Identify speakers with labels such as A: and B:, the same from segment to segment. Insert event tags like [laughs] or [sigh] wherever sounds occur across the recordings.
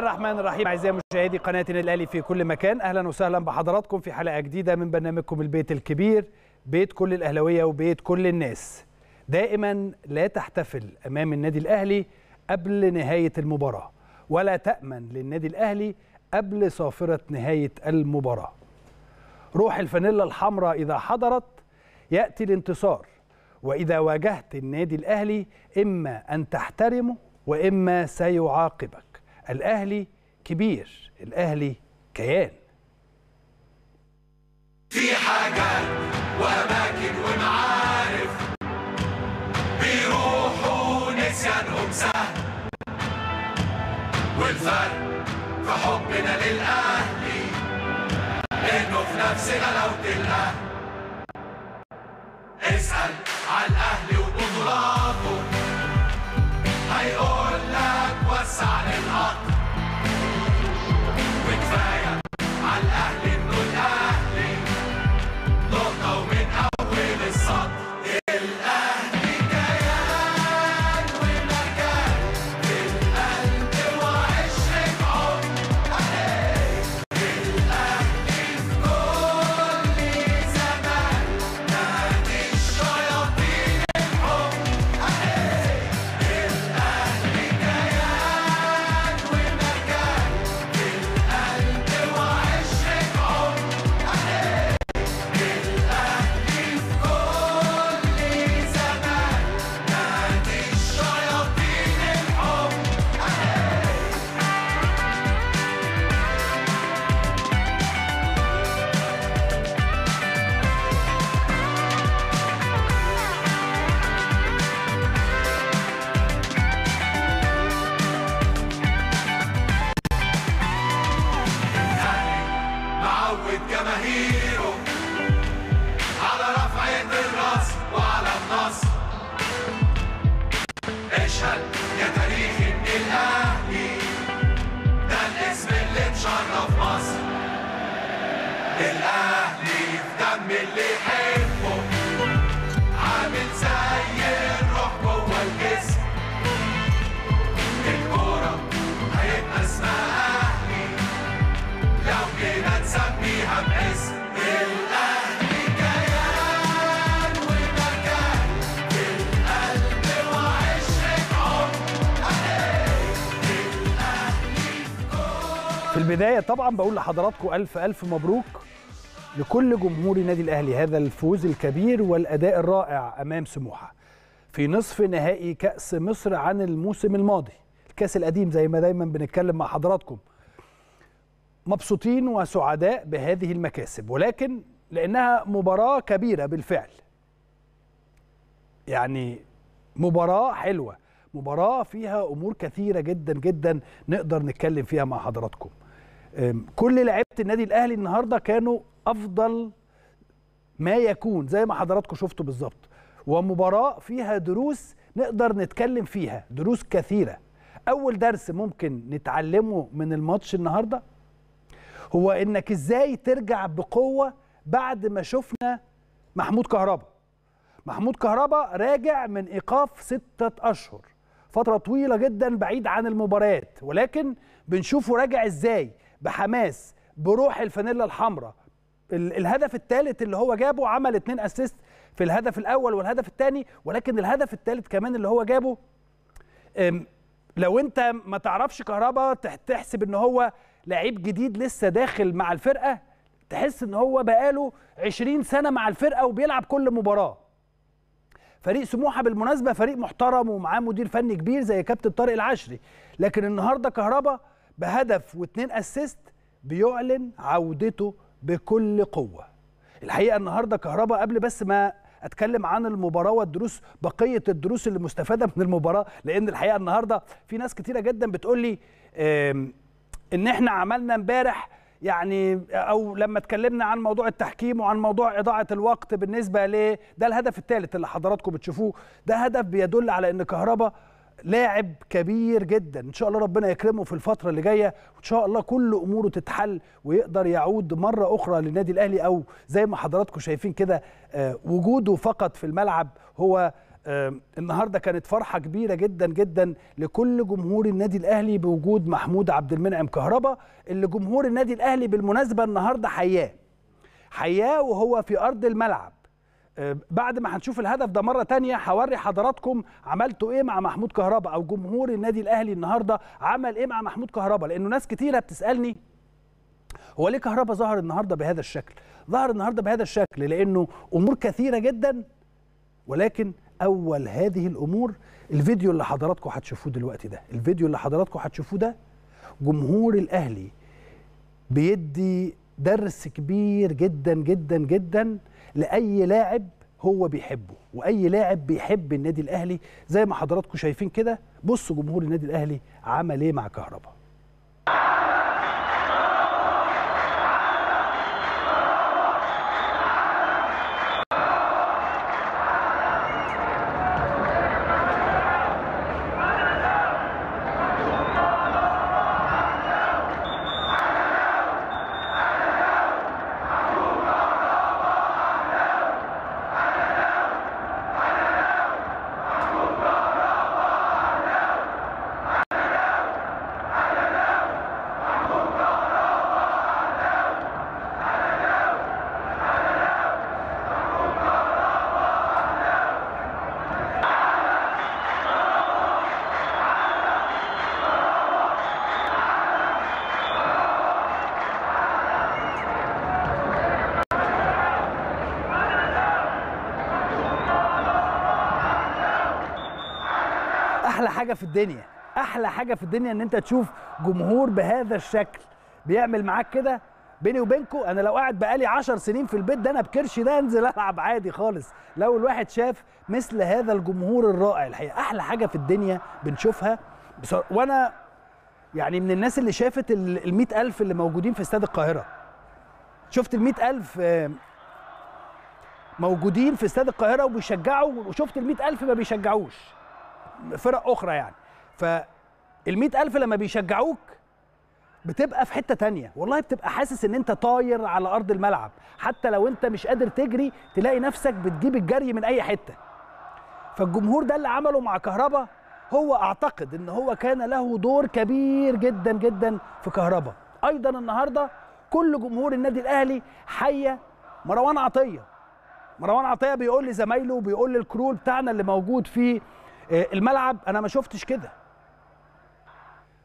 A: الرحمن الرحيم اعزائي مشاهدي قناه النادي الاهلي في كل مكان اهلا وسهلا بحضراتكم في حلقه جديده من برنامجكم البيت الكبير بيت كل الاهلاويه وبيت كل الناس دائما لا تحتفل امام النادي الاهلي قبل نهايه المباراه ولا تامن للنادي الاهلي قبل صافره نهايه المباراه روح الفانيلا الحمراء اذا حضرت ياتي الانتصار واذا واجهت النادي الاهلي اما ان تحترمه واما سيعاقبك الاهلي كبير الاهلي كيان
B: في حاجات واماكن ومعارف بيروحوا نسيانهم سهل والفرق في حبنا للاهلي انه في نفس غلاوه الاهلي اسال على الاهلي
A: البدايه طبعا بقول لحضراتكم الف الف مبروك لكل جمهور النادي الاهلي هذا الفوز الكبير والاداء الرائع امام سموحه في نصف نهائي كاس مصر عن الموسم الماضي الكاس القديم زي ما دايما بنتكلم مع حضراتكم مبسوطين وسعداء بهذه المكاسب ولكن لانها مباراه كبيره بالفعل يعني مباراه حلوه مباراه فيها امور كثيره جدا جدا نقدر نتكلم فيها مع حضراتكم كل لعيبه النادي الاهلي النهارده كانوا افضل ما يكون زي ما حضراتكم شفتوا بالظبط ومباراه فيها دروس نقدر نتكلم فيها دروس كثيره اول درس ممكن نتعلمه من الماتش النهارده هو انك ازاي ترجع بقوه بعد ما شفنا محمود كهربا محمود كهربا راجع من ايقاف ستة اشهر فتره طويله جدا بعيد عن المباريات ولكن بنشوفه راجع ازاي بحماس بروح الفانيلا الحمراء الهدف الثالث اللي هو جابه عمل اتنين اسيست في الهدف الاول والهدف الثاني ولكن الهدف الثالث كمان اللي هو جابه لو انت ما تعرفش كهربا تحسب ان هو لعيب جديد لسه داخل مع الفرقه تحس ان هو بقاله 20 سنه مع الفرقه وبيلعب كل مباراه فريق سموحه بالمناسبه فريق محترم ومعاه مدير فني كبير زي كابتن طارق العشري لكن النهارده كهربا بهدف واثنين اسيست بيعلن عودته بكل قوه الحقيقه النهارده كهربا قبل بس ما اتكلم عن المباراه والدروس بقيه الدروس اللي مستفاده من المباراه لان الحقيقه النهارده في ناس كتيره جدا بتقول لي ان احنا عملنا امبارح يعني او لما اتكلمنا عن موضوع التحكيم وعن موضوع اضاعه الوقت بالنسبه ل ده الهدف الثالث اللي حضراتكم بتشوفوه ده هدف بيدل على ان كهربا لاعب كبير جدا ان شاء الله ربنا يكرمه في الفتره اللي جايه وان شاء الله كل اموره تتحل ويقدر يعود مره اخرى للنادي الاهلي او زي ما حضراتكم شايفين كده آه، وجوده فقط في الملعب هو آه، النهارده كانت فرحه كبيره جدا جدا لكل جمهور النادي الاهلي بوجود محمود عبد المنعم كهربا اللي جمهور النادي الاهلي بالمناسبه النهارده حياه حياه وهو في ارض الملعب بعد ما هنشوف الهدف ده مره تانية هوري حضراتكم عملتوا ايه مع محمود كهربا او جمهور النادي الاهلي النهارده عمل ايه مع محمود كهربا لانه ناس كتيره بتسالني هو ليه كهربا ظهر النهارده بهذا الشكل ظهر النهارده بهذا الشكل لانه امور كثيره جدا ولكن اول هذه الامور الفيديو اللي حضراتكم هتشوفوه دلوقتي ده الفيديو اللي حضراتكم هتشوفوه ده جمهور الاهلي بيدي درس كبير جدا جدا جدا لاي لاعب هو بيحبه واي لاعب بيحب النادي الاهلي زي ما حضراتكم شايفين كده بصوا جمهور النادي الاهلي عمل ايه مع كهربا حاجه في الدنيا احلى حاجه في الدنيا ان انت تشوف جمهور بهذا الشكل بيعمل معاك كده بيني وبينكم انا لو قاعد بقالي 10 سنين في البيت ده انا بكرش ده انزل العب عادي خالص لو الواحد شاف مثل هذا الجمهور الرائع الحقيقه احلى حاجه في الدنيا بنشوفها وانا يعني من الناس اللي شافت ال ألف اللي موجودين في استاد القاهره شفت ال ألف آه، موجودين في استاد القاهره وبيشجعوا وشفت ال ألف ما بيشجعوش فرق اخرى يعني فال ألف لما بيشجعوك بتبقى في حته تانية والله بتبقى حاسس ان انت طاير على ارض الملعب حتى لو انت مش قادر تجري تلاقي نفسك بتجيب الجري من اي حته فالجمهور ده اللي عمله مع كهربا هو اعتقد ان هو كان له دور كبير جدا جدا في كهربا ايضا النهارده كل جمهور النادي الاهلي حيا مروان عطيه مروان عطيه بيقول لزمايله بيقول للكرول بتاعنا اللي موجود في آه، الملعب انا ما شفتش كده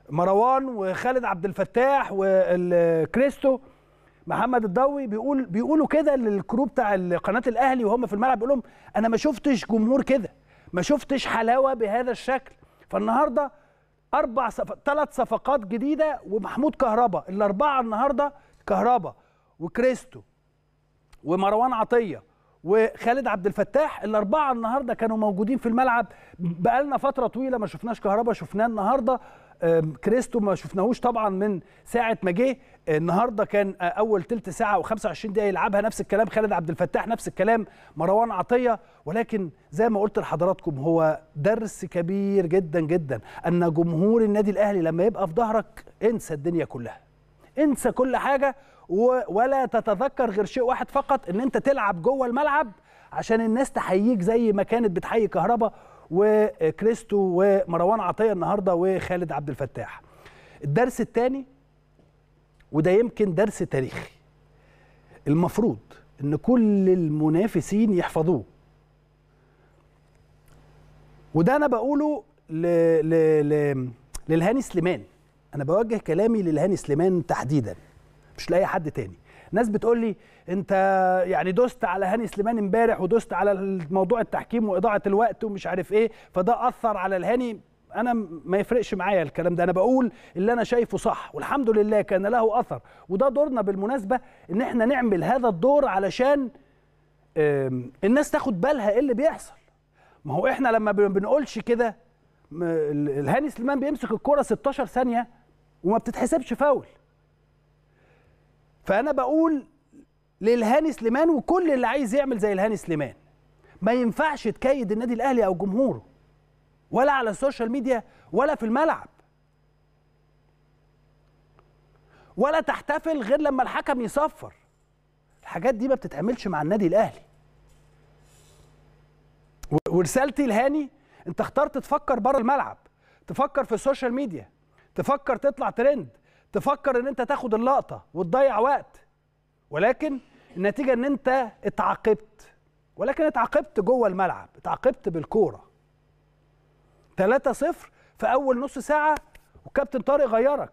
A: مروان وخالد عبد الفتاح وكريستو محمد الضوي بيقول بيقولوا كده للكروب بتاع قناه الاهلي وهم في الملعب بيقول لهم انا ما شفتش جمهور كده ما شفتش حلاوه بهذا الشكل فالنهارده اربع صف... ثلاث صفقات جديده ومحمود كهربا الاربعه النهارده كهربا وكريستو ومروان عطيه وخالد عبد الفتاح الاربعه النهارده كانوا موجودين في الملعب بقالنا فتره طويله ما شفناش كهربا شفناه النهارده كريستو ما شفناهوش طبعا من ساعه ما جه النهارده كان اول ثلث ساعه و25 دقيقه يلعبها نفس الكلام خالد عبد الفتاح نفس الكلام مروان عطيه ولكن زي ما قلت لحضراتكم هو درس كبير جدا جدا ان جمهور النادي الاهلي لما يبقى في ظهرك انسى الدنيا كلها انسى كل حاجه ولا تتذكر غير شيء واحد فقط ان انت تلعب جوه الملعب عشان الناس تحييك زي ما كانت بتحيي كهربا وكريستو ومروان عطيه النهارده وخالد عبد الفتاح الدرس الثاني وده يمكن درس تاريخي المفروض ان كل المنافسين يحفظوه وده انا بقوله ل... ل... ل... للهاني سليمان انا بوجه كلامي للهاني سليمان تحديدا مش لاقي حد تاني ناس بتقول لي انت يعني دوست على هاني سليمان امبارح ودوست على موضوع التحكيم واضاعه الوقت ومش عارف ايه فده اثر على الهاني انا ما يفرقش معايا الكلام ده انا بقول اللي انا شايفه صح والحمد لله كان له اثر وده دورنا بالمناسبه ان احنا نعمل هذا الدور علشان الناس تاخد بالها ايه اللي بيحصل ما هو احنا لما بنقولش كده الهاني سليمان بيمسك الكره 16 ثانيه وما بتتحسبش فاول فانا بقول للهاني سليمان وكل اللي عايز يعمل زي الهاني سليمان ما ينفعش تكيد النادي الاهلي او جمهوره ولا على السوشيال ميديا ولا في الملعب ولا تحتفل غير لما الحكم يصفر الحاجات دي ما بتتعملش مع النادي الاهلي ورسالتي لهاني انت اخترت تفكر بره الملعب تفكر في السوشيال ميديا تفكر تطلع ترند تفكر ان انت تاخد اللقطه وتضيع وقت ولكن النتيجه ان انت اتعاقبت ولكن اتعاقبت جوه الملعب اتعاقبت بالكوره 3 0 في اول نص ساعه وكابتن طارق غيرك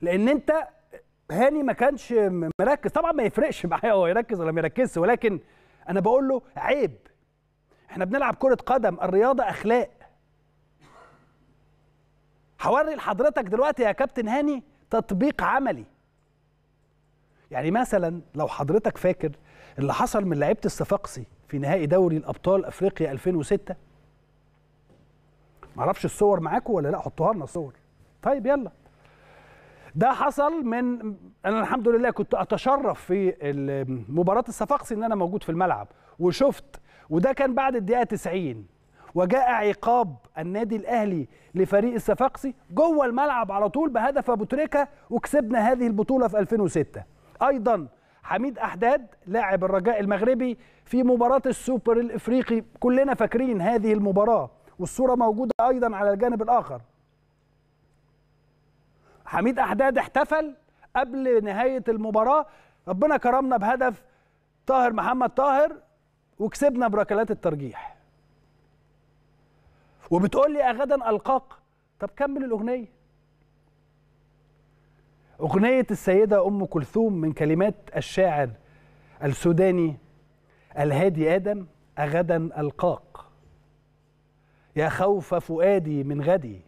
A: لان انت هاني ما كانش مركز طبعا ما يفرقش معايا هو يركز ولا ما يركزش ولكن انا بقول له عيب احنا بنلعب كره قدم الرياضه اخلاق هوري لحضرتك دلوقتي يا كابتن هاني تطبيق عملي يعني مثلا لو حضرتك فاكر اللي حصل من لعيبه الصفاقسي في نهائي دوري الابطال افريقيا 2006 معرفش الصور معاكم ولا لا حطوها لنا الصور طيب يلا ده حصل من انا الحمد لله كنت اتشرف في مباراه الصفاقسي ان انا موجود في الملعب وشفت وده كان بعد الدقيقه 90 وجاء عقاب النادي الاهلي لفريق الصفاقسي جوه الملعب على طول بهدف ابو تريكه وكسبنا هذه البطوله في 2006 ايضا حميد احداد لاعب الرجاء المغربي في مباراه السوبر الافريقي كلنا فاكرين هذه المباراه والصوره موجوده ايضا على الجانب الاخر حميد احداد احتفل قبل نهايه المباراه ربنا كرمنا بهدف طاهر محمد طاهر وكسبنا بركلات الترجيح وبتقول لي غدا القاك طب كمل الاغنيه اغنيه السيده ام كلثوم من كلمات الشاعر السوداني الهادي ادم اغدا القاك يا خوف فؤادي من غدي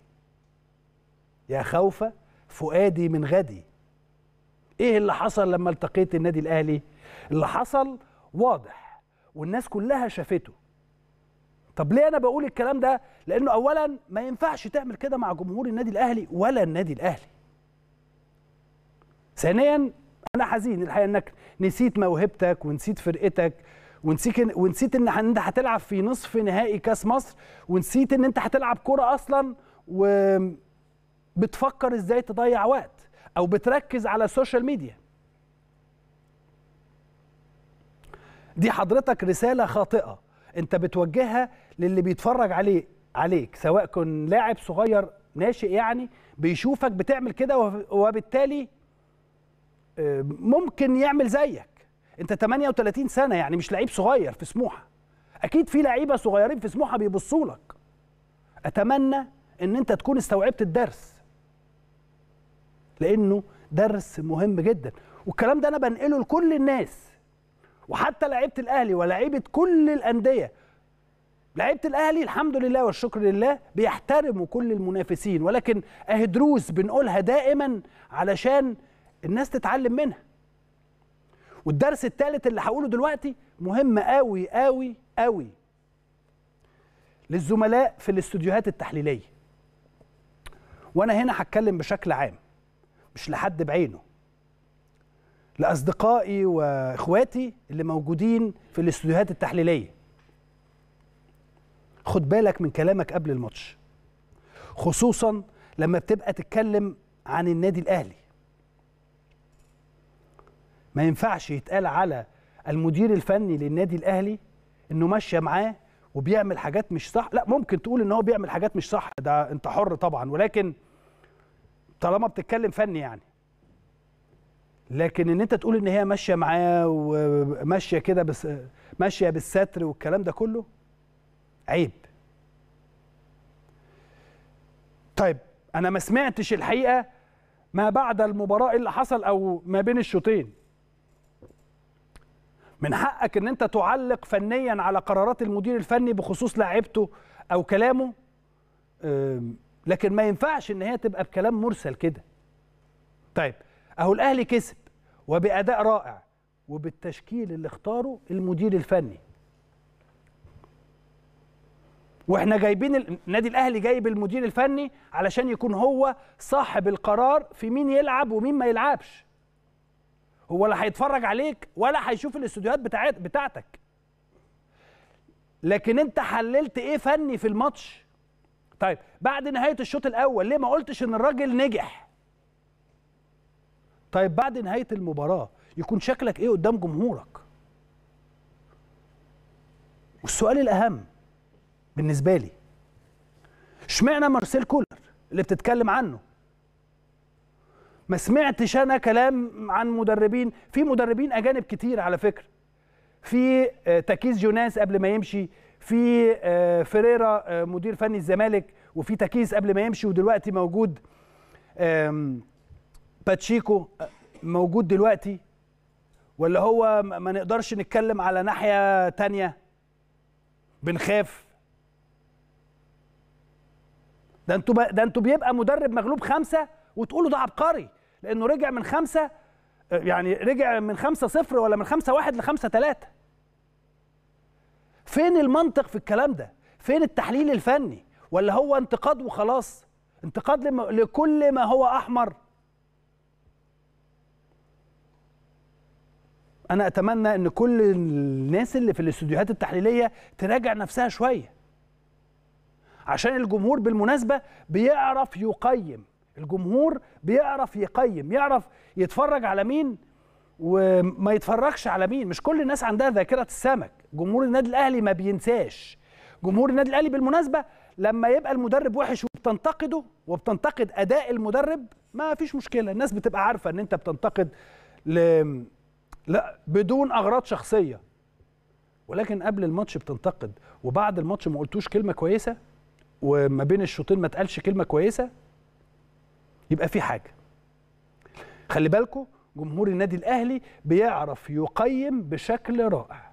A: يا خوف فؤادي من غدي ايه اللي حصل لما التقيت النادي الاهلي اللي حصل واضح والناس كلها شافته طب ليه انا بقول الكلام ده لانه اولا ما ينفعش تعمل كده مع جمهور النادي الاهلي ولا النادي الاهلي ثانيا انا حزين الحقيقه انك نسيت موهبتك ونسيت فرقتك ونسيت ونسيت ان انت هتلعب في نصف نهائي كاس مصر ونسيت ان انت هتلعب كوره اصلا و بتفكر ازاي تضيع وقت او بتركز على السوشيال ميديا دي حضرتك رساله خاطئه انت بتوجهها للي بيتفرج عليه عليك سواء كن لاعب صغير ناشئ يعني بيشوفك بتعمل كده وبالتالي آه، ممكن يعمل زيك انت 38 سنه يعني مش لعيب صغير في سموحه اكيد في لعيبه صغيرين في سموحه بيبصوا لك اتمنى ان انت تكون استوعبت الدرس لانه درس مهم جدا والكلام ده انا بنقله لكل الناس وحتى لعيبه الاهلي ولاعيبه كل الانديه لعيبه الاهلي الحمد لله والشكر لله بيحترموا كل المنافسين ولكن اهي دروس بنقولها دائما علشان الناس تتعلم منها والدرس الثالث اللي هقوله دلوقتي مهم قوي قوي قوي للزملاء في الاستوديوهات التحليليه وانا هنا هتكلم بشكل عام مش لحد بعينه لاصدقائي واخواتي اللي موجودين في الاستوديوهات التحليليه خد بالك من كلامك قبل الماتش خصوصا لما بتبقى تتكلم عن النادي الاهلي ما ينفعش يتقال على المدير الفني للنادي الاهلي انه ماشيه معاه وبيعمل حاجات مش صح لا ممكن تقول ان هو بيعمل حاجات مش صح ده انت حر طبعا ولكن طالما بتتكلم فني يعني لكن ان انت تقول ان هي ماشيه معاه وماشيه كده بس ماشيه بالستر والكلام ده كله عيب طيب انا ما سمعتش الحقيقه ما بعد المباراه إيه اللي حصل او ما بين الشوطين من حقك ان انت تعلق فنيا على قرارات المدير الفني بخصوص لاعيبته او كلامه لكن ما ينفعش ان هي تبقى بكلام مرسل كده طيب اهو الاهلي كسب وباداء رائع وبالتشكيل اللي اختاره المدير الفني واحنا جايبين النادي الاهلي جايب المدير الفني علشان يكون هو صاحب القرار في مين يلعب ومين ما يلعبش هو لا هيتفرج عليك ولا هيشوف الاستوديوهات بتاعت بتاعتك لكن انت حللت ايه فني في الماتش طيب بعد نهايه الشوط الاول ليه ما قلتش ان الراجل نجح طيب بعد نهايه المباراه يكون شكلك ايه قدام جمهورك والسؤال الاهم بالنسبه لي اشمعنى مارسيل كولر اللي بتتكلم عنه ما سمعتش انا كلام عن مدربين في مدربين اجانب كتير على فكره في آه، تاكيز جوناس قبل ما يمشي في آه، فيريرا آه، مدير فني الزمالك وفي تاكيز قبل ما يمشي ودلوقتي موجود باتشيكو آه، موجود دلوقتي ولا هو ما نقدرش نتكلم على ناحية تانية بنخاف ده انتوا ده انتوا بيبقى مدرب مغلوب خمسة وتقولوا ده عبقري لأنه رجع من خمسة آه، يعني رجع من خمسة صفر ولا من خمسة واحد لخمسة ثلاثة فين المنطق في الكلام ده فين التحليل الفني ولا هو انتقاد وخلاص انتقاد لكل ما هو أحمر انا اتمنى ان كل الناس اللي في الاستوديوهات التحليليه تراجع نفسها شويه عشان الجمهور بالمناسبه بيعرف يقيم الجمهور بيعرف يقيم يعرف يتفرج على مين وما يتفرجش على مين مش كل الناس عندها ذاكره السمك جمهور النادي الاهلي ما بينساش جمهور النادي الاهلي بالمناسبه لما يبقى المدرب وحش وبتنتقده وبتنتقد اداء المدرب ما فيش مشكله الناس بتبقى عارفه ان انت بتنتقد لا بدون اغراض شخصيه ولكن قبل الماتش بتنتقد وبعد الماتش ما قلتوش كلمه كويسه وما بين الشوطين ما اتقالش كلمه كويسه يبقى في حاجه خلي بالكم جمهور النادي الاهلي بيعرف يقيم بشكل رائع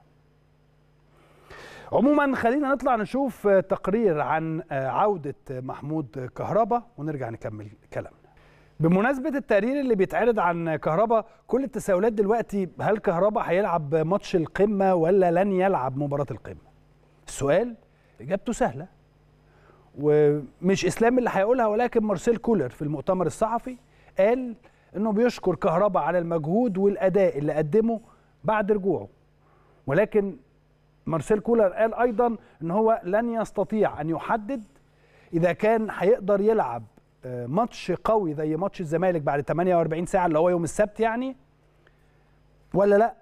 A: عموما خلينا نطلع نشوف تقرير عن عوده محمود كهربا ونرجع نكمل كلام بمناسبة التقرير اللي بيتعرض عن كهربا كل التساؤلات دلوقتي هل كهربا هيلعب ماتش القمة ولا لن يلعب مباراة القمة السؤال إجابته سهلة ومش إسلام اللي هيقولها ولكن مارسيل كولر في المؤتمر الصحفي قال إنه بيشكر كهربا على المجهود والأداء اللي قدمه بعد رجوعه ولكن مارسيل كولر قال أيضا إن هو لن يستطيع أن يحدد إذا كان هيقدر يلعب ماتش قوي زي ماتش الزمالك بعد 48 ساعه اللي هو يوم السبت يعني ولا لا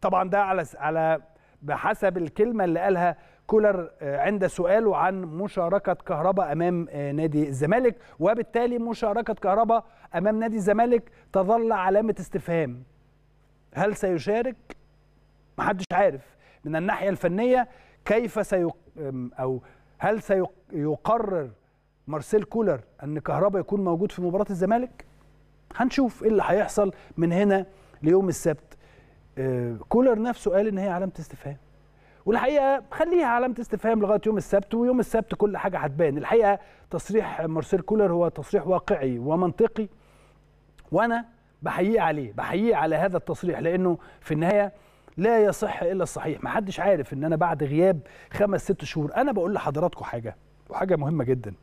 A: طبعا ده على على بحسب الكلمه اللي قالها كولر آه، عند سؤاله عن مشاركه كهرباء امام آه، نادي الزمالك وبالتالي مشاركه كهرباء امام نادي الزمالك تظل علامه استفهام هل سيشارك محدش عارف من الناحيه الفنيه كيف سي او هل سيقرر مارسيل كولر ان كهربا يكون موجود في مباراه الزمالك هنشوف ايه اللي هيحصل من هنا ليوم السبت آه، كولر نفسه قال ان هي علامه استفهام والحقيقه خليها علامه استفهام لغايه يوم السبت ويوم السبت كل حاجه هتبان الحقيقه تصريح مارسيل كولر هو تصريح واقعي ومنطقي وانا بحييه عليه بحييه على هذا التصريح لانه في النهايه لا يصح الا الصحيح محدش عارف ان انا بعد غياب خمس ست شهور انا بقول لحضراتكم حاجه وحاجه مهمه جدا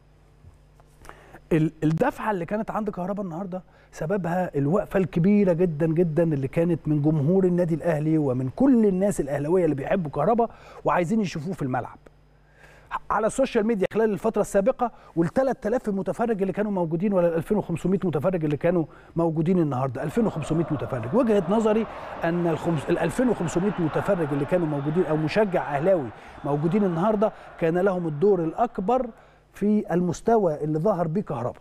A: الدفعه اللي كانت عند كهربا النهارده سببها الوقفه الكبيره جدا جدا اللي كانت من جمهور النادي الاهلي ومن كل الناس الاهلاويه اللي بيحبوا كهربا وعايزين يشوفوه في الملعب على السوشيال ميديا خلال الفتره السابقه وال3000 متفرج اللي كانوا موجودين ولا ال2500 متفرج اللي كانوا موجودين النهارده 2500 متفرج وجهه نظري ان ال2500 متفرج اللي كانوا موجودين او مشجع اهلاوي موجودين النهارده كان لهم الدور الاكبر في المستوى اللي ظهر بيه كهربا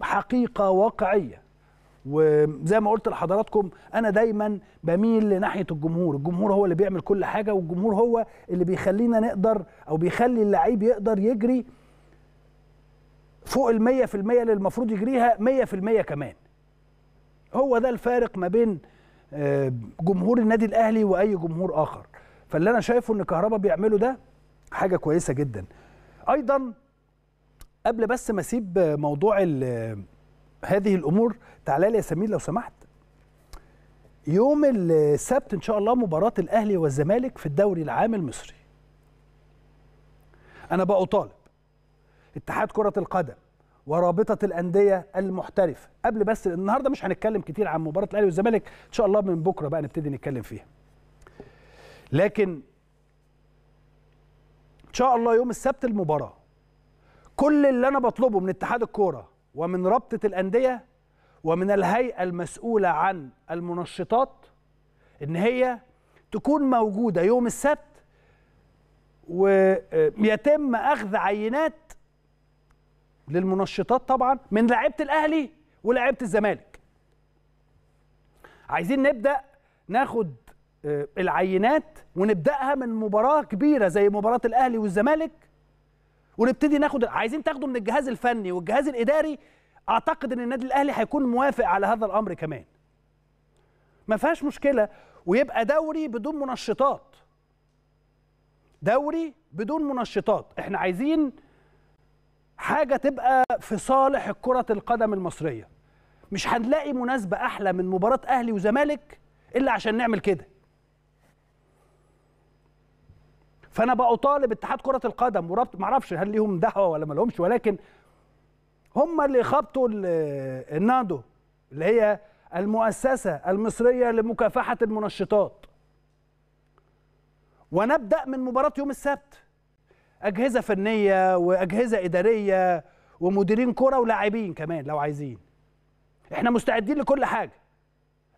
A: حقيقة واقعية وزي ما قلت لحضراتكم انا دايما بميل لناحيه الجمهور الجمهور هو اللي بيعمل كل حاجه والجمهور هو اللي بيخلينا نقدر او بيخلي اللعيب يقدر يجري فوق ال 100% اللي المفروض يجريها 100% كمان هو ده الفارق ما بين آه، جمهور النادي الاهلي واي جمهور اخر فاللي انا شايفه ان كهربا بيعمله ده حاجه كويسه جدا ايضا قبل بس ما اسيب موضوع هذه الامور تعالى لي يا سمير لو سمحت يوم السبت ان شاء الله مباراه الاهلي والزمالك في الدوري العام المصري انا بقى اطالب اتحاد كره القدم ورابطه الانديه المحترفه قبل بس النهارده مش هنتكلم كتير عن مباراه الاهلي والزمالك ان شاء الله من بكره بقى نبتدي نتكلم فيها لكن ان شاء الله يوم السبت المباراه كل اللي انا بطلبه من اتحاد الكوره ومن رابطه الانديه ومن الهيئه المسؤوله عن المنشطات ان هي تكون موجوده يوم السبت ويتم اخذ عينات للمنشطات طبعا من لعيبه الاهلي ولعيبه الزمالك عايزين نبدا ناخد آه، العينات ونبداها من مباراه كبيره زي مباراه الاهلي والزمالك ونبتدي ناخد عايزين تاخده من الجهاز الفني والجهاز الاداري اعتقد ان النادي الاهلي هيكون موافق على هذا الامر كمان ما فيهاش مشكله ويبقى دوري بدون منشطات دوري بدون منشطات احنا عايزين حاجه تبقى في صالح كره القدم المصريه مش هنلاقي مناسبه احلى من مباراه اهلي وزمالك الا عشان نعمل كده فانا بطالب اتحاد كره القدم ورابط ما اعرفش هل ليهم دعوه ولا ما لهمش ولكن هم اللي خبطوا النادو اللي هي المؤسسه المصريه لمكافحه المنشطات ونبدا من مباراه يوم السبت اجهزه فنيه واجهزه اداريه ومديرين كره ولاعبين كمان لو عايزين احنا مستعدين لكل حاجه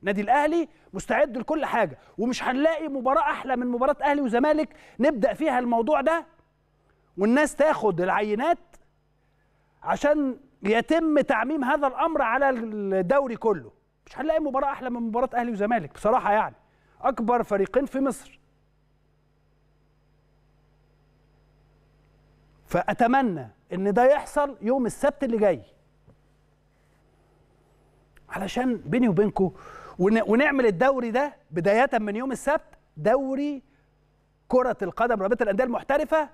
A: نادي الاهلي مستعد لكل حاجه ومش هنلاقي مباراه احلى من مباراه اهلي وزمالك نبدا فيها الموضوع ده والناس تاخد العينات عشان يتم تعميم هذا الامر على الدوري كله مش هنلاقي مباراه احلى من مباراه اهلي وزمالك بصراحه يعني اكبر فريقين في مصر فاتمنى ان ده يحصل يوم السبت اللي جاي علشان بيني وبينكم ونعمل الدوري ده بدايه من يوم السبت دوري كره القدم رابطه الانديه المحترفه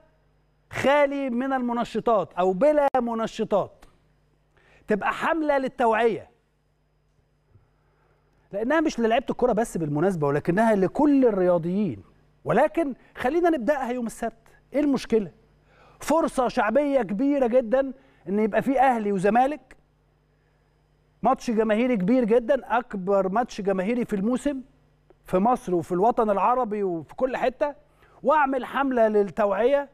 A: خالي من المنشطات او بلا منشطات تبقى حمله للتوعيه لانها مش للعيبه الكره بس بالمناسبه ولكنها لكل الرياضيين ولكن خلينا نبداها يوم السبت ايه المشكله فرصه شعبيه كبيره جدا ان يبقى في اهلي وزمالك ماتش جماهيري كبير جدا اكبر ماتش جماهيري في الموسم في مصر وفي الوطن العربي وفي كل حته واعمل حمله للتوعيه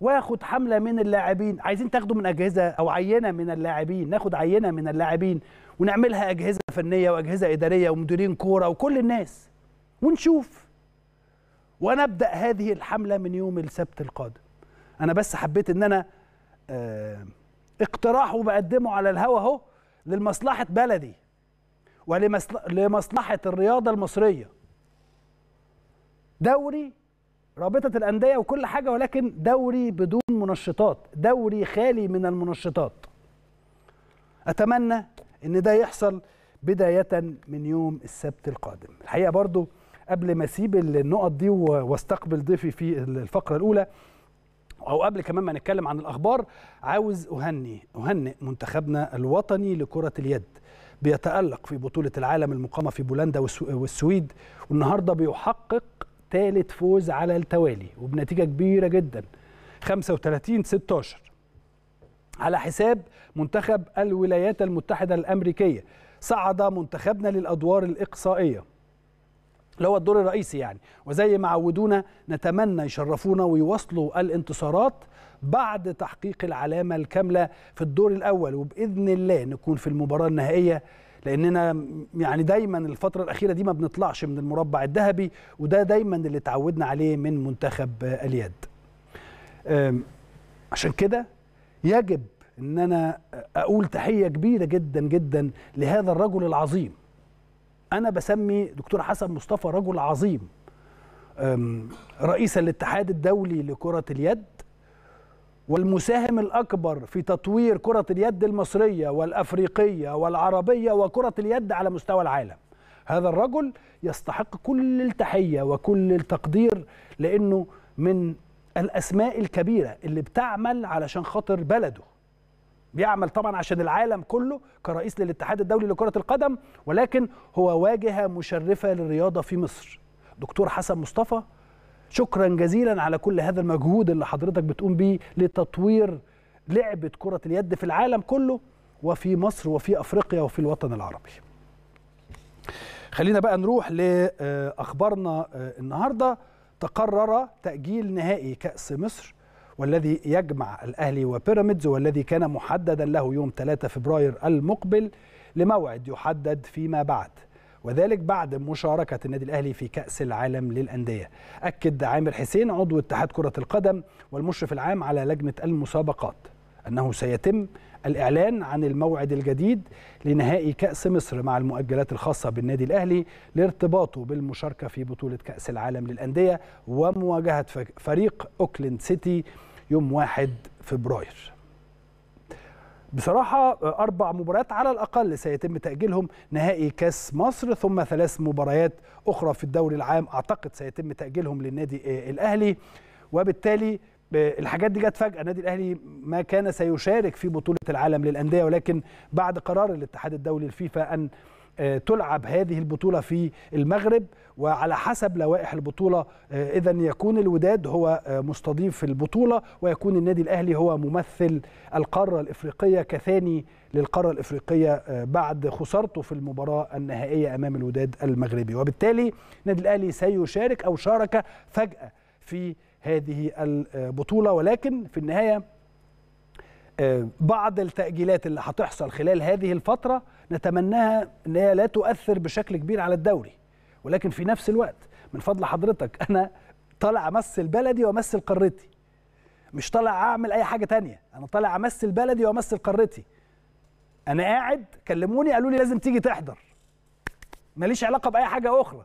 A: واخد حمله من اللاعبين عايزين تاخدوا من اجهزه او عينه من اللاعبين ناخد عينه من اللاعبين ونعملها اجهزه فنيه واجهزه اداريه ومديرين كوره وكل الناس ونشوف ونبدا هذه الحمله من يوم السبت القادم انا بس حبيت ان انا آه، اقتراح وبقدمه على الهوا اهو لمصلحة بلدي ولمصلحة الرياضة المصرية دوري رابطة الأندية وكل حاجة ولكن دوري بدون منشطات دوري خالي من المنشطات أتمنى إن ده يحصل بداية من يوم السبت القادم الحقيقة برضو قبل ما أسيب النقط دي واستقبل ضيفي في الفقرة الأولى او قبل كمان ما نتكلم عن الاخبار عاوز اهني اهنئ منتخبنا الوطني لكره اليد بيتالق في بطوله العالم المقامه في بولندا والسويد والنهارده بيحقق ثالث فوز على التوالي وبنتيجه كبيره جدا 35 16 على حساب منتخب الولايات المتحده الامريكيه صعد منتخبنا للادوار الاقصائيه اللي هو الدور الرئيسي يعني وزي ما عودونا نتمنى يشرفونا ويواصلوا الانتصارات بعد تحقيق العلامة الكاملة في الدور الأول وبإذن الله نكون في المباراة النهائية لأننا يعني دايما الفترة الأخيرة دي ما بنطلعش من المربع الذهبي وده دايما اللي تعودنا عليه من منتخب اليد عشان كده يجب أن أنا أقول تحية كبيرة جدا جدا لهذا الرجل العظيم انا بسمي دكتور حسن مصطفى رجل عظيم رئيس الاتحاد الدولي لكره اليد والمساهم الاكبر في تطوير كره اليد المصريه والافريقيه والعربيه وكره اليد على مستوى العالم هذا الرجل يستحق كل التحيه وكل التقدير لانه من الاسماء الكبيره اللي بتعمل علشان خاطر بلده بيعمل طبعا عشان العالم كله كرئيس للاتحاد الدولي لكرة القدم ولكن هو واجهة مشرفة للرياضة في مصر دكتور حسن مصطفى شكرا جزيلا على كل هذا المجهود اللي حضرتك بتقوم بيه لتطوير لعبة كرة اليد في العالم كله وفي مصر وفي أفريقيا وفي الوطن العربي خلينا بقى نروح لأخبارنا آه، النهاردة تقرر تأجيل نهائي كأس مصر والذي يجمع الأهلي وبيراميدز والذي كان محددا له يوم 3 فبراير المقبل لموعد يحدد فيما بعد وذلك بعد مشاركة النادي الأهلي في كأس العالم للأندية أكد عامر حسين عضو اتحاد كرة القدم والمشرف العام على لجنة المسابقات أنه سيتم الإعلان عن الموعد الجديد لنهائي كأس مصر مع المؤجلات الخاصة بالنادي الأهلي لارتباطه بالمشاركة في بطولة كأس العالم للأندية ومواجهة فريق أوكلاند سيتي يوم 1 فبراير بصراحة أربع مباريات على الأقل سيتم تأجيلهم نهائي كاس مصر ثم ثلاث مباريات أخرى في الدوري العام أعتقد سيتم تأجيلهم للنادي آه، الأهلي وبالتالي الحاجات دي جت فجاه النادي الاهلي ما كان سيشارك في بطوله العالم للانديه ولكن بعد قرار الاتحاد الدولي الفيفا ان آه، تلعب هذه البطوله في المغرب وعلى حسب لوائح البطوله آه، اذا يكون الوداد هو آه، مستضيف البطوله ويكون النادي الاهلي هو ممثل القاره الافريقيه كثاني للقاره الافريقيه بعد خسارته في المباراه النهائيه امام الوداد المغربي وبالتالي النادي الاهلي سيشارك او شارك فجاه في هذه البطوله ولكن في النهايه آه، بعض التاجيلات اللي هتحصل خلال هذه الفتره نتمناها ان هي لا تؤثر بشكل كبير على الدوري ولكن في نفس الوقت من فضل حضرتك [laughs] انا طالع امثل بلدي وامثل قارتي مش طالع اعمل اي حاجه تانية انا طالع امثل بلدي وامثل قارتي انا قاعد كلموني قالوا لي لازم تيجي تحضر ماليش علاقه باي حاجه اخرى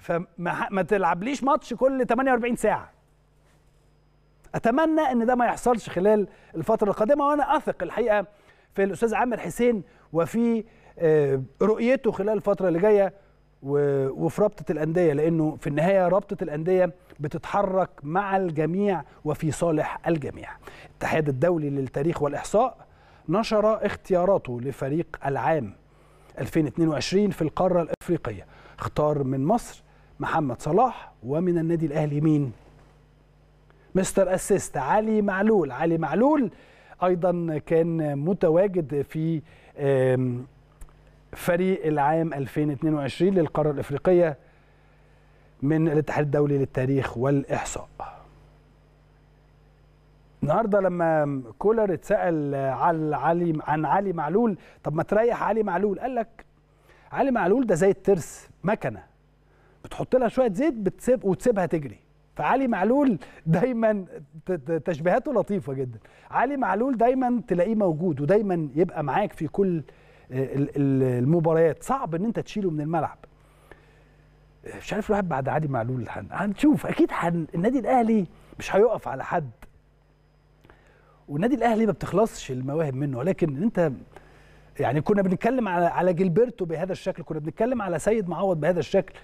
A: فما ما تلعبليش ماتش كل 48 ساعه اتمنى ان ده ما يحصلش خلال الفتره القادمه وانا اثق الحقيقه في الاستاذ عامر حسين وفي آه، رؤيته خلال الفتره اللي جايه وفي رابطه الانديه لانه في النهايه رابطه الانديه بتتحرك مع الجميع وفي صالح الجميع. الاتحاد الدولي للتاريخ والاحصاء نشر اختياراته لفريق العام 2022 في القاره الافريقيه، اختار من مصر محمد صلاح ومن النادي الاهلي مين مستر اسيست علي معلول علي معلول ايضا كان متواجد في فريق العام 2022 للقاره الافريقيه من الاتحاد الدولي للتاريخ والاحصاء النهارده لما كولر اتسال عن علي عن علي معلول طب ما تريح علي معلول قال لك علي معلول ده زي الترس مكنه بتحط لها شويه زيت بتسيب وتسيبها تجري فعلي معلول دايما تشبيهاته لطيفه جدا علي معلول دايما تلاقيه موجود ودايما يبقى معاك في كل المباريات صعب ان انت تشيله من الملعب مش عارف الواحد بعد علي معلول هنشوف اكيد حن... النادي الاهلي مش هيقف على حد والنادي الاهلي ما بتخلصش المواهب منه ولكن انت يعني كنا بنتكلم على على جيلبرتو بهذا الشكل كنا بنتكلم على سيد معوض بهذا الشكل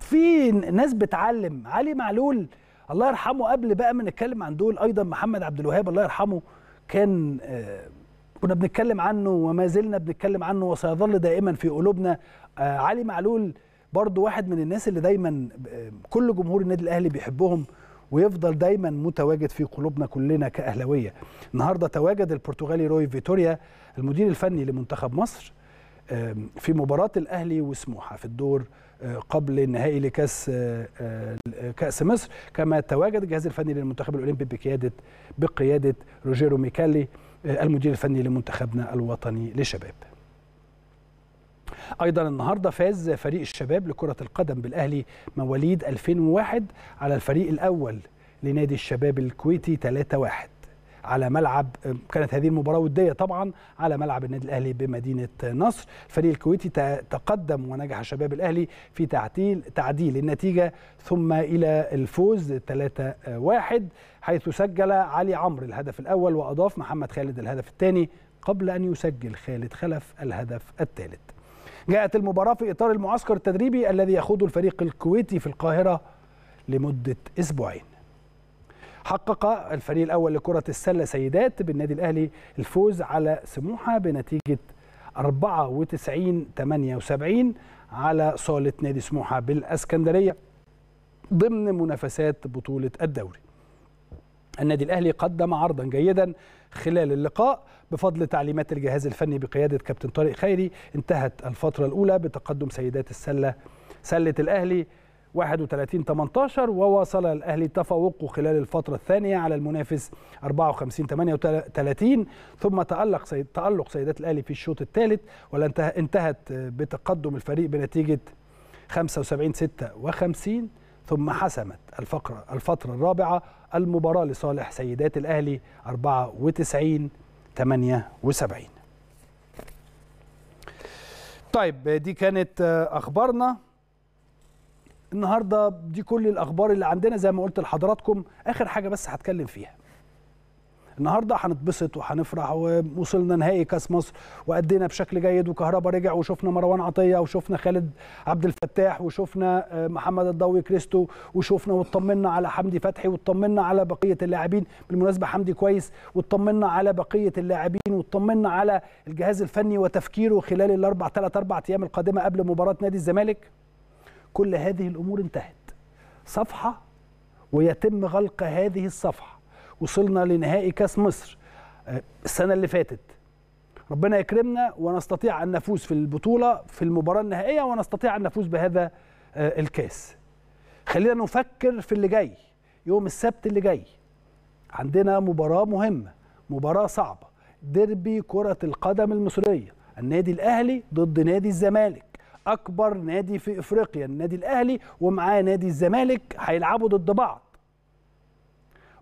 A: في ناس بتعلم علي معلول الله يرحمه قبل بقى ما نتكلم عن دول ايضا محمد عبد الوهاب الله يرحمه كان آه، كنا بنتكلم عنه وما زلنا بنتكلم عنه وسيظل دائما في قلوبنا آه، علي معلول برضو واحد من الناس اللي دايما كل جمهور النادي الاهلي بيحبهم ويفضل دايما متواجد في قلوبنا كلنا كاهلاويه النهاردة تواجد البرتغالي روي فيتوريا المدير الفني لمنتخب مصر في مباراة الأهلي وسموحة في الدور قبل النهائي لكأس كأس مصر كما تواجد الجهاز الفني للمنتخب الأولمبي بقيادة بقيادة روجيرو ميكالي المدير الفني لمنتخبنا الوطني للشباب. ايضا النهارده فاز فريق الشباب لكره القدم بالاهلي مواليد 2001 على الفريق الاول لنادي الشباب الكويتي 3-1 على ملعب كانت هذه المباراه وديه طبعا على ملعب النادي الاهلي بمدينه نصر الفريق الكويتي تقدم ونجح شباب الاهلي في تعديل تعديل النتيجه ثم الى الفوز 3 1 حيث سجل علي عمرو الهدف الاول واضاف محمد خالد الهدف الثاني قبل ان يسجل خالد خلف الهدف الثالث جاءت المباراة في إطار المعسكر التدريبي الذي يخوضه الفريق الكويتي في القاهرة لمدة أسبوعين حقق الفريق الأول لكرة السلة سيدات بالنادي الأهلي الفوز على سموحة بنتيجة 94 78 على صالة نادي سموحة بالأسكندرية ضمن منافسات بطولة الدوري النادي الأهلي قدم عرضا جيدا خلال اللقاء بفضل تعليمات الجهاز الفني بقيادة كابتن طارق خيري انتهت الفترة الأولى بتقدم سيدات السلة سلة الأهلي 31 18 وواصل الاهلي تفوقه خلال الفتره الثانيه على المنافس 54 38 ثم تالق سيد تالق سيدات الاهلي في الشوط الثالث وانتهت بتقدم الفريق بنتيجه 75 56 ثم حسمت الفقرة الفترة الرابعة المباراة لصالح سيدات الأهلي 94 78 طيب دي كانت أخبارنا النهارده دي كل الاخبار اللي عندنا زي ما قلت لحضراتكم اخر حاجه بس هتكلم فيها النهارده هنتبسط وهنفرح ووصلنا نهائي كاس مصر وادينا بشكل جيد وكهربا رجع وشفنا مروان عطيه وشفنا خالد عبد الفتاح وشفنا آه، محمد الضوي كريستو وشفنا واطمنا على حمدي فتحي واطمنا على بقيه اللاعبين بالمناسبه حمدي كويس واطمنا على بقيه اللاعبين واطمنا على الجهاز الفني وتفكيره خلال الاربع ثلاث اربع ايام القادمه قبل مباراه نادي الزمالك كل هذه الأمور انتهت صفحة ويتم غلق هذه الصفحة وصلنا لنهائي كاس مصر آه، السنة اللي فاتت ربنا يكرمنا ونستطيع أن نفوز في البطولة في المباراة النهائية ونستطيع أن نفوز بهذا آه، الكاس خلينا نفكر في اللي جاي يوم السبت اللي جاي عندنا مباراة مهمة مباراة صعبة ديربي كرة القدم المصرية النادي الأهلي ضد نادي الزمالك اكبر نادي في افريقيا النادي الاهلي ومعاه نادي الزمالك هيلعبوا ضد بعض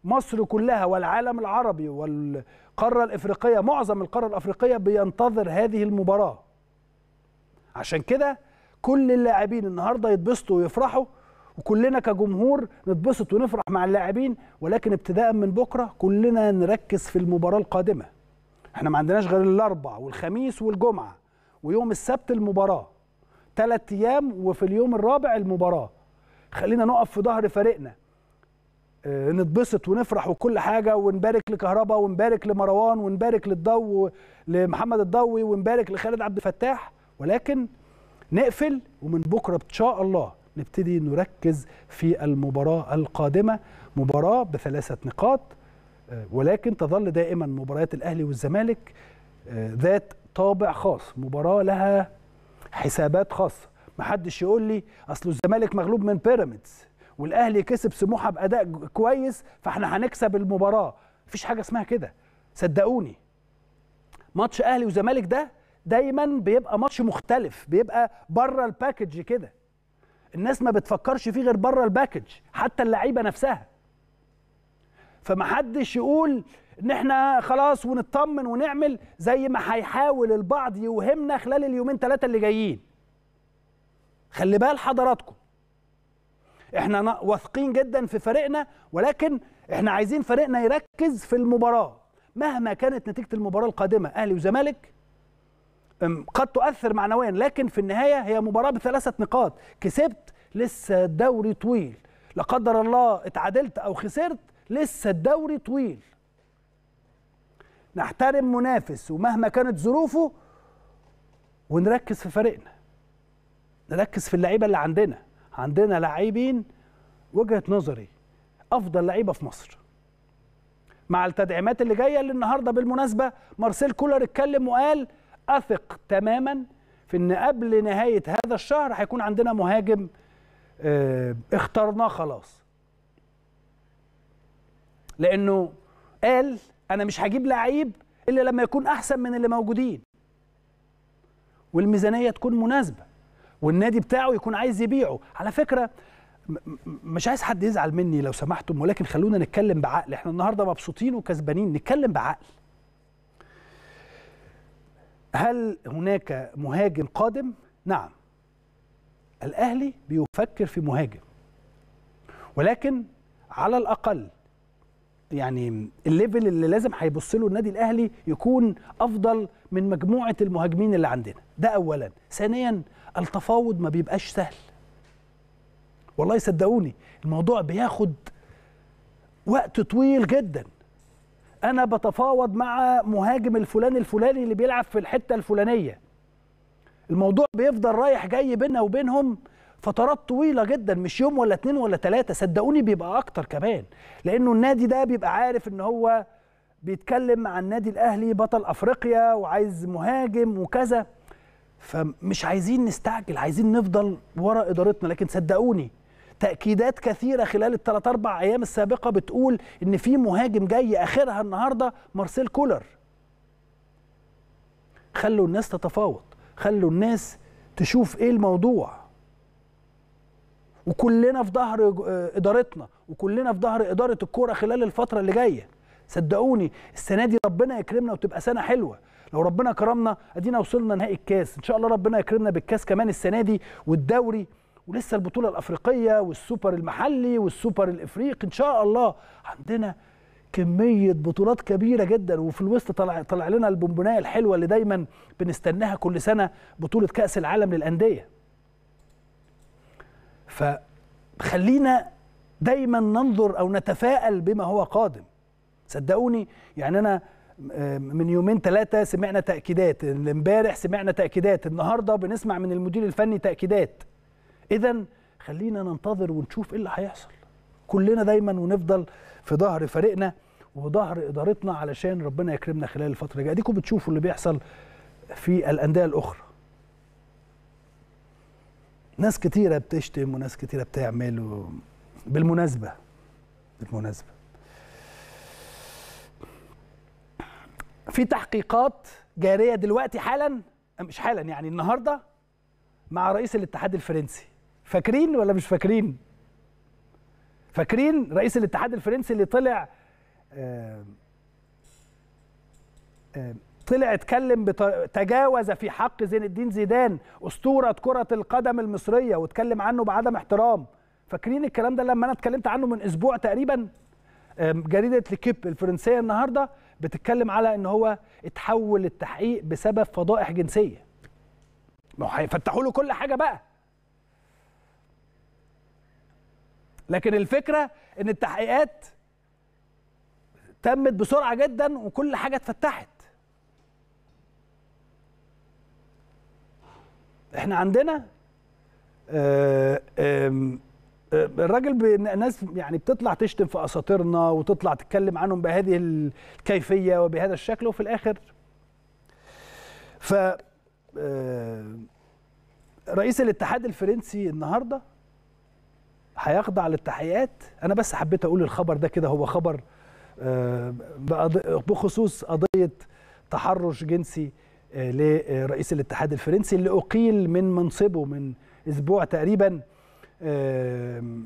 A: مصر كلها والعالم العربي والقاره الافريقيه معظم القاره الافريقيه بينتظر هذه المباراه عشان كده كل اللاعبين النهارده يتبسطوا ويفرحوا وكلنا كجمهور نتبسط ونفرح مع اللاعبين ولكن ابتداء من بكره كلنا نركز في المباراه القادمه احنا ما عندناش غير الاربع والخميس والجمعه ويوم السبت المباراه ثلاث ايام وفي اليوم الرابع المباراه خلينا نقف في ظهر فريقنا آه، نتبسط ونفرح وكل حاجه ونبارك لكهربا ونبارك لمروان ونبارك للضو لمحمد الضوي ونبارك لخالد عبد الفتاح ولكن نقفل ومن بكره ان شاء الله نبتدي نركز في المباراه القادمه مباراه بثلاثه نقاط آه، ولكن تظل دائما مباريات الاهلي والزمالك آه، ذات طابع خاص مباراه لها حسابات خاصه محدش يقول لي اصل الزمالك مغلوب من بيراميدز والاهلي كسب سموحه باداء كويس فاحنا هنكسب المباراه مفيش حاجه اسمها كده صدقوني ماتش اهلي وزمالك ده دايما بيبقى ماتش مختلف بيبقى بره الباكج كده الناس ما بتفكرش فيه غير بره الباكج حتى اللعيبه نفسها فمحدش يقول ان احنا خلاص ونطمن ونعمل زي ما هيحاول البعض يوهمنا خلال اليومين ثلاثه اللي جايين خلي بال حضراتكم احنا واثقين جدا في فريقنا ولكن احنا عايزين فريقنا يركز في المباراه مهما كانت نتيجه المباراه القادمه اهلي وزمالك قد تؤثر معنويا لكن في النهايه هي مباراه بثلاثه نقاط كسبت لسه الدوري طويل لا قدر الله اتعادلت او خسرت لسه الدوري طويل نحترم منافس ومهما كانت ظروفه ونركز في فريقنا نركز في اللعيبه اللي عندنا عندنا لاعبين وجهه نظري افضل لعيبه في مصر مع التدعيمات اللي جايه اللي النهارده بالمناسبه مارسيل كولر اتكلم وقال اثق تماما في ان قبل نهايه هذا الشهر هيكون عندنا مهاجم اه اخترناه خلاص لانه قال انا مش هجيب لعيب الا لما يكون احسن من اللي موجودين والميزانيه تكون مناسبه والنادي بتاعه يكون عايز يبيعه على فكره مش عايز حد يزعل مني لو سمحتم ولكن خلونا نتكلم بعقل احنا النهارده مبسوطين وكسبانين نتكلم بعقل هل هناك مهاجم قادم نعم الاهلي بيفكر في مهاجم ولكن على الاقل يعني الليفل اللي لازم هيبص له النادي الاهلي يكون افضل من مجموعه المهاجمين اللي عندنا ده اولا ثانيا التفاوض ما بيبقاش سهل والله صدقوني الموضوع بياخد وقت طويل جدا انا بتفاوض مع مهاجم الفلان الفلاني اللي بيلعب في الحته الفلانيه الموضوع بيفضل رايح جاي بيننا وبينهم فترات طويله جدا مش يوم ولا اتنين ولا تلاته صدقوني بيبقى اكتر كمان لانه النادي ده بيبقى عارف ان هو بيتكلم مع النادي الاهلي بطل افريقيا وعايز مهاجم وكذا فمش عايزين نستعجل عايزين نفضل ورا ادارتنا لكن صدقوني تاكيدات كثيره خلال الثلاث اربع ايام السابقه بتقول ان في مهاجم جاي اخرها النهارده مارسيل كولر خلوا الناس تتفاوض خلوا الناس تشوف ايه الموضوع وكلنا في ظهر آه، ادارتنا وكلنا في ظهر اداره الكوره خلال الفتره اللي جايه صدقوني السنه دي ربنا يكرمنا وتبقى سنه حلوه لو ربنا كرمنا ادينا وصلنا نهائي الكاس ان شاء الله ربنا يكرمنا بالكاس كمان السنه دي والدوري ولسه البطوله الافريقيه والسوبر المحلي والسوبر الافريقي ان شاء الله عندنا كميه بطولات كبيره جدا وفي الوسط طلع طلع لنا البونبونايه الحلوه اللي دايما بنستناها كل سنه بطوله كاس العالم للانديه فخلينا دايما ننظر او نتفائل بما هو قادم صدقوني يعني انا آه، من يومين ثلاثة سمعنا تأكيدات امبارح سمعنا تأكيدات النهاردة بنسمع من المدير الفني تأكيدات إذا خلينا ننتظر ونشوف إيه اللي هيحصل كلنا دايما ونفضل في ظهر فريقنا وظهر إدارتنا علشان ربنا يكرمنا خلال الفترة الجاية أديكم بتشوفوا اللي بيحصل في الأندية الأخرى ناس كتيرة بتشتم وناس كتيرة بتعمل و... بالمناسبة بالمناسبة في تحقيقات جارية دلوقتي حالا مش حالا يعني النهاردة مع رئيس الاتحاد الفرنسي فاكرين ولا مش فاكرين فاكرين رئيس الاتحاد الفرنسي اللي طلع آآ آه، آآ آه، طلع اتكلم تجاوز في حق زين الدين زيدان اسطوره كره القدم المصريه واتكلم عنه بعدم احترام فاكرين الكلام ده لما انا اتكلمت عنه من اسبوع تقريبا جريده لكيب الفرنسيه النهارده بتتكلم على ان هو اتحول التحقيق بسبب فضائح جنسيه ما هو هيفتحوا له كل حاجه بقى لكن الفكره ان التحقيقات تمت بسرعه جدا وكل حاجه اتفتحت احنا عندنا آه، آه، الراجل ناس يعني بتطلع تشتم في اساطيرنا وتطلع تتكلم عنهم بهذه الكيفيه وبهذا الشكل وفي الاخر ف آه، رئيس الاتحاد الفرنسي النهارده هيخضع للتحقيقات انا بس حبيت اقول الخبر ده كده هو خبر بخصوص قضيه تحرش جنسي لرئيس الاتحاد الفرنسي اللي أقيل من منصبه من أسبوع تقريبا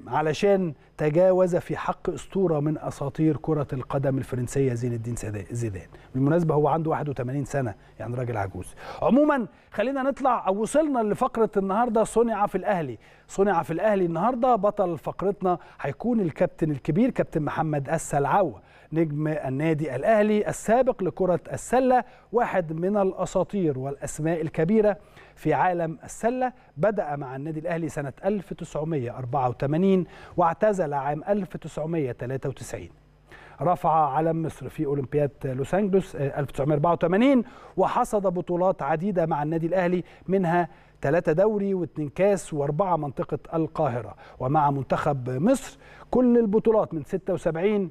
A: علشان تجاوز في حق أسطورة من أساطير كرة القدم الفرنسية زين الدين زيدان بالمناسبة هو عنده 81 سنة يعني راجل عجوز عموما خلينا نطلع أو وصلنا لفقرة النهاردة صنع في الأهلي صنع في الأهلي النهاردة بطل فقرتنا هيكون الكابتن الكبير كابتن محمد السلعوة نجم النادي الأهلي السابق لكرة السلة واحد من الأساطير والأسماء الكبيرة في عالم السلة بدأ مع النادي الأهلي سنة 1984 واعتزل عام 1993 رفع علم مصر في أولمبياد لوس أنجلوس 1984 آه، وحصد بطولات عديدة مع النادي الأهلي منها ثلاثة دوري واثنين كاس وأربعة منطقة القاهرة ومع منتخب مصر كل البطولات من 76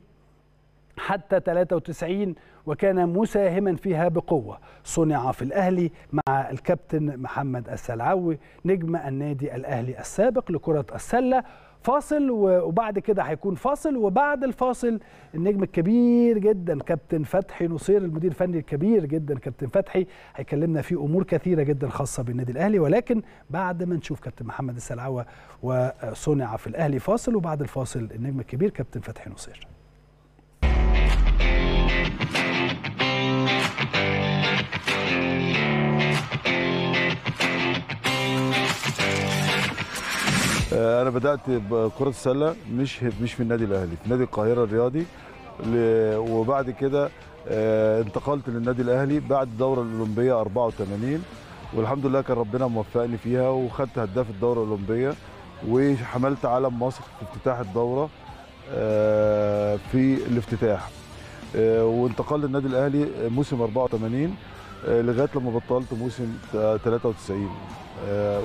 A: حتى 93 وكان مساهما فيها بقوة صنع في الأهلي مع الكابتن محمد السلعوي نجم النادي الأهلي السابق لكرة السلة فاصل وبعد كده هيكون فاصل وبعد الفاصل النجم الكبير جدا كابتن فتحي نصير المدير الفني الكبير جدا كابتن فتحي هيكلمنا في امور كثيره جدا خاصه بالنادي الاهلي ولكن بعد ما نشوف كابتن محمد السلعوه وصنع في الاهلي فاصل وبعد الفاصل النجم الكبير كابتن فتحي نصير
C: آه، انا بدات بكره السله مش مش في النادي الاهلي في نادي القاهره الرياضي وبعد كده آه، انتقلت للنادي الاهلي بعد الدوره الاولمبيه 84 والحمد لله كان ربنا موفقني فيها وخدت هداف الدوره الاولمبيه وحملت علم مصر في افتتاح الدوره آه، في الافتتاح آه، وانتقل للنادي الاهلي آه، موسم 84 آه، لغايه لما بطلت موسم 93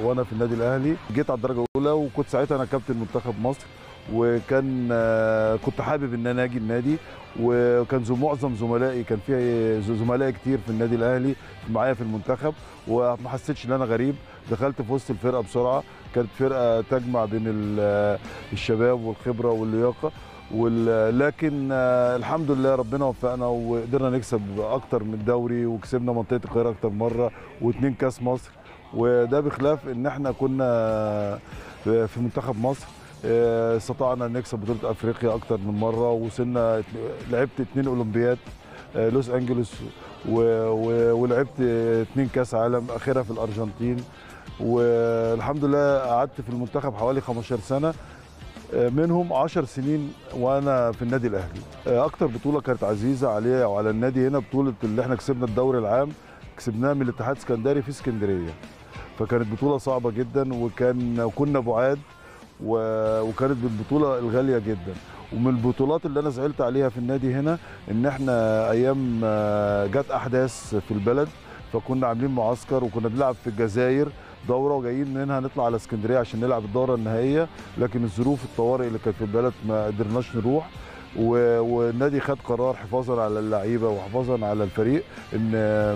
C: وانا في النادي الاهلي جيت على الدرجه الاولى وكنت ساعتها انا كابتن منتخب مصر وكان كنت حابب ان انا اجي النادي وكان معظم زملائي كان في زملائي كتير في النادي الاهلي معايا في المنتخب وما حسيتش ان انا غريب دخلت في وسط الفرقه بسرعه كانت فرقه تجمع بين الشباب والخبره واللياقه ولكن آه، الحمد لله ربنا وفقنا وقدرنا نكسب اكتر من الدوري وكسبنا منطقه القاهره اكتر مره واثنين كاس مصر وده بخلاف ان احنا كنا آه، في منتخب مصر آه، استطعنا نكسب بطوله افريقيا اكتر من مره وصلنا لعبت اثنين اولمبياد لوس انجلوس ولعبت اثنين كاس عالم اخرها في الارجنتين والحمد لله قعدت في المنتخب حوالي 15 سنه آه، منهم 10 سنين وانا في النادي الاهلي آه، اكتر بطوله كانت عزيزه عليا وعلى النادي هنا بطوله اللي احنا كسبنا الدوري العام كسبناها من الاتحاد السكندري في اسكندريه فكانت بطوله صعبه جدا وكان كنا بعاد و... وكانت البطوله الغاليه جدا ومن البطولات اللي انا زعلت عليها في النادي هنا ان احنا ايام آه، جت احداث في البلد فكنا عاملين معسكر وكنا بنلعب في الجزائر دوره وجايين منها هنطلع على اسكندريه عشان نلعب الدوره النهائيه لكن الظروف الطوارئ اللي كانت في البلد ما قدرناش نروح والنادي خد قرار حفاظا على اللعيبه وحفاظا على الفريق ان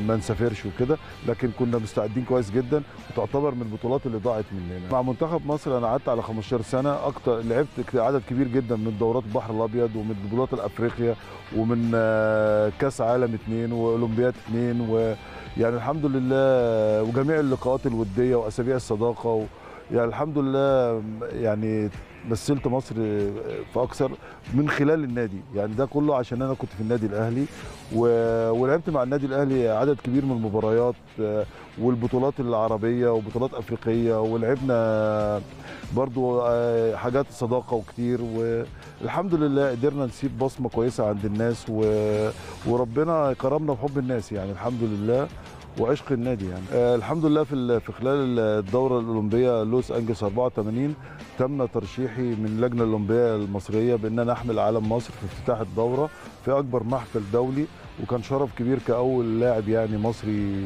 C: ما نسافرش وكده لكن كنا مستعدين كويس جدا وتعتبر من البطولات اللي ضاعت مننا مع منتخب مصر انا قعدت على 15 سنه اكتر لعبت عدد كبير جدا من دورات البحر الابيض ومن بطولات افريقيا ومن آه، كاس عالم اثنين واولمبياد اثنين و يعني الحمد لله وجميع اللقاءات الوديه واسابيع الصداقه و يعني الحمد لله يعني مثلت مصر في اكثر من خلال النادي يعني ده كله عشان انا كنت في النادي الاهلي و... ولعبت مع النادي الاهلي عدد كبير من المباريات آه، والبطولات العربيه وبطولات افريقيه ولعبنا برضو آه، حاجات صداقه وكتير والحمد لله قدرنا نسيب بصمه كويسه عند الناس و... وربنا كرمنا بحب الناس يعني الحمد لله وعشق النادي يعني آه الحمد لله في في خلال الدوره الاولمبيه لوس انجلس 84 تم ترشيحي من اللجنه الاولمبيه المصريه بان انا احمل علم مصر في افتتاح الدوره في اكبر محفل دولي وكان شرف كبير كاول لاعب يعني مصري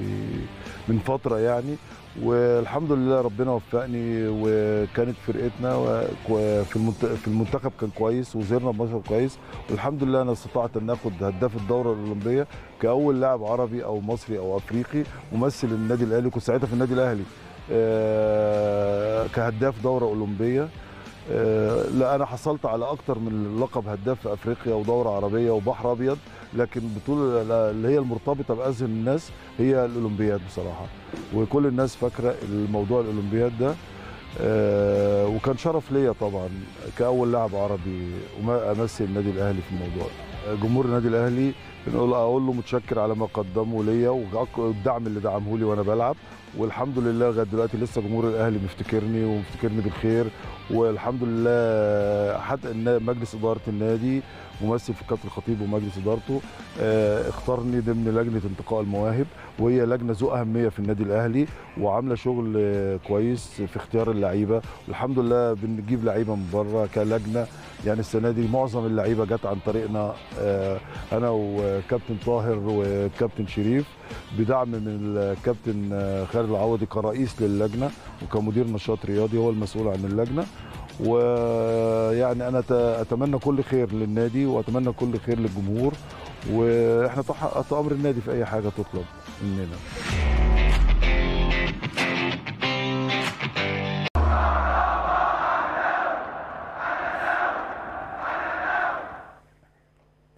C: من فتره يعني والحمد لله ربنا وفقني وكانت فرقتنا في في المنتخب كان كويس وزيرنا بمصر كويس والحمد لله انا استطعت ان اخد هداف الدوره الاولمبيه كاول لاعب عربي او مصري او افريقي ممثل النادي الاهلي كنت ساعتها في النادي الاهلي آه، كهداف دوره اولمبيه آه، لا انا حصلت على اكتر من لقب هداف في افريقيا ودوره عربيه وبحر ابيض لكن بطوله اللي هي المرتبطه باذهن الناس هي الاولمبياد بصراحه وكل الناس فاكره الموضوع الاولمبياد ده آه، وكان شرف ليا طبعا كاول لاعب عربي امثل النادي الاهلي في الموضوع جمهور النادي الاهلي بنقول اقول له متشكر على ما قدمه ليا والدعم اللي دعمه لي وانا بلعب والحمد لله لغايه دلوقتي لسه جمهور الاهلي مفتكرني ومفتكرني بالخير والحمد لله حتى ان مجلس اداره النادي ممثل في الكابتن الخطيب ومجلس ادارته آه، اختارني ضمن لجنه انتقاء المواهب وهي لجنه ذو اهميه في النادي الاهلي وعامله شغل آه، كويس في اختيار اللعيبه والحمد لله بنجيب لعيبه من بره كلجنه يعني السنه دي معظم اللعيبه جت عن طريقنا آه، انا وكابتن طاهر وكابتن شريف بدعم من الكابتن خالد العوضي كرئيس للجنه وكمدير نشاط رياضي هو المسؤول عن اللجنه ويعني انا اتمنى كل خير للنادي واتمنى كل خير للجمهور واحنا تحت امر النادي في اي حاجه تطلب مننا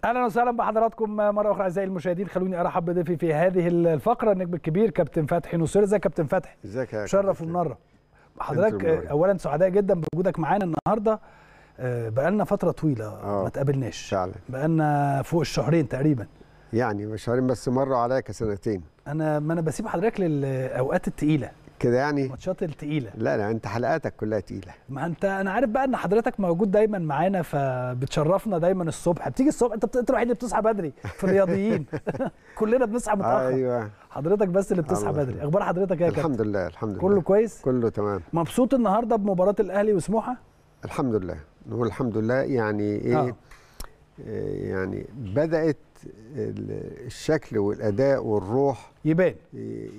A: اهلا وسهلا بحضراتكم مره اخرى اعزائي المشاهدين خلوني ارحب بضيفي في هذه الفقره النجم الكبير كابتن فتحي نصير ازيك كابتن فتحي ازيك يا شرف ومنره حضرتك اولا سعداء جدا بوجودك معانا النهارده آه، بقالنا فتره طويله آه، ما تقابلناش بقالنا فوق الشهرين تقريبا يعني مش شهرين بس
D: مروا عليا كسنتين
A: انا ما انا بسيب حضرتك للاوقات التقيله كده يعني ماتشات
D: التقيله لا لا انت حلقاتك كلها تقيله
A: ما انت انا عارف بقى ان حضرتك موجود دايما معانا فبتشرفنا دايما الصبح بتيجي الصبح انت انت الوحيد اللي بتصحى بدري في الرياضيين [laughs] كلنا بنصحى متاخر ايوه حضرتك بس اللي بتصحى بدري اخبار حضرتك ايه يا كابتن
D: الحمد لله الحمد
A: لله كله كويس
D: كله تمام مبسوط النهارده بمباراه الاهلي وسموحه الحمد لله نقول الحمد لله يعني ايه آه. يعني بدات الشكل والاداء والروح يبان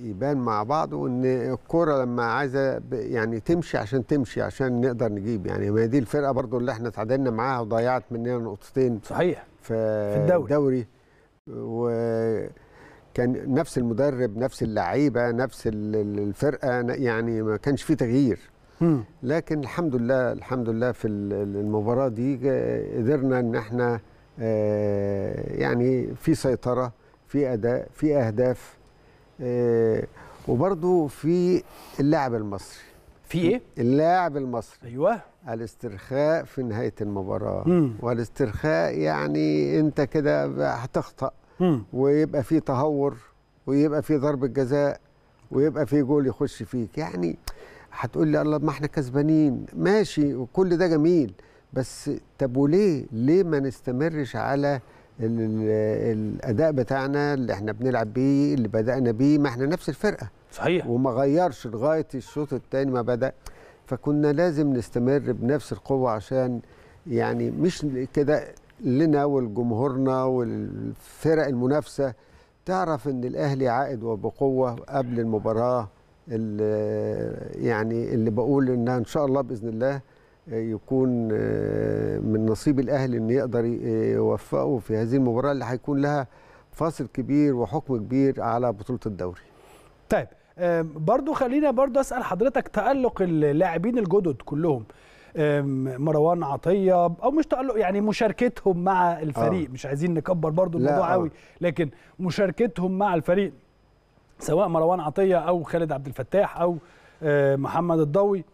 D: يبان مع بعض وان الكوره لما عايزه يعني تمشي عشان تمشي عشان نقدر نجيب يعني ما دي الفرقه برضو اللي احنا اتعادلنا معاها وضيعت مننا نقطتين صحيح في, في الدوري, الدوري وكان نفس المدرب نفس اللعيبه نفس الفرقه يعني ما كانش في تغيير لكن الحمد لله الحمد لله في المباراه دي آه، قدرنا ان احنا آه، يعني في سيطره في اداء في اهداف آه، وبرضو في اللاعب المصري في ايه اللاعب المصري ايوه الاسترخاء في نهايه المباراه مم. والاسترخاء يعني انت كده هتخطا ويبقى في تهور ويبقى في ضربه جزاء ويبقى في جول يخش فيك يعني هتقول لي الله ما احنا كسبانين ماشي وكل ده جميل بس طب وليه ليه ما نستمرش على الاداء بتاعنا اللي احنا بنلعب بيه اللي بدانا بيه ما احنا نفس الفرقه صحيح وما غيرش لغايه الشوط الثاني ما بدا فكنا لازم نستمر بنفس القوه عشان يعني مش كده لنا ولجمهورنا والفرق المنافسه تعرف ان الاهلي عائد وبقوه قبل المباراه اللي يعني اللي بقول انها ان شاء الله باذن الله آه، يكون آه، من نصيب الاهل ان يقدر آه، يوفقه في هذه المباراه اللي هيكون لها فاصل كبير وحكم كبير على بطوله الدوري. طيب برضو خلينا برضو اسال حضرتك
A: تالق اللاعبين الجدد كلهم مروان عطيه او مش تالق يعني مشاركتهم مع الفريق آه. مش عايزين نكبر برضو الموضوع قوي لكن مشاركتهم مع الفريق سواء مروان عطيه او خالد عبد الفتاح او آه، محمد الضوي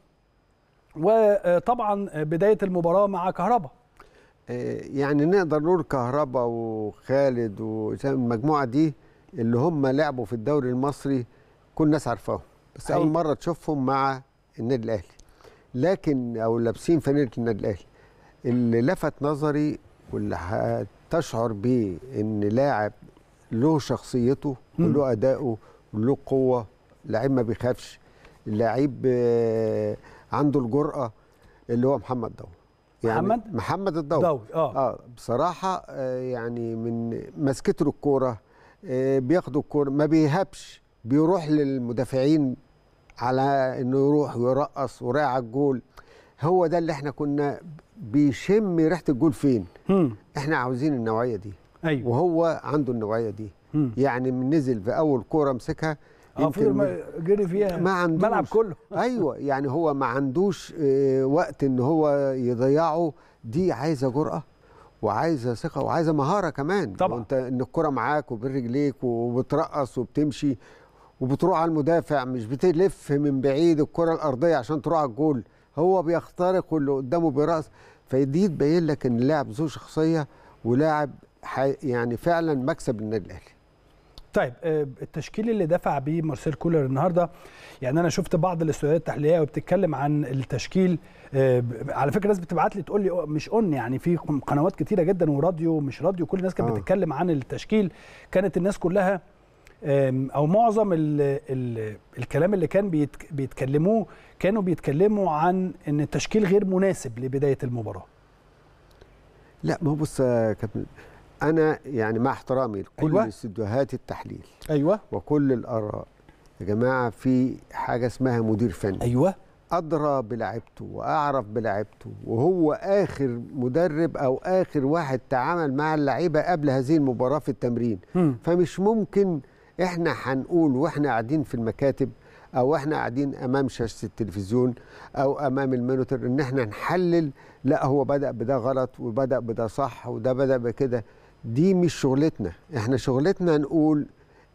A: وطبعا آه، بدايه المباراه مع كهربا
D: آه، يعني نقدر نقول كهربا وخالد واسامه المجموعه دي اللي هم لعبوا في الدوري المصري كل الناس عارفاهم بس اول مره تشوفهم مع النادي الاهلي لكن او لابسين فانيله النادي الاهلي اللي لفت نظري واللي هتشعر بيه ان لاعب له شخصيته وله اداؤه له قوه لعيب ما بيخافش لعيب آه، عنده الجرأه اللي هو محمد داوود يعني محمد محمد الدوري دوري اه اه بصراحه آه، يعني من مسكته الكوره آه، بياخدوا بياخد الكوره ما بيهبش بيروح للمدافعين على انه يروح ويرقص ورايح الجول هو ده اللي احنا كنا بيشم ريحه الجول فين؟ مم. احنا عاوزين النوعيه دي ايوه وهو عنده النوعيه دي يعني يعني نزل في اول كوره مسكها آه، يمكن جري فيها ما عندوش ملعب كله [laughs] ايوه يعني هو ما عندوش آه، وقت ان هو يضيعه دي عايزه جرأه وعايزه ثقه وعايزه مهاره كمان طبعا وانت ان الكره معاك وبرجليك وبترقص وبتمشي وبتروح على المدافع مش بتلف من بعيد الكره الارضيه عشان تروح على الجول هو بيخترق واللي قدامه براس فدي تبين لك ان اللاعب ذو شخصيه ولاعب يعني فعلا مكسب للنادي الاهلي
A: طيب آه، التشكيل اللي دفع بيه مارسيل كولر النهارده يعني انا شفت بعض الاستوديوهات التحليليه وبتتكلم عن التشكيل آه، على فكره ناس بتبعت لي تقول لي مش اون يعني في قنوات كتيره جدا وراديو مش راديو كل الناس كانت آه. بتتكلم عن التشكيل كانت الناس كلها او معظم الـ الـ الكلام اللي كان بيتكلموه كانوا بيتكلموا عن ان التشكيل غير مناسب لبدايه المباراه
D: لا ما هو بص كابتن انا يعني مع احترامي لكل أيوة. استديوهات التحليل ايوه وكل الاراء يا جماعه في حاجه اسمها مدير فني ايوه ادرى بلعبته واعرف بلعبته وهو اخر مدرب او اخر واحد تعامل مع اللعيبه قبل هذه المباراه في التمرين م. فمش ممكن احنا هنقول واحنا قاعدين في المكاتب او احنا قاعدين امام شاشه التلفزيون او امام المونيتور ان احنا نحلل لا هو بدا بده غلط وبدا بده صح وده بدا بكده دي مش شغلتنا احنا شغلتنا نقول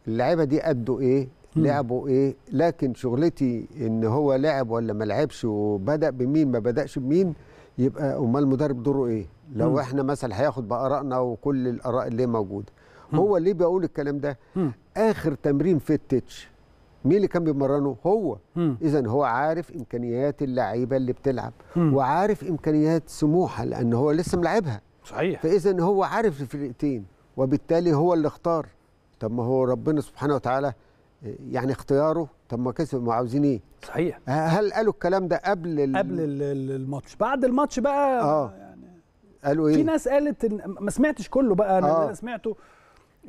D: اللعيبه دي قدوا ايه لعبوا ايه لكن شغلتي ان هو لعب ولا ما لعبش وبدا بمين ما بداش بمين يبقى امال المدرب دوره ايه لو م. احنا مثلا هياخد بارائنا وكل الاراء اللي موجوده هو ليه بيقول الكلام ده م. اخر تمرين في التتش مين اللي كان بيمرنه هو اذا هو عارف امكانيات اللعيبه اللي بتلعب م. وعارف امكانيات سموحه لان هو لسه ملعبها صحيح فاذا هو عارف الفرقتين وبالتالي هو اللي اختار طب ما هو ربنا سبحانه وتعالى آه، يعني اختياره طب ما كسب ما عاوزين ايه صحيح آه، هل قالوا الكلام ده قبل قبل الماتش بعد الماتش بقى اه يعني قالوا ايه في ناس قالت إن ما سمعتش كله بقى انا آه. سمعته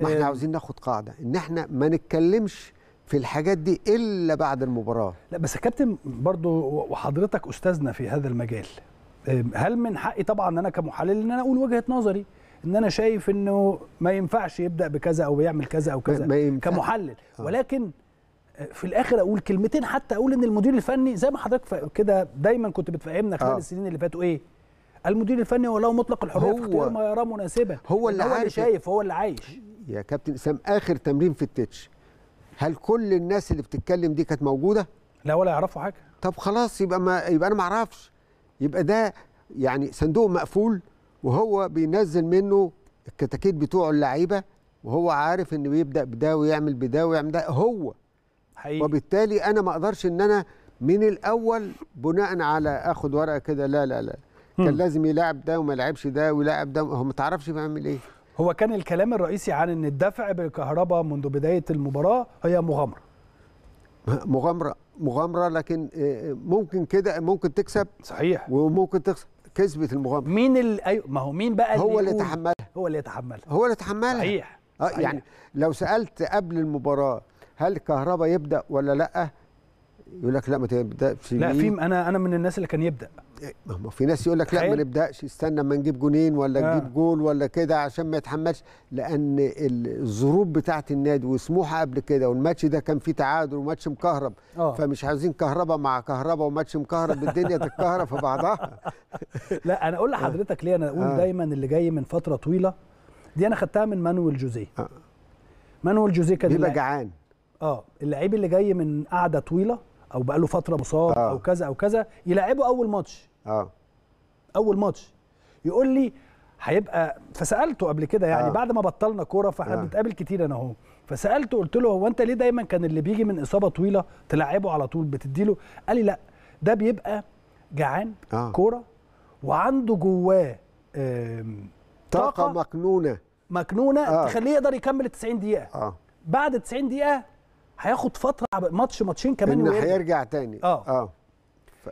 D: ما احنا آه، عاوزين ناخد قاعده ان احنا ما نتكلمش في الحاجات دي الا بعد المباراه لا بس يا كابتن
A: برضو وحضرتك استاذنا في هذا المجال هل من حقي طبعا انا كمحلل ان انا اقول وجهه نظري ان انا شايف انه ما ينفعش يبدا بكذا او يعمل كذا او كذا كمحلل آه. ولكن آه، في الاخر اقول كلمتين حتى اقول ان المدير الفني زي ما حضرتك كده دايما كنت بتفهمنا خلال آه. السنين اللي فاتوا ايه المدير الفني هو له مطلق الحريه في اختيار ما يراه مناسبا هو اللي, هو اللي شايف
D: هو اللي عايش يا كابتن اسام اخر تمرين في التتش هل كل الناس اللي بتتكلم دي كانت موجوده لا ولا يعرفوا حاجه طب خلاص يبقى ما يبقى انا ما اعرفش يبقى ده يعني صندوق مقفول وهو بينزل منه الكتاكيت بتوعه اللعيبه وهو عارف ان بيبدا بده ويعمل بده ويعمل ده هو حقيقي. وبالتالي انا ما اقدرش ان انا من الاول بناء على اخد ورقه كده لا لا لا م. كان لازم يلاعب ده وما يلعبش ده ويلاعب ده هو ما تعرفش بيعمل ايه
A: هو كان الكلام الرئيسي عن ان الدفع بالكهرباء منذ
D: بدايه المباراه هي مغامره مغامره مغامره لكن آه، آه، ممكن كده ممكن تكسب صحيح وممكن تخسر كسبت المغامره مين اللي أيوه ما هو مين بقى اللي هو اللي يتحملها هو اللي يتحملها هو اللي يتحملها صحيح. آه صحيح يعني لو سالت قبل المباراه هل كهربا يبدا ولا لا يقول لك لا ما تبداش لا في
A: انا انا من الناس اللي كان يبدا ما
D: هو في ناس يقول لك لا ما نبداش استنى ما نجيب جونين ولا آه. نجيب جول ولا كده عشان ما يتحملش لان الظروف بتاعه النادي وسموحه قبل كده والماتش ده كان فيه تعادل وماتش مكهرب آه. فمش عايزين كهرباء مع كهرباء وماتش مكهرب الدنيا تتكهرب في بعضها
A: [laughs] لا انا اقول لحضرتك ليه انا اقول آه. دايما اللي جاي من فتره طويله دي انا خدتها من مانويل جوزيه آه. مانويل جوزيه كان بيبقى جعان اه اللعيب اللي جاي من قعده طويله او بقى له فتره مصاب آه. او كذا او كذا يلعبه اول ماتش اه اول ماتش يقول لي هيبقى فسالته قبل كده يعني آه. بعد ما بطلنا كوره فاحنا آه. بنتقابل كتير انا اهو فسالته قلت له هو انت ليه دايما كان اللي بيجي من اصابه طويله تلعبه على طول بتديله قال لي لا ده بيبقى جعان آه. كوره وعنده جواه طاقه مكنونه مكنونه آه. تخليه يقدر يكمل 90 دقيقه آه. بعد 90 دقيقه هياخد فتره
D: ماتش ماتشين كمان انه هيرجع تاني اه اه,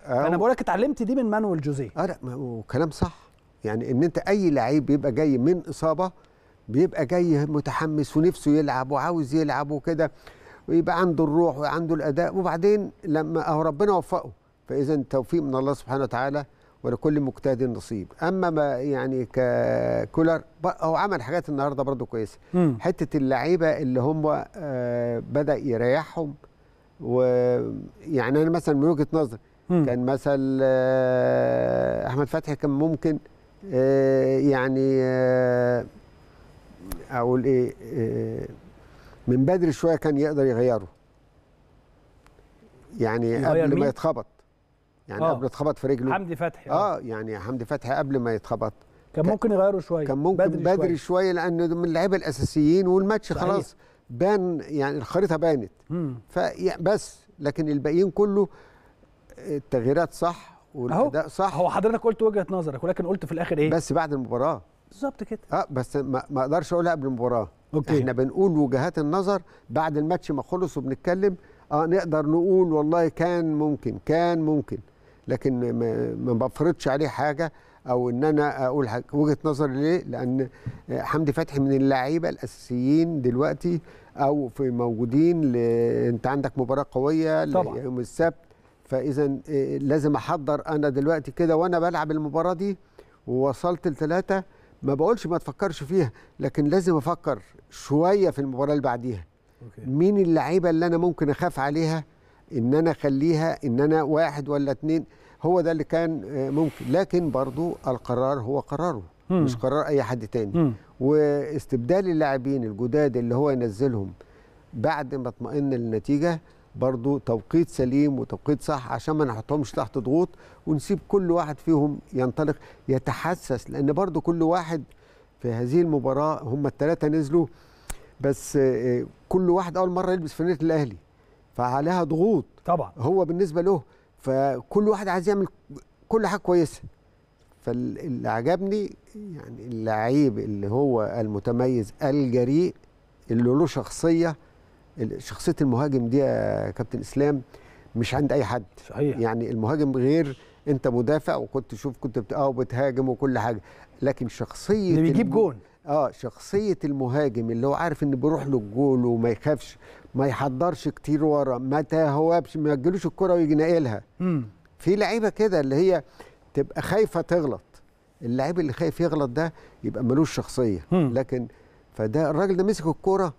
D: آه، انا بقول لك اتعلمت دي من مانويل جوزيه اه لا وكلام صح يعني ان انت اي لعيب بيبقى جاي من اصابه بيبقى جاي متحمس ونفسه يلعب وعاوز يلعب وكده ويبقى عنده الروح وعنده الاداء وبعدين لما اهو ربنا وفقه فاذا توفيق من الله سبحانه وتعالى ولكل مجتهد نصيب اما ما يعني ككولر هو عمل حاجات النهارده برده كويسه حته اللعيبه اللي هم آه بدا يريحهم ويعني انا مثلا من وجهه نظري كان مثل آه احمد فتحي كان ممكن آه يعني آه اقول ايه آه، من بدري شويه كان يقدر يغيره يعني قبل ما يتخبط يعني آه. قبل اتخبط في رجله حمدي فتحي آه. اه يعني حمدي فتحي قبل ما يتخبط كان ممكن يغيروا شويه كان ممكن بدري, بدري شويه, شوي لانه من اللعيبه الاساسيين والماتش صحيح. خلاص بان يعني الخريطه بانت فبس لكن الباقيين كله التغييرات صح والاداء
A: صح هو حضرتك قلت وجهه نظرك ولكن قلت في الاخر ايه
D: بس بعد المباراه بالظبط كده اه بس ما اقدرش اقولها قبل المباراه أوكي. احنا بنقول وجهات النظر بعد الماتش ما خلص وبنتكلم اه نقدر نقول والله كان ممكن كان ممكن لكن ما بفرضش عليه حاجه او ان انا اقول وجهه نظري ليه لان حمدي فتحي من اللعيبه الاساسيين دلوقتي او في موجودين ل... انت عندك مباراه قويه طبعا. يوم السبت فاذا آه، لازم احضر انا دلوقتي كده وانا بلعب المباراه دي ووصلت لثلاثه ما بقولش ما تفكرش فيها لكن لازم افكر شويه في المباراه اللي بعديها مين اللعيبه اللي انا ممكن اخاف عليها ان انا اخليها ان انا واحد ولا اتنين هو ده اللي كان آه، ممكن لكن برضو القرار هو قراره مم. مش قرار اي حد تاني مم. واستبدال اللاعبين الجداد اللي هو ينزلهم بعد ما اطمئن للنتيجه برضو توقيت سليم وتوقيت صح عشان ما نحطهمش تحت ضغوط ونسيب كل واحد فيهم ينطلق يتحسس لان برضو كل واحد في هذه المباراه هم الثلاثه نزلوا بس آه، آه، كل واحد اول مره يلبس فانيله الاهلي فعليها ضغوط طبعا هو بالنسبه له فكل واحد عايز يعمل كل حاجه كويسه فاللي عجبني يعني اللعيب اللي هو المتميز الجريء اللي له شخصيه شخصيه المهاجم دي يا كابتن اسلام مش عند اي حد صحيح. يعني المهاجم غير انت مدافع وكنت تشوف كنت بت... اه بتهاجم وكل حاجه لكن شخصيه اللي بيجيب الم... جون اه شخصيه المهاجم اللي هو عارف ان بيروح له الجول وما يخافش ما يحضرش كتير ورا ما تهوبش ما تجيلوش الكره ويجي ناقلها في لعيبه كده اللي هي تبقى خايفه تغلط اللعيب اللي خايف يغلط ده يبقى ملوش شخصيه مم. لكن فده الراجل ده مسك الكوره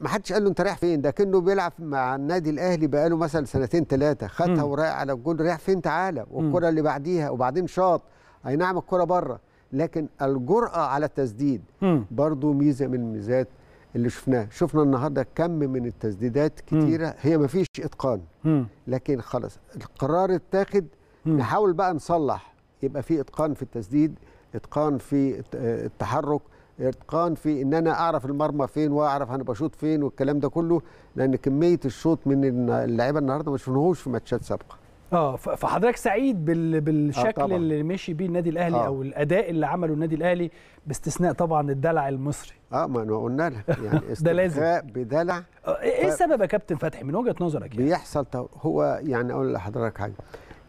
D: ما حدش قال له انت رايح فين ده كانه بيلعب مع النادي الاهلي بقاله مثلا سنتين ثلاثه خدها ورايح على الجول رايح فين تعالى والكره اللي بعديها وبعدين شاط اي نعم الكره بره لكن الجرأه على التسديد برضو ميزه من ميزات اللي شفناه شفنا النهارده كم من التسديدات كتيره م. هي ما فيش اتقان م. لكن خلاص القرار اتاخد نحاول بقى نصلح يبقى في اتقان في التسديد اتقان في التحرك اتقان في ان انا اعرف المرمى فين واعرف انا بشوط فين والكلام ده كله لان كميه الشوط من اللعيبه النهارده ما شفناهوش في ماتشات سابقه
A: اه فحضرتك سعيد آه، بالشكل آه اللي مشي بيه النادي الاهلي آه. او الاداء اللي عمله
D: النادي الاهلي باستثناء طبعا الدلع المصري اه ما انا قلنا لك [laughs] يعني ده لازم بدلع آه ايه, إيه السبب يا كابتن فتحي من وجهه نظرك يعني بيحصل هو يعني اقول لحضرتك حاجه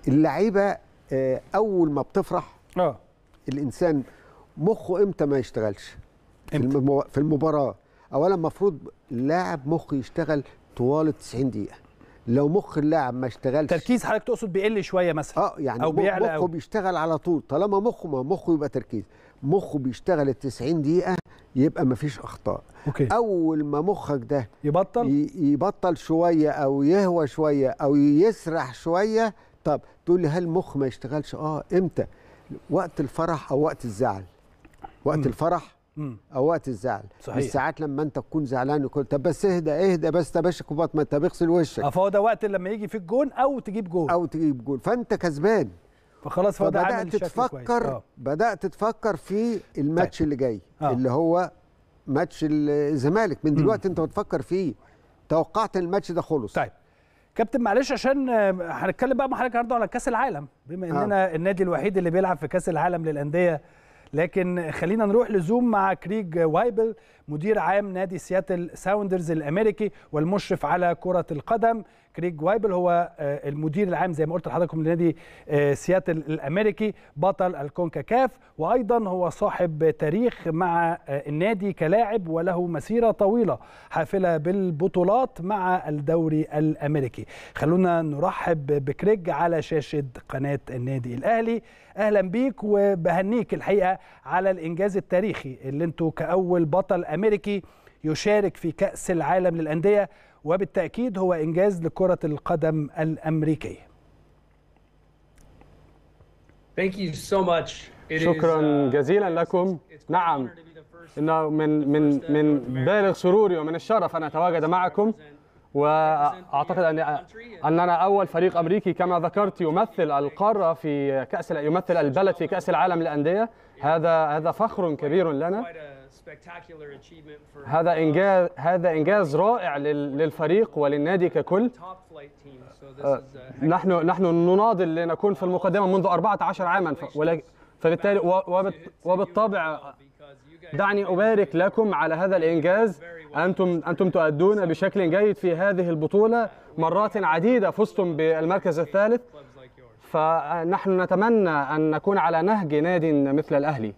D: اللعيبه آه اول ما بتفرح اه الانسان مخه امتى ما يشتغلش امتى؟ في المباراه اولا المفروض اللاعب مخه يشتغل طوال 90 دقيقه لو مخ اللاعب ما اشتغلش تركيز حضرتك
A: تقصد بيقل شويه مثلا اه يعني أو بيعلى مخه أو.
D: بيشتغل على طول طالما مخه ما مخه يبقى تركيز مخه بيشتغل ال 90 دقيقه يبقى ما فيش اخطاء أوكي. اول ما مخك ده يبطل يبطل شويه او يهوى شويه او يسرح شويه طب تقول لي هل مخ ما يشتغلش اه امتى وقت الفرح او وقت الزعل وقت م. الفرح او وقت الزعل صحيح. مش ساعات لما انت تكون زعلان وكل طب بس اهدى اهدى بس يا باشا ما انت بيغسل وشك
A: فهو ده وقت لما يجي فيك جون او تجيب جون او
D: تجيب جون فانت كسبان فخلاص فهو ده عامل تفكر كويس. آه. بدات تفكر في الماتش طيب. اللي جاي آه. اللي هو ماتش الزمالك من دلوقتي انت بتفكر فيه توقعت الماتش ده خلص طيب كابتن معلش عشان آه، هنتكلم بقى
A: مع حضرتك النهارده على كاس العالم بما آه. اننا النادي الوحيد اللي بيلعب في كاس العالم للانديه لكن خلينا نروح لزوم مع كريج وايبل مدير عام نادي سياتل ساوندرز الامريكي والمشرف على كره القدم كريج وايبل هو آه، المدير العام زي ما قلت لحضراتكم لنادي آه، سياتل الامريكي بطل الكونكاكاف وايضا هو صاحب تاريخ مع آه، النادي كلاعب وله مسيره طويله حافله بالبطولات مع الدوري الامريكي خلونا نرحب بكريج على شاشه قناه النادي الاهلي اهلا بيك وبهنيك الحقيقه على الانجاز التاريخي اللي انتوا كاول بطل أمريكي الأمريكي يشارك في كأس العالم للأندية وبالتأكيد هو إنجاز لكرة القدم الأمريكية
E: شكرا uh, جزيلا
F: لكم نعم انه من من من بالغ سروري ومن الشرف ان اتواجد معكم واعتقد ان اننا اول فريق امريكي كما ذكرت يمثل القاره في كاس يمثل البلد في كاس العالم للانديه هذا هذا فخر كبير لنا هذا انجاز هذا انجاز رائع للفريق وللنادي ككل
B: آه، uh,
F: نحن نحن نناضل لنكون في المقدمه منذ 14 عاما فبالتالي وبالطبع دعني ابارك لكم على هذا الانجاز انتم انتم تؤدون بشكل جيد في هذه البطوله مرات عديده فزتم بالمركز الثالث فنحن نتمنى ان نكون على نهج نادي مثل الاهلي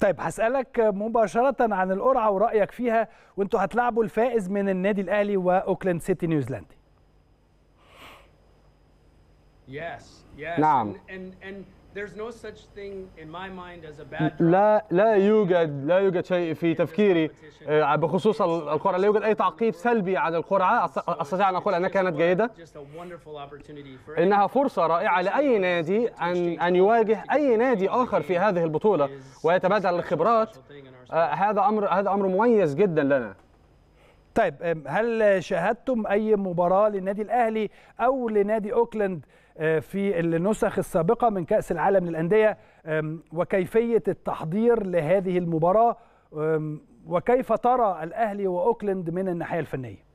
F: طيب هسألك مباشرة عن القرعة ورأيك فيها وانتوا هتلعبوا الفائز من
A: النادي الأهلي وأوكلاند سيتي نيوزيلندي.
E: نعم لا
F: لا يوجد لا يوجد شيء في تفكيري آه، بخصوص القرعه لا يوجد اي تعقيب سلبي عن القرعه استطيع ان اقول انها كانت جيده
E: انها فرصه
F: رائعه لاي نادي ان ان يواجه اي نادي اخر في هذه البطوله ويتبادل الخبرات آه، هذا امر هذا امر مميز جدا لنا طيب
A: هل شاهدتم اي مباراه للنادي الاهلي او لنادي اوكلاند آه، في النسخ السابقة من كأس العالم للأندية وكيفية التحضير لهذه المباراة وكيف ترى الأهلي وأوكلند من الناحية
F: الفنية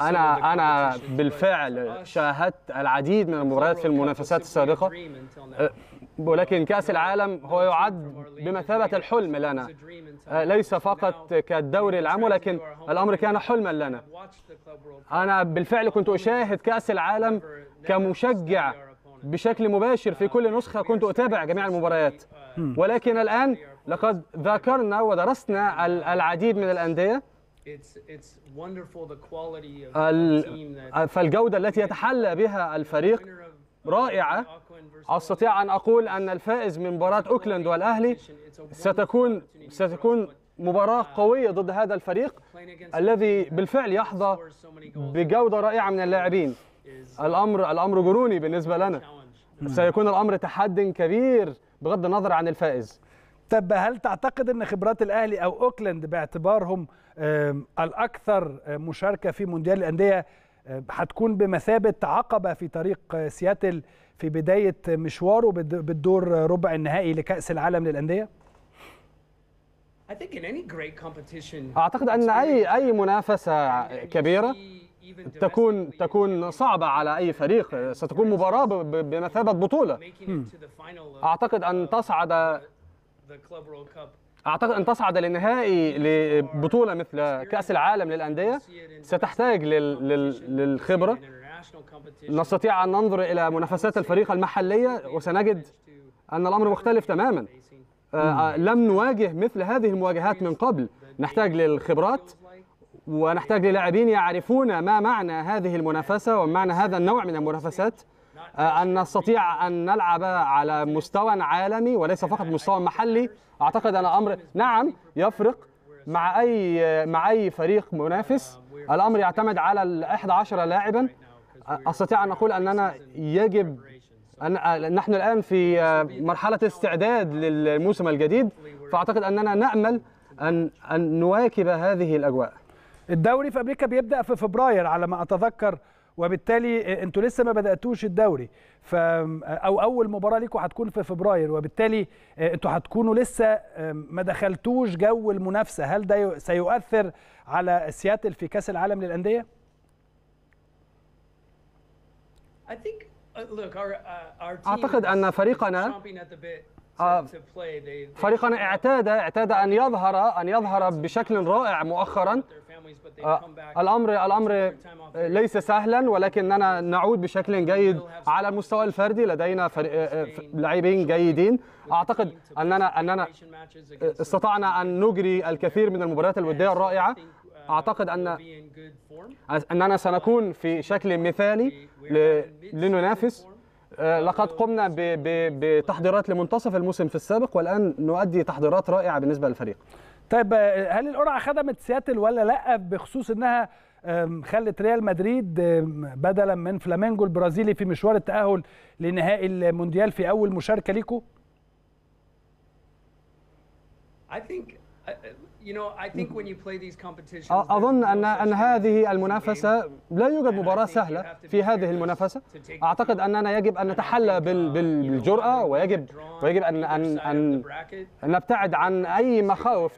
E: أنا أنا
F: بالفعل شاهدت العديد من المباريات في المنافسات السابقة ولكن كأس العالم هو يعد بمثابة الحلم لنا آه، ليس فقط كالدوري العام ولكن الأمر كان حلما لنا أنا بالفعل كنت أشاهد كأس العالم كمشجع بشكل مباشر في كل نسخة كنت أتابع جميع المباريات ولكن الآن لقد ذاكرنا ودرسنا العديد من الأندية فالجودة التي يتحلى بها الفريق رائعة أستطيع أن أقول أن الفائز من مباراة أوكلاند والأهلي ستكون ستكون مباراة قوية ضد هذا الفريق الذي بالفعل يحظى بجودة رائعة من اللاعبين الأمر الأمر جنوني بالنسبة لنا سيكون الأمر تحد كبير بغض النظر عن الفائز طب هل تعتقد ان خبرات الاهلي او اوكلاند باعتبارهم الاكثر
A: مشاركه في مونديال الانديه هتكون بمثابه عقبه في طريق سياتل في بدايه مشواره بالدور ربع النهائي لكاس العالم للانديه
E: اعتقد ان اي اي
F: منافسه كبيره تكون تكون صعبه على اي فريق ستكون مباراه بمثابه بطوله اعتقد ان تصعد اعتقد ان تصعد للنهائي لبطوله مثل كاس العالم للانديه ستحتاج لل... لل... للخبره نستطيع ان ننظر الى منافسات الفريق المحليه وسنجد ان الامر مختلف تماما آه،, آه لم نواجه مثل هذه المواجهات من قبل نحتاج للخبرات ونحتاج للاعبين يعرفون ما معنى هذه المنافسه ومعنى هذا النوع من المنافسات آه ان نستطيع ان نلعب على مستوى عالمي وليس فقط مستوى محلي اعتقد ان امر نعم يفرق مع اي مع اي فريق منافس الامر يعتمد على ال 11 لاعبا استطيع ان اقول اننا يجب أن نحن الان في مرحله استعداد للموسم الجديد فاعتقد اننا نامل ان ان نواكب هذه الاجواء
A: الدوري في امريكا بيبدا في فبراير على ما اتذكر وبالتالي انتوا لسه ما بداتوش الدوري ف او اول مباراه ليكم هتكون في فبراير وبالتالي آه، انتوا هتكونوا لسه ما دخلتوش جو المنافسه هل ده سيؤثر على سياتل في كاس العالم للانديه
E: uh, uh, اعتقد ان فريقنا آه، فريقنا
F: اعتاد اعتاد ان يظهر ان يظهر بشكل رائع مؤخرا آه، الامر الامر ليس سهلا ولكننا نعود بشكل جيد على المستوى الفردي لدينا آه، لاعبين جيدين اعتقد اننا اننا استطعنا ان نجري الكثير من المباريات الوديه الرائعه uh, اعتقد ان اننا سنكون في شكل مثالي لننافس آه، لقد قمنا بتحضيرات لمنتصف الموسم في السابق والان نؤدي تحضيرات رائعه بالنسبه للفريق طيب آه، هل القرعه خدمت سياتل ولا لا بخصوص
A: انها خلت ريال مدريد بدلا من فلامينجو البرازيلي في مشوار التاهل لنهائي المونديال في اول مشاركه ليكو
E: Mm-hmm. أظن
F: أن أن هذه المنافسة لا يوجد مباراة سهلة في هذه المنافسة أعتقد أننا يجب أن نتحلى uh, بالجرأة ويجب ويجب أن أن أن نبتعد عن أي مخاوف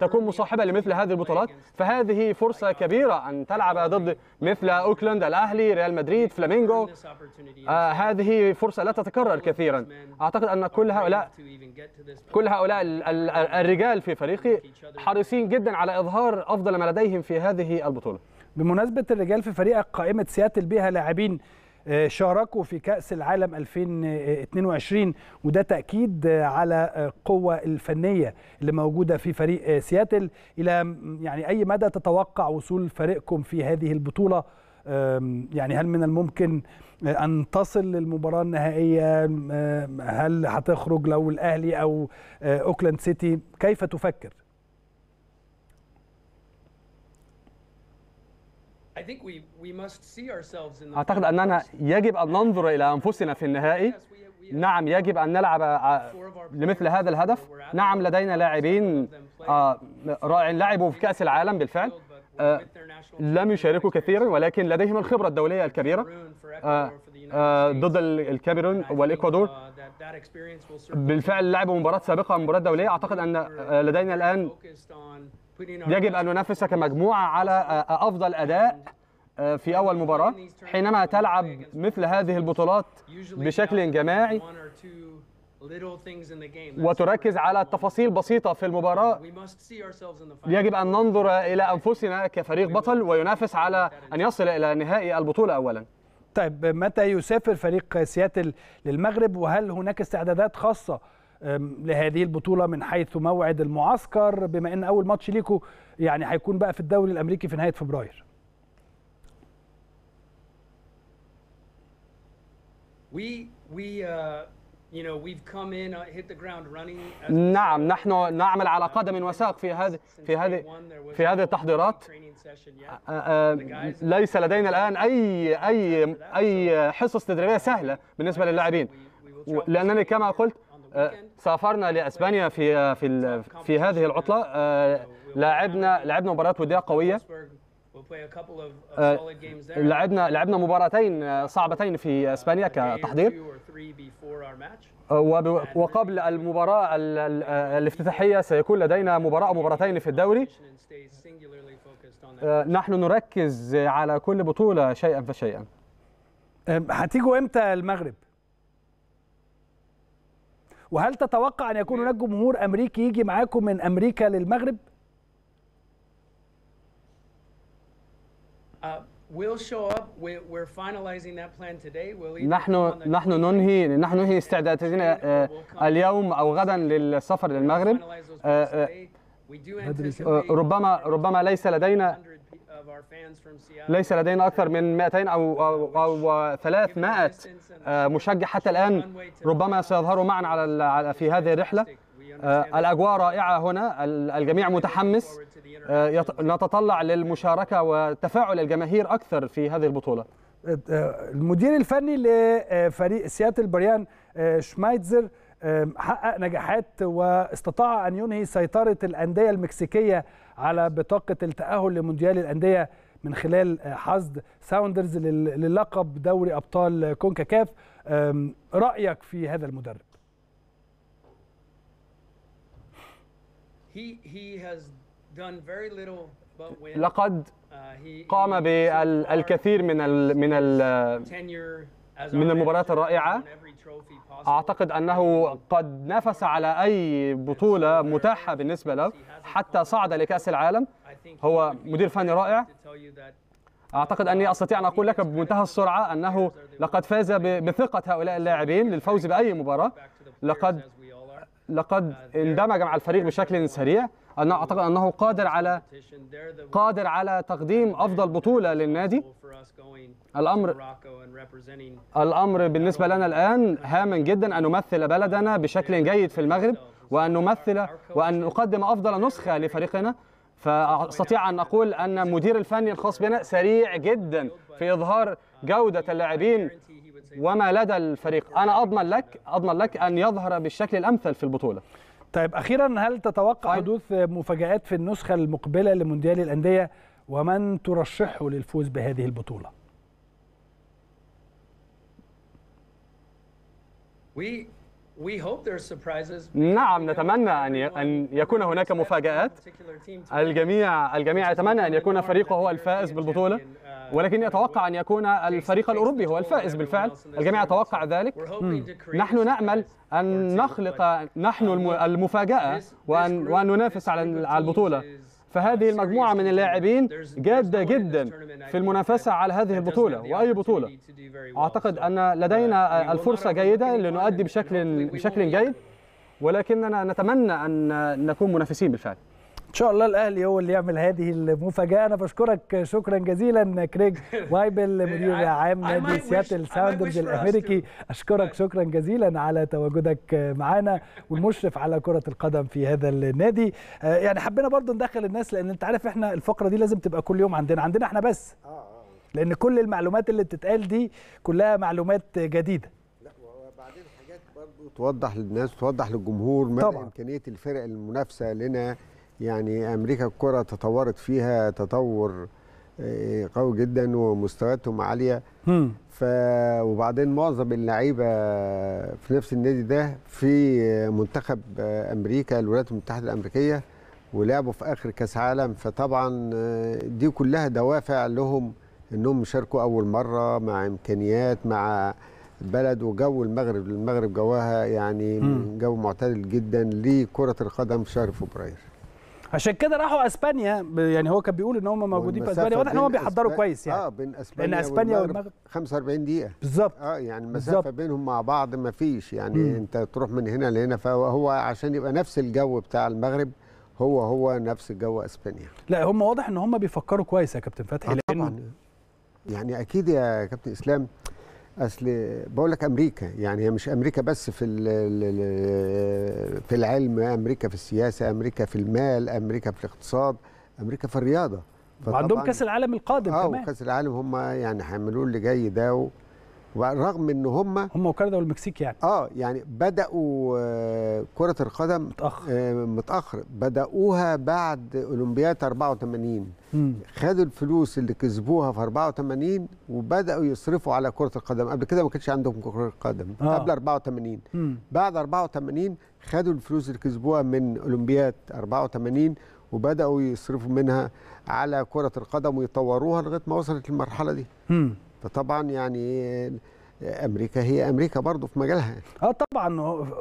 F: تكون مصاحبة لمثل هذه البطولات فهذه فرصة كبيرة أن تلعب ضد مثل أوكلاند الأهلي ريال مدريد فلامينغو آه هذه فرصة لا تتكرر كثيرا أعتقد أن كل هؤلاء كل هؤلاء الرجال في فريقي حريصين جدا على إظهار أفضل ما لديهم في هذه البطولة بمناسبة الرجال في فريقك قائمة سياتل بها لاعبين
A: شاركوا في كأس العالم 2022 وده تأكيد على القوة الفنية اللي موجودة في فريق سياتل إلى يعني أي مدى تتوقع وصول فريقكم في هذه البطولة يعني هل من الممكن أن تصل للمباراة النهائية هل هتخرج لو الأهلي أو آه، أوكلاند سيتي كيف تفكر؟
E: أعتقد أننا
F: يجب أن ننظر إلى أنفسنا في النهائي نعم يجب أن نلعب لمثل هذا الهدف نعم لدينا لاعبين آه، رائعين لعبوا في كأس العالم بالفعل آه، لم يشاركوا كثيرا ولكن لديهم الخبرة الدولية الكبيرة آه، ضد الكاميرون والإكوادور
E: uh, بالفعل
F: لعبوا مباراة سابقة مباراة دولية أعتقد أن لدينا الآن
E: يجب أن
F: ننافس كمجموعة على آه، آه، أفضل أداء آه، في أول مباراة حينما تلعب مثل هذه البطولات بشكل جماعي وتركز على تفاصيل بسيطة في المباراة يجب أن ننظر إلى أنفسنا كفريق بطل وينافس على أن يصل إلى نهائي البطولة أولا طيب متى
A: يسافر فريق سياتل للمغرب وهل هناك استعدادات خاصة لهذه البطوله من حيث موعد المعسكر بما ان اول ماتش ليكو يعني هيكون بقى في الدوري الامريكي في نهايه فبراير
E: We, we, uh... uh
F: نعم نحن نعمل على قدم وساق في هذه في هذه في هذه التحضيرات ليس لدينا الان اي اي اي حصص تدريبيه سهله بالنسبه للاعبين لانني كما قلت آه، سافرنا لاسبانيا في آه، في في هذه العطله آه، لعبنا لعبنا مباريات وديه قويه
E: لعبنا لعبنا
F: مباراتين صعبتين في اسبانيا كتحضير وقبل المباراه الافتتاحيه سيكون لدينا مباراه او مباراتين في الدوري نحن نركز على كل بطوله شيئا فشيئا هتيجوا امتى المغرب وهل تتوقع ان يكون
A: هناك جمهور امريكي يجي معاكم من امريكا للمغرب
E: uh,
F: نحن نحن ننهي نحن ننهي استعداداتنا آه، آه، اليوم او غدا للسفر للمغرب آه، ربما ربما ليس لدينا ليس لدينا أكثر من 200 أو أو, أو 300 آه، مشجع حتى الآن ربما سيظهروا معا على في هذه الرحلة آه، الأجواء رائعة هنا الجميع متحمس آه، نتطلع للمشاركة وتفاعل الجماهير أكثر في هذه البطولة
A: المدير الفني لفريق سياتل بريان شمايتزر حقق نجاحات واستطاع أن ينهي سيطرة الأندية المكسيكية على بطاقه التاهل لمونديال الانديه من خلال آه، حصد ساوندرز للقب دوري ابطال كونكاكاف رايك في هذا المدرب
E: لقد
F: uh, قام بالكثير من من
E: من المباريات الرائعه
F: اعتقد انه قد نافس على اي بطوله متاحه بالنسبه له حتى صعد لكاس العالم هو مدير فني رائع اعتقد اني استطيع ان اقول لك بمنتهى السرعه انه لقد فاز بثقه هؤلاء اللاعبين للفوز باي مباراه لقد لقد اندمج مع الفريق بشكل سريع أنا أعتقد أنه قادر على
E: قادر على
F: تقديم أفضل بطولة للنادي الأمر الأمر بالنسبة لنا الآن هاما جدا أن نمثل بلدنا بشكل جيد في المغرب وأن نمثل وأن نقدم أفضل نسخة لفريقنا فأستطيع أن أقول أن المدير الفني الخاص بنا سريع جدا في إظهار جودة اللاعبين وما لدى الفريق أنا أضمن لك أضمن لك أن يظهر بالشكل الأمثل في البطولة طيب اخيرا هل
A: تتوقع طيب. حدوث مفاجات في النسخه المقبله لمونديال الانديه ومن ترشحه للفوز بهذه البطوله؟
F: نعم نتمنى أن أن يكون هناك مفاجآت الجميع الجميع يتمنى أن يكون فريقه هو الفائز بالبطولة uh, ولكن يتوقع أن يكون الفريق الأوروبي هو الفائز بالفعل الجميع يتوقع ذلك نحن نأمل أن نخلق نحن um, المفاجأة وأن, وأن ننافس على البطولة فهذه المجموعة من اللاعبين جادة جدا في المنافسة على هذه البطولة وأي بطولة أعتقد أن لدينا الفرصة جيدة لنؤدي بشكل بشكل جيد ولكننا نتمنى أن نكون منافسين بالفعل ان شاء الله الاهلي هو اللي يعمل هذه المفاجاه
A: انا بشكرك شكرا جزيلا كريج وايبل [laughs] مدير عام نادي سياتل ساوندرز الامريكي اشكرك شكرا جزيلا على تواجدك معانا والمشرف على كره القدم في هذا النادي آه، يعني حبينا برضو ندخل الناس لان انت عارف احنا الفقره دي لازم تبقى كل يوم عندنا عندنا احنا بس آه، آه. لان كل المعلومات اللي بتتقال دي كلها معلومات جديده
D: توضح للناس توضح للجمهور مدى امكانيه الفرق المنافسه لنا يعني امريكا الكره تطورت فيها تطور آه، قوي جدا ومستوياتهم عاليه ف وبعدين معظم اللعيبه في نفس النادي ده في منتخب آه، امريكا الولايات المتحده الامريكيه ولعبوا في اخر كاس عالم فطبعا آه، دي كلها دوافع لهم انهم يشاركوا اول مره مع امكانيات مع بلد وجو المغرب المغرب جواها يعني جو معتدل جدا لكره القدم في شهر فبراير عشان كده
A: راحوا اسبانيا يعني هو كان بيقول ان
D: هم موجودين في اسبانيا واضح ان هم بيحضروا أسبان... كويس يعني اه بين اسبانيا لان اسبانيا والمغرب 45 دقيقه بالظبط اه يعني المسافه بينهم مع بعض ما فيش يعني مم. انت تروح من هنا لهنا فهو عشان يبقى نفس الجو بتاع المغرب هو هو نفس جو اسبانيا لا هم واضح ان هم بيفكروا كويس يا كابتن فتحي آه لانه طبعا يعني اكيد يا كابتن اسلام اصل بقول لك امريكا يعني هي مش امريكا بس في في العلم امريكا في السياسه امريكا في المال امريكا في الاقتصاد امريكا في الرياضه وعندهم كاس العالم القادم آه، كمان اه كاس العالم هم يعني هيعملوه اللي جاي ده ورغم ان هم هم وكندا والمكسيك يعني اه يعني بداوا آه، كره القدم متاخر آه، متاخر بداوها بعد اولمبياد 84 مم. خدوا الفلوس اللي كسبوها في 84 وبداوا يصرفوا على كره القدم قبل كده ما كانش عندهم كره قدم آه. قبل 84 مم. بعد 84 خدوا الفلوس اللي كسبوها من اولمبياد 84 وبداوا يصرفوا منها على كره القدم ويطوروها لغايه ما وصلت للمرحله دي مم. فطبعا يعني امريكا هي امريكا برضه في مجالها اه طبعا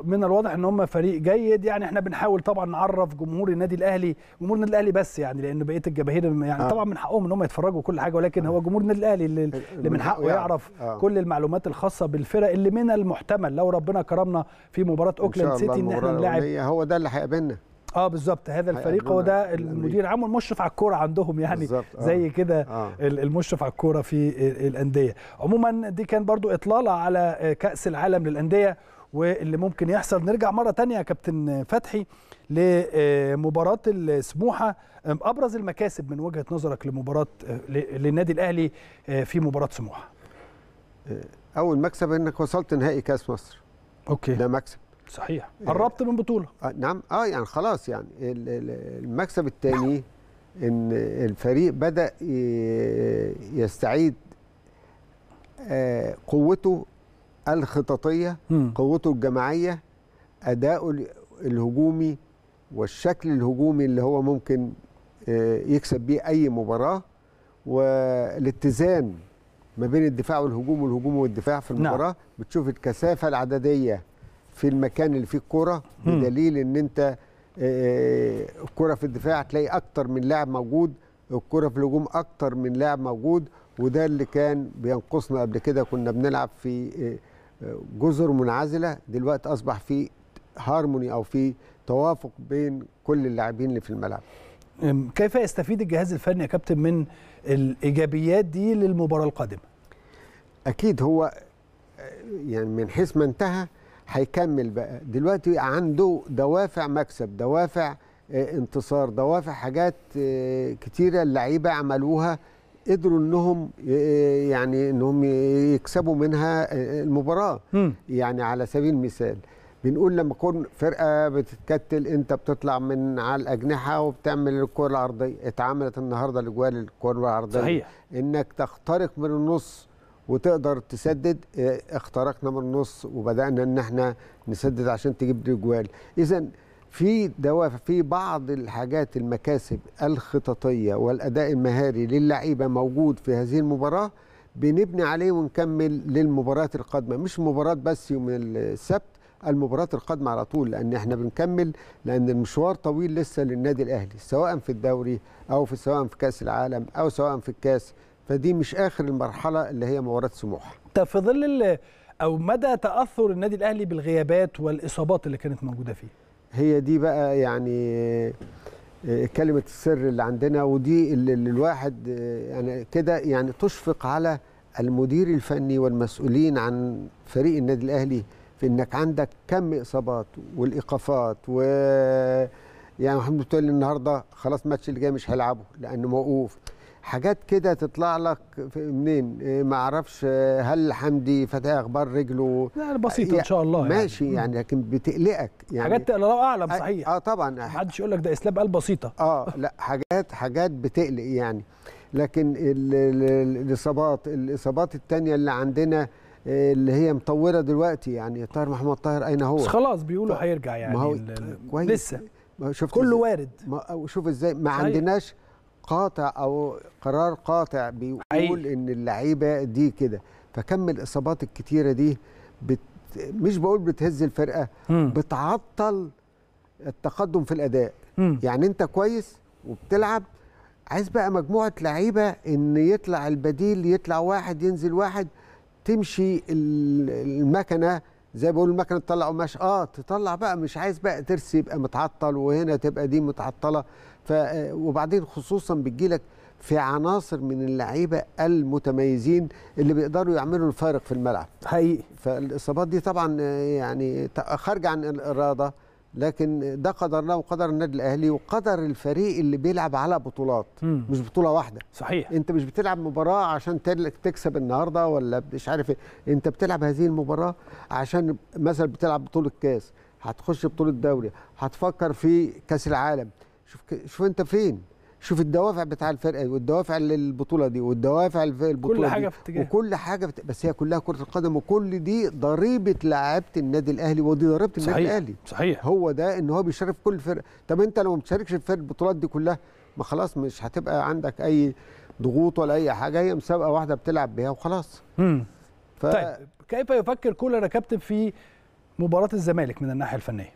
D: من الواضح ان هم فريق جيد
A: يعني احنا بنحاول طبعا نعرف جمهور النادي الاهلي جمهور النادي الاهلي بس يعني لان بقيه الجماهير يعني آه. طبعا من حقهم ان هم يتفرجوا كل حاجه ولكن آه. هو جمهور النادي الاهلي اللي, اللي من حقه آه. يعرف آه. كل المعلومات الخاصه بالفرق اللي من المحتمل لو ربنا كرمنا في مباراه اوكلاند سيتي ان احنا نلاعب هو ده اللي هيقابلنا اه بالظبط هذا الفريق هو ده المدير العام والمشرف على الكوره عندهم يعني آه. زي كده آه. المشرف على الكوره في الانديه عموما دي كان برضو اطلاله على آه، كاس العالم للانديه واللي ممكن يحصل نرجع مره ثانيه يا كابتن فتحي لمباراه آه، السموحه ابرز المكاسب من وجهه نظرك لمباراه آه، للنادي الاهلي في مباراه سموحه اول
D: مكسب انك وصلت نهائي كاس مصر اوكي ده مكسب صحيح قربت إيه. من بطوله آه، نعم اه يعني خلاص يعني المكسب الثاني ان الفريق بدا يستعيد آه، قوته الخططيه قوته الجماعيه اداؤه الهجومي والشكل الهجومي اللي هو ممكن آه، يكسب بيه اي مباراه والاتزان ما بين الدفاع والهجوم والهجوم والدفاع في نعم. المباراه نعم. بتشوف الكثافه العدديه في المكان اللي فيه الكوره بدليل ان انت آه، آه، الكوره في الدفاع هتلاقي اكتر من لاعب موجود الكوره في الهجوم اكتر من لاعب موجود وده اللي كان بينقصنا قبل كده كنا بنلعب في آه، جزر منعزله دلوقتي اصبح في هارموني او في توافق بين كل اللاعبين اللي في الملعب كيف يستفيد الجهاز الفني يا كابتن من الايجابيات دي للمباراه القادمه اكيد هو يعني من حيث ما انتهى هيكمل بقى دلوقتي عنده دوافع مكسب دوافع آه، انتصار دوافع حاجات آه، كتيره اللعيبه عملوها قدروا انهم آه، يعني انهم يكسبوا منها المباراه م. يعني على سبيل المثال بنقول لما تكون فرقه بتتكتل انت بتطلع من على الاجنحه وبتعمل الكره العرضيه اتعملت النهارده لجوال الكره العرضيه صحيح انك تخترق من النص وتقدر تسدد آه، اخترقنا من النص وبدانا ان احنا نسدد عشان تجيب جوال اذا في دوافع في بعض الحاجات المكاسب الخططيه والاداء المهاري للعيبه موجود في هذه المباراه بنبني عليه ونكمل للمباريات القادمه مش مباراه بس يوم السبت المباراه القادمه على طول لان احنا بنكمل لان المشوار طويل لسه للنادي الاهلي سواء في الدوري او في سواء في كاس العالم او سواء في الكاس فدي مش اخر المرحله اللي هي موارد سموحه طب في ظل
A: او مدى تاثر النادي الاهلي بالغيابات والاصابات اللي كانت موجوده فيه
D: هي دي بقى يعني آه، كلمه السر اللي عندنا ودي اللي الواحد آه، يعني كده يعني تشفق على المدير الفني والمسؤولين عن فريق النادي الاهلي في انك عندك كم اصابات والايقافات و يعني محمد بتقول النهارده خلاص الماتش اللي جاي مش هيلعبه لانه موقوف حاجات كده تطلع لك منين إيه، ما اعرفش هل حمدي فتاة اخبار رجله لا بسيطه ان شاء الله يعني. ماشي يعني, يعني لكن بتقلقك يعني حاجات الله اعلم صحيح اه طبعا ما حدش يقول لك ده اسلام قال بسيطه اه لا حاجات حاجات بتقلق يعني لكن الاصابات الاصابات الثانيه اللي عندنا آه، اللي هي مطوره دلوقتي يعني طاهر محمد طاهر اين هو بس خلاص
A: بيقولوا هيرجع يعني ما
D: هو لسه شفت كله وارد ما شوف ازاي ما عندناش قاطع او قرار قاطع بيقول أي. ان اللعيبه دي كده فكم الاصابات الكتيره دي بت مش بقول بتهز الفرقه م. بتعطل التقدم في الاداء م. يعني انت كويس وبتلعب عايز بقى مجموعه لعيبه ان يطلع البديل يطلع واحد ينزل واحد تمشي المكنه زي بقول المكنه تطلع قماش اه تطلع بقى مش عايز بقى ترسي يبقى متعطل وهنا تبقى دي متعطله ف وبعدين خصوصا بتجيلك في عناصر من اللعيبه المتميزين اللي بيقدروا يعملوا الفارق في الملعب حقيقي فالاصابات دي طبعا يعني خارجه عن الاراده لكن ده قدر الله وقدر النادي الاهلي وقدر الفريق اللي بيلعب على بطولات مم. مش بطوله واحده صحيح انت مش بتلعب مباراه عشان تكسب النهارده ولا مش عارف ايه انت بتلعب هذه المباراه عشان مثلا بتلعب بطوله كاس هتخش بطوله دوري هتفكر في كاس العالم شوف شوف انت فين شوف الدوافع بتاع الفرقه والدوافع للبطوله دي والدوافع البطوله كل حاجه في وكل حاجه بت... بس هي كلها كره القدم وكل دي ضريبه لعيبه النادي الاهلي ودي ضريبه النادي الاهلي صحيح هو ده ان هو بيشارك كل فرقه طب انت لو ما بتشاركش في البطولات دي كلها ما خلاص مش هتبقى عندك اي ضغوط ولا اي حاجه هي مسابقه واحده بتلعب بيها وخلاص امم ف... طيب كيف يفكر كولر كابتن في مباراه الزمالك من الناحيه الفنيه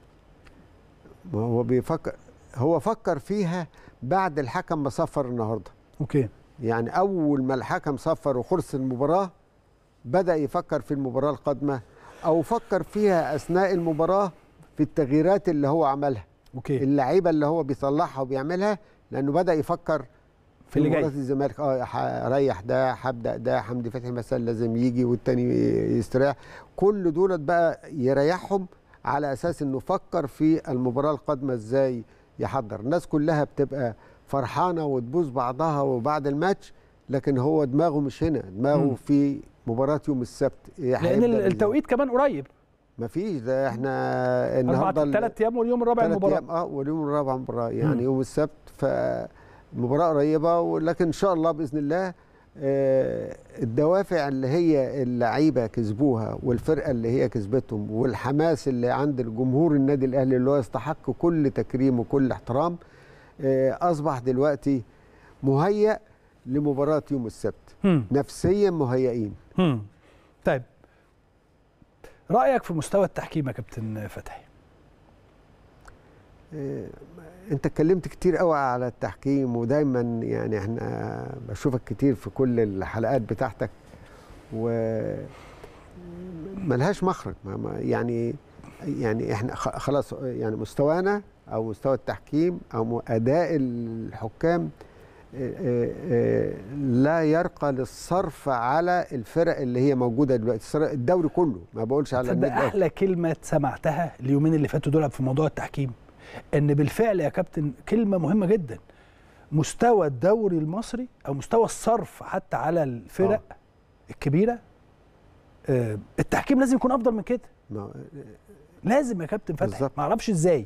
D: هو بيفكر هو فكر فيها بعد الحكم ما صفر النهارده اوكي يعني اول ما الحكم صفر وخلص المباراه بدا يفكر في المباراه القادمه او فكر فيها اثناء المباراه في التغييرات اللي هو عملها اوكي اللعيبه اللي هو بيصلحها وبيعملها لانه بدا يفكر في اللي جاي الزمالك اه ريح ده هبدا ده حمدي فتحي مثلا لازم يجي والتاني يستريح كل دولت بقى يريحهم على اساس انه فكر في المباراه القادمه ازاي يحضر الناس كلها بتبقى فرحانه وتبوس بعضها وبعد الماتش لكن هو دماغه مش هنا دماغه م. في مباراه يوم السبت إيه، لان التوقيت كمان قريب مفيش ده احنا النهارده ثلاث ايام واليوم الرابع المباراه اه واليوم الرابع مباراه يعني م. يوم السبت فمباراه قريبه ولكن ان شاء الله باذن الله آه، الدوافع اللي هي اللعيبه كسبوها والفرقه اللي هي كسبتهم والحماس اللي عند الجمهور النادي الاهلي اللي هو يستحق كل تكريم وكل احترام آه، اصبح دلوقتي مهيأ لمباراه يوم السبت نفسيا مهيئين طيب
A: رايك في مستوى التحكيم يا كابتن فتحي
D: إيه، انت اتكلمت كتير قوي على التحكيم ودايما يعني احنا بشوفك كتير في كل الحلقات بتاعتك و ملهاش مخرج يعني يعني احنا خلاص يعني مستوانا او مستوى التحكيم او اداء الحكام إيه، إيه، لا يرقى للصرف على الفرق اللي هي موجوده دلوقتي الدوري كله ما بقولش على احلى
A: كلمه سمعتها اليومين اللي فاتوا دول في موضوع التحكيم ان بالفعل يا كابتن كلمه مهمه جدا مستوى الدوري المصري او مستوى الصرف حتى على الفرق أوه. الكبيره آه، التحكيم لازم يكون افضل من كده ما... لازم يا كابتن فتحي ما اعرفش ازاي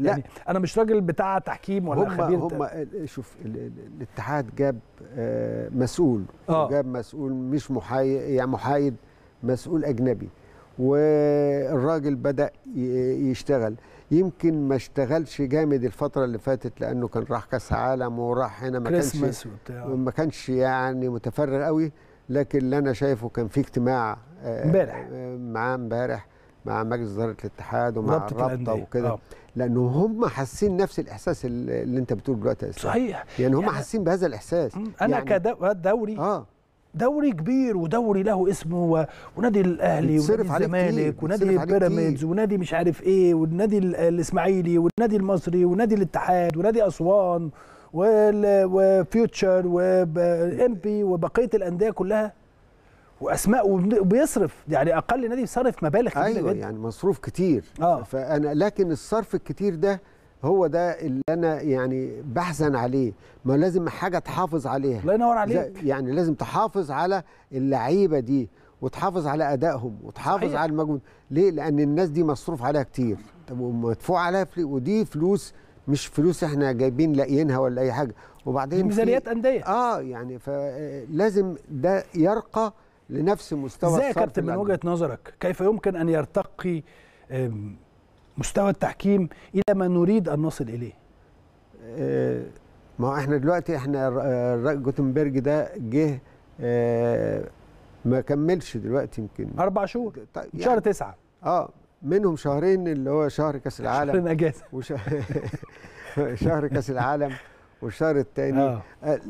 D: يعني انا مش راجل بتاع تحكيم ولا هم خبير هم آه، شوف الاتحاد جاب آه، مسؤول جاب مسؤول مش محايد يعني محايد مسؤول اجنبي والراجل بدا يشتغل يمكن ما اشتغلش جامد الفتره اللي فاتت لانه كان راح كاس عالم وراح هنا ما كانش ما كانش يعني متفرغ قوي لكن اللي انا شايفه كان في اجتماع آه، امبارح آه، معاه امبارح مع مجلس اداره الاتحاد ومع الرابطه وكده آه. لانه هم حاسين نفس الاحساس اللي انت بتقول دلوقتي صحيح يعني هم يعني حاسين بهذا الاحساس انا يعني كدوري اه دوري كبير ودوري له اسمه ونادي
A: الاهلي ونادي الزمالك ونادي بيراميدز ونادي مش عارف ايه والنادي الاسماعيلي والنادي المصري ونادي الاتحاد ونادي اسوان وفيوتشر وام بي وبقيه الانديه كلها واسماء وبيصرف
D: يعني اقل نادي بيصرف مبالغ كبيره أيوة جدا يعني مصروف كتير آه. فانا لكن الصرف الكتير ده هو ده اللي انا يعني بحزن عليه ما لازم حاجه تحافظ عليها الله ينور عليك يعني لازم تحافظ على اللعيبه دي وتحافظ على ادائهم وتحافظ صحيح. على المجهود ليه لان الناس دي مصروف عليها كتير طب ومدفوع عليها فلوس ودي فلوس مش فلوس احنا جايبين لاقيينها ولا اي حاجه وبعدين ميزانيات انديه اه يعني فلازم ده يرقى لنفس مستوى ازاي يا كابتن من وجهه
A: نظرك كيف يمكن ان يرتقي
D: مستوى التحكيم الى
A: ما نريد ان نصل اليه
D: آه، ما احنا دلوقتي احنا جوتنبرج آه، ده جه آه، ما كملش دلوقتي يمكن اربع شهور طيب يعني شهر تسعه اه منهم شهرين اللي هو شهر كاس العالم شهرين اجازه [laughs] شهر كاس العالم والشهر الثاني آه.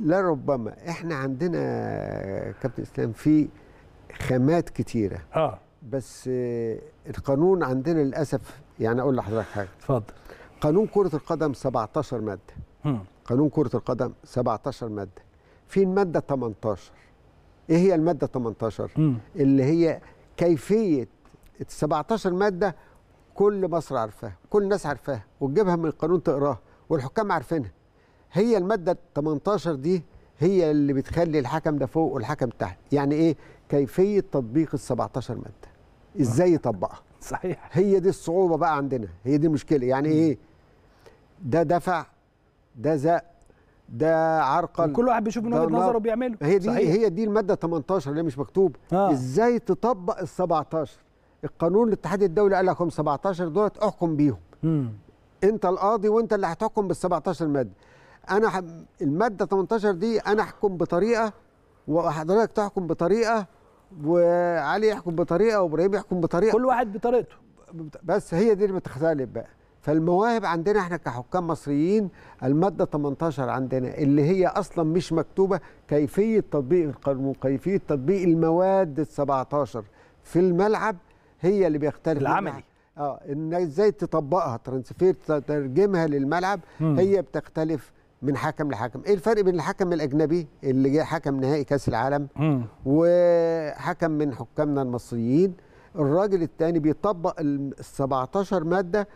D: لا ربما احنا عندنا كابتن اسلام في خامات كتيره اه بس القانون عندنا للاسف يعني اقول لحضرتك حاجه اتفضل قانون كره القدم 17 ماده م. قانون كره القدم 17 ماده في الماده 18 ايه هي الماده 18 م. اللي هي كيفيه 17 ماده كل مصر عارفاها كل الناس عارفاها وتجيبها من القانون تقراها والحكام عارفينها هي الماده 18 دي هي اللي بتخلي الحكم ده فوق والحكم تحت يعني ايه كيفيه تطبيق ال 17 ماده ازاي يطبقها [laughs] صحيح هي دي الصعوبه بقى عندنا هي دي المشكله يعني ايه ده دفع ده زق ده عرقل كل واحد بيشوف من وجهه نظره وبيعمله هي دي صحيح. هي دي الماده 18 اللي مش مكتوب آه. ازاي تطبق ال 17 القانون الاتحاد الدولي قال لكم 17 دولت احكم بيهم مم. انت القاضي وانت اللي هتحكم بال 17 ماده انا الماده 18 دي انا احكم بطريقه وحضرتك تحكم بطريقه وعلي يحكم بطريقه وابراهيم يحكم بطريقه كل واحد بطريقته بس هي دي اللي بتختلف بقى فالمواهب عندنا احنا كحكام مصريين الماده 18 عندنا اللي هي اصلا مش مكتوبه كيفيه تطبيق القانون كيفيه تطبيق المواد ال 17 في الملعب هي اللي بيختلف العملي اه ان ازاي تطبقها ترانسفير تترجمها للملعب هي بتختلف من حكم لحكم ايه الفرق بين الحكم الاجنبي اللي جه حكم نهائي كاس العالم وحكم من حكامنا المصريين الراجل الثاني بيطبق ال 17 ماده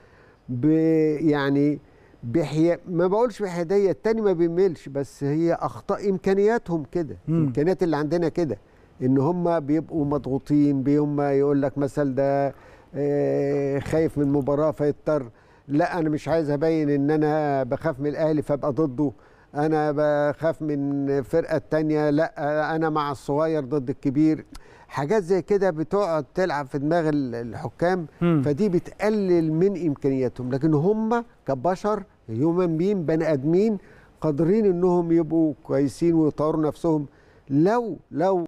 D: يعني بحي... ما بقولش بحياديه الثاني ما بيملش بس هي اخطاء امكانياتهم كده الامكانيات اللي عندنا كده ان هم بيبقوا مضغوطين بيهم يقول لك مثل ده آه، خايف من مباراه فيضطر لا انا مش عايز ابين ان انا بخاف من الاهلي فابقى ضده انا بخاف من الفرقه تانية لا انا مع الصغير ضد الكبير حاجات زي كده بتقعد تلعب في دماغ الحكام م. فدي بتقلل من امكانياتهم لكن هم كبشر هيومن بين بني ادمين قادرين انهم يبقوا كويسين ويطوروا نفسهم لو لو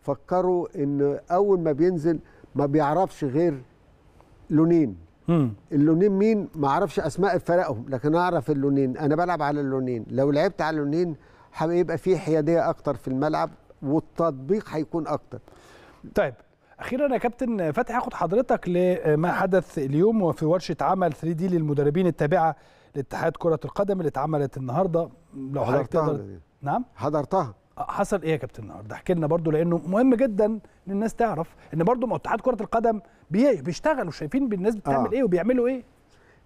D: فكروا ان اول ما بينزل ما بيعرفش غير لونين اللونين مين ما اعرفش اسماء فرقهم لكن اعرف اللونين انا بلعب على اللونين لو لعبت على اللونين هيبقى في حياديه اكتر في الملعب والتطبيق هيكون اكتر طيب اخيرا يا
A: كابتن فتحي هاخد حضرتك لما حدث اليوم وفي ورشه عمل 3 دي للمدربين التابعه لاتحاد كره القدم اللي اتعملت النهارده لو حضرتها تقدر... نعم حضرتها حصل ايه يا كابتن النهارده احكي لنا برضو لانه مهم جدا ان الناس تعرف ان برضو اتحاد كره القدم بيشتغلوا شايفين الناس بتعمل آه. ايه وبيعملوا ايه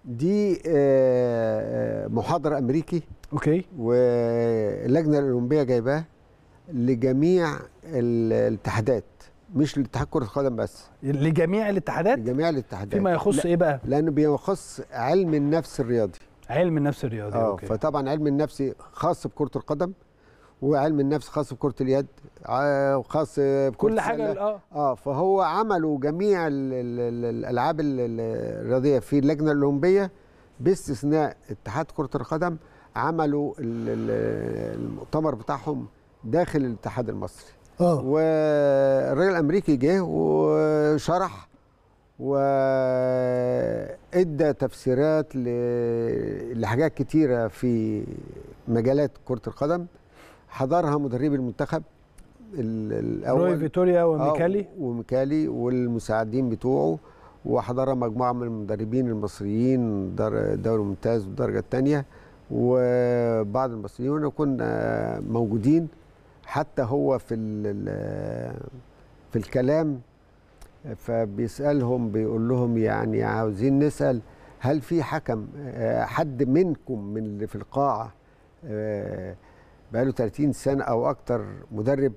D: دي آه، آه، محاضره امريكي اوكي واللجنه الاولمبيه جايباه لجميع الاتحادات مش لاتحاد كره القدم بس لجميع الاتحادات لجميع الاتحادات فيما يخص ايه بقى لانه بيخص علم النفس الرياضي علم النفس الرياضي اه فطبعا علم النفس خاص بكره القدم وعلم النفس خاص بكره اليد وخاص بكل حاجه آه. اه فهو عملوا جميع الالعاب الرياضيه في اللجنه الاولمبيه باستثناء اتحاد كره القدم عملوا المؤتمر بتاعهم داخل الاتحاد المصري اه والراجل الامريكي جه وشرح وادى تفسيرات لحاجات كتيره في مجالات كره القدم حضرها مدرب المنتخب الاول روي فيتوريا آه، وميكالي وميكالي والمساعدين بتوعه وحضرها مجموعه من المدربين المصريين دوري ممتاز والدرجه الثانيه وبعض المصريين كنا آه، موجودين حتى هو في في الكلام فبيسالهم بيقول لهم يعني عاوزين نسال هل في حكم آه، حد منكم من اللي في القاعه بقاله 30 سنه او اكتر مدرب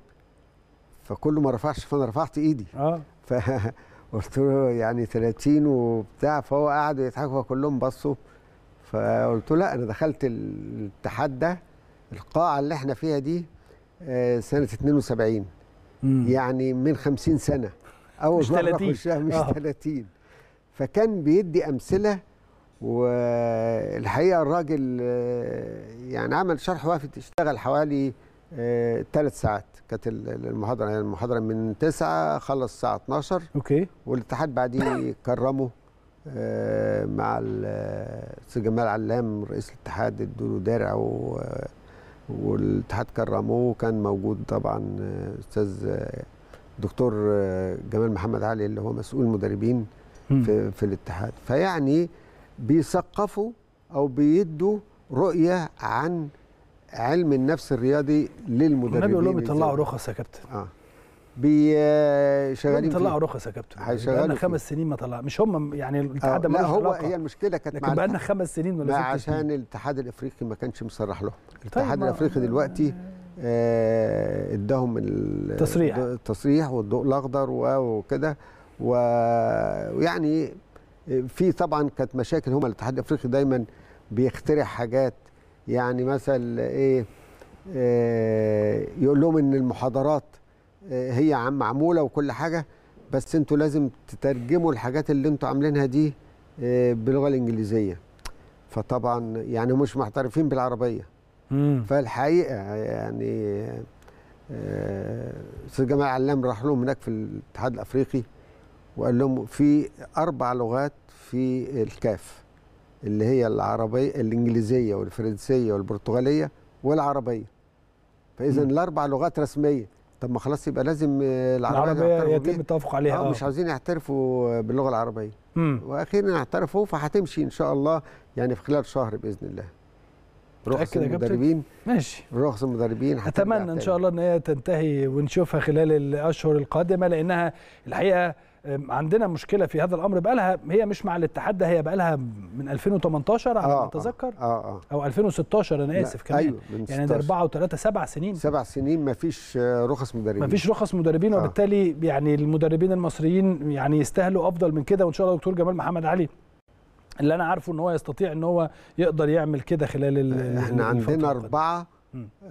D: فكله ما رفعش فانا رفعت ايدي اه [laughs] فقلت له يعني 30 وبتاع فهو قعدوا يضحكوا كلهم بصوا فقلت له لا انا دخلت الاتحاد ده القاعه اللي احنا فيها دي آه، سنه 72 مم. يعني من 50 سنه اول مش مره 30 مش آه. 30 فكان بيدي امثله والحقيقه الراجل آه، يعني عمل شرح وافد اشتغل حوالي ثلاث آه، ساعات كانت المحاضره يعني المحاضره من 9 خلص الساعه 12 اوكي والاتحاد بعديه [coughs] كرمه آه، مع الاستاذ جمال علام رئيس الاتحاد ادوا درع والاتحاد كرموه وكان موجود طبعا استاذ دكتور جمال محمد علي اللي هو مسؤول المدربين في, في الاتحاد فيعني بيثقفوا او بيدوا رؤيه عن علم النفس الرياضي للمدربين النبي بيقول لهم بيطلعوا رخص يا كابتن اه بي شغالين بيطلعوا رخص يا كابتن آه، بقالنا خمس
A: سنين ما طلع مش هم يعني الاتحاد آه لا هو علاقة. هي
D: المشكله كانت لكن بقالنا خمس سنين ولا ست عشان الاتحاد الافريقي ما كانش مصرح لهم طيب، الاتحاد الافريقي دلوقتي آه، اداهم التصريح التصريح والضوء الاخضر وكده ويعني في طبعا كانت مشاكل هما الاتحاد الافريقي دايما بيخترع حاجات يعني مثلا ايه, إيه يقول لهم ان المحاضرات آه، هي عم معموله وكل حاجه بس انتوا لازم تترجموا الحاجات اللي انتوا عاملينها دي آه، باللغه الانجليزيه فطبعا يعني مش محترفين بالعربيه مم. فالحقيقه يعني استاذ آه، جمال علام راح لهم هناك في الاتحاد الافريقي وقال لهم في اربع لغات في الكاف اللي هي العربيه الانجليزيه والفرنسيه والبرتغاليه والعربيه فاذا الاربع لغات رسميه طب ما خلاص يبقى لازم العربيه, العربية يتم التوافق عليها آه،, آه مش عاوزين يعترفوا باللغه العربيه مم. واخيرا اعترفوا فهتمشي ان شاء الله يعني في خلال شهر باذن الله رخص المدربين ماشي رخص المدربين اتمنى ان شاء
A: الله ان هي تنتهي ونشوفها خلال الاشهر القادمه لانها الحقيقه عندنا مشكله في هذا الامر بقالها هي مش مع الاتحاد ده هي بقالها من 2018 على آه، ما آه، اتذكر
D: آه آه. او
A: 2016 انا اسف كمان أيوه يعني ده
D: 4 و3 7 سنين سبع سنين ما فيش رخص مدربين ما فيش رخص
A: مدربين آه. وبالتالي يعني المدربين المصريين يعني يستاهلوا افضل من كده وان شاء الله دكتور جمال محمد علي
D: اللي انا عارفه ان هو
A: يستطيع ان هو يقدر يعمل كده خلال احنا عندنا
D: اربعه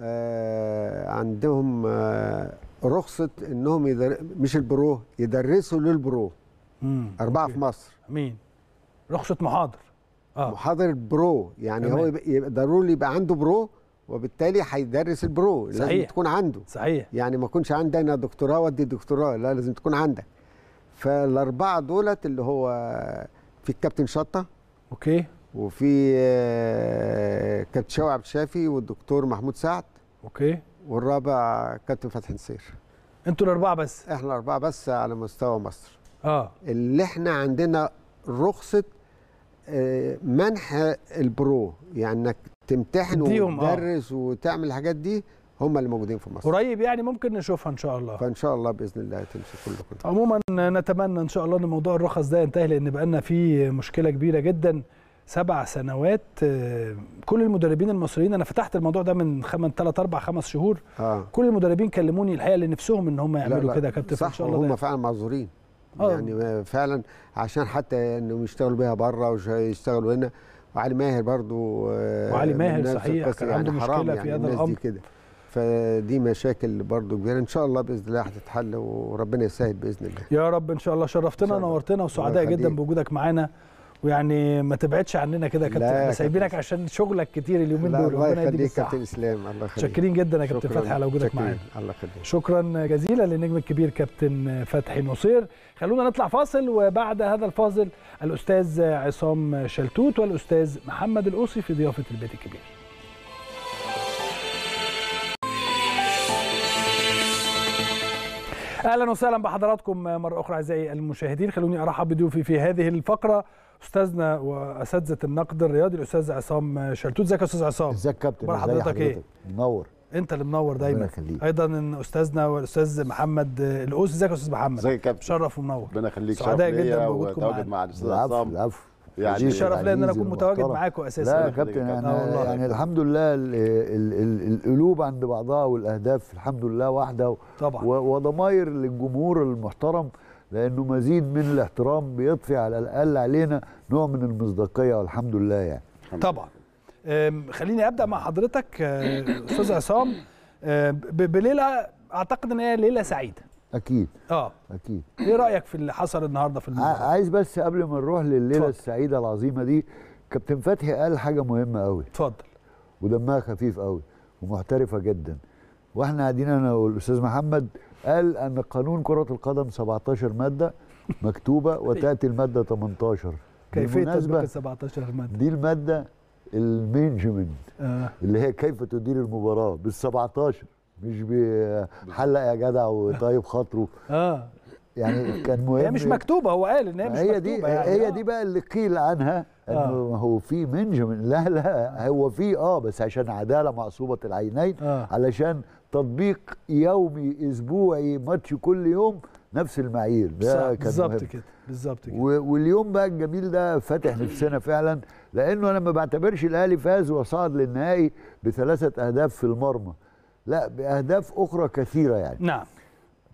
D: آه عندهم آه رخصه انهم يدر... مش البرو يدرسوا للبرو مم. اربعه أوكي. في مصر مين رخصه محاضر آه. محاضر برو يعني هو يبقى ضروري يبقى عنده برو وبالتالي هيدرس البرو صحيح. لازم تكون عنده صحيح يعني ما يكونش عندي انا دكتوراه وادي دكتوراه لا لازم تكون عندك فالاربعه دولت اللي هو في الكابتن شطه اوكي وفي آه، كابتن شوقي عبد الشافي والدكتور محمود سعد اوكي والرابع كابتن فتحي نصير انتوا الاربعه بس احنا الاربعه بس على مستوى مصر اه اللي احنا عندنا رخصه آه، منح البرو يعني انك تمتحن آه. وتدرس آه. وتعمل الحاجات دي هم اللي موجودين في مصر قريب يعني ممكن نشوفها ان شاء الله فان شاء الله باذن الله تمشي كله كله عموما نتمنى
A: ان شاء الله ان موضوع الرخص ده ينتهي لان بقى لنا فيه مشكله كبيره جدا سبع سنوات آه، كل المدربين المصريين انا فتحت الموضوع ده من خمن ثلاث اربع خمس شهور آه. كل المدربين كلموني الحقيقه اللي نفسهم ان هم يعملوا كده يا كابتن صح ان شاء الله هم فعلا
D: معذورين آه. يعني فعلا عشان حتى انهم يشتغلوا بيها بره ويشتغلوا هنا وعلي ماهر برضو آه، وعلي ماهر صحيح كان يعني عنده مشكله يعني في هذا الامر كده فدي مشاكل برضو كبيره ان شاء الله باذن الله هتتحل وربنا يسهل باذن الله
A: يا رب ان شاء الله شرفتنا نورتنا وسعداء جدا بوجودك معانا ويعني ما تبعدش عننا كده يا كابتن احنا سايبينك عشان شغلك كتير اليومين دول الله يخليك كابتن اسلام
D: الله يخليك متشكرين جدا يا كابتن فتحي على وجودك معانا الله يخليك
A: شكرا جزيلا للنجم الكبير كابتن فتحي نصير خلونا نطلع فاصل وبعد هذا الفاصل الاستاذ عصام شلتوت والاستاذ محمد الاوصي في ضيافه البيت الكبير اهلا وسهلا بحضراتكم مره اخرى اعزائي المشاهدين خلوني ارحب بضيوفي في هذه الفقره استاذنا واساتذه النقد الرياضي الاستاذ عصام شلتوت ازيك يا استاذ عصام ازيك يا كابتن حضرتك ايه منور انت اللي منور دايما ايضا استاذنا والاستاذ محمد الاوس ازيك يا استاذ محمد ازيك يا كابتن شرف ومنور ربنا
G: يخليك
H: سعداء جدا بوجودكم معانا مع الاستاذ عصام العفو يعني شرف ليا ان انا اكون متواجد معاكم اساسا لا يا كابتن يعني, يعني الحمد لله القلوب عند بعضها والاهداف الحمد لله واحده طبعا وضماير للجمهور المحترم لانه مزيد من الاحترام بيضفي على الاقل علينا نوع من المصداقيه والحمد لله يعني
A: طبعا خليني ابدا مع حضرتك أه، استاذ عصام أه،
H: بليله اعتقد ان هي ليله سعيده اكيد اه اكيد ايه رايك في اللي حصل النهارده في المباراه عايز بس قبل ما نروح لليله فضل. السعيده العظيمه دي كابتن فتحي قال حاجه مهمه قوي اتفضل ودمها خفيف قوي ومحترفه جدا واحنا قاعدين انا والاستاذ محمد قال ان قانون كره القدم 17 ماده مكتوبه وتاتي الماده 18 كيفيه تطبيق 17 ماده دي الماده المينجمنت آه. اللي هي كيف تدير المباراه بال 17 مش بحلق يا جدع وطيب خاطره اه يعني كان مهم هي مش
A: مكتوبه هو قال ان هي مش هي مكتوبة يعني هي آه. دي
H: بقى اللي قيل عنها انه آه. هو في منجمنت لا لا هو في اه بس عشان عداله معصوبه العينين آه. علشان تطبيق يومي اسبوعي ماتش كل يوم نفس المعايير ده كان بالظبط كده بالظبط كده واليوم بقى الجميل ده فاتح نفسنا فعلا لانه انا ما بعتبرش الاهلي فاز وصعد للنهائي بثلاثه اهداف في المرمى لا باهداف اخرى كثيره يعني نعم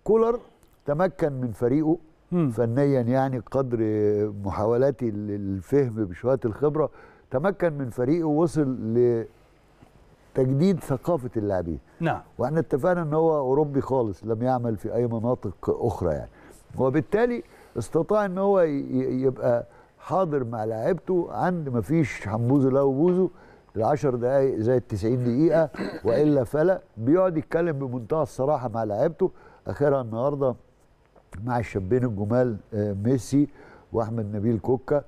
H: كولر تمكن من فريقه مم. فنيا يعني قدر محاولاتي للفهم بشويه الخبره تمكن من فريقه وصل ل تجديد ثقافه اللاعبين نعم واحنا اتفقنا ان هو اوروبي خالص لم يعمل في اي مناطق اخرى يعني وبالتالي استطاع ان هو يبقى حاضر مع لاعيبته عند ما فيش حمبوزه لا وبوزه العشر دقايق زي التسعين دقيقة [coughs] وإلا فلا بيقعد يتكلم بمنتهى الصراحة مع لاعبته آخرها النهاردة مع الشابين الجمال آه، ميسي وأحمد نبيل كوكا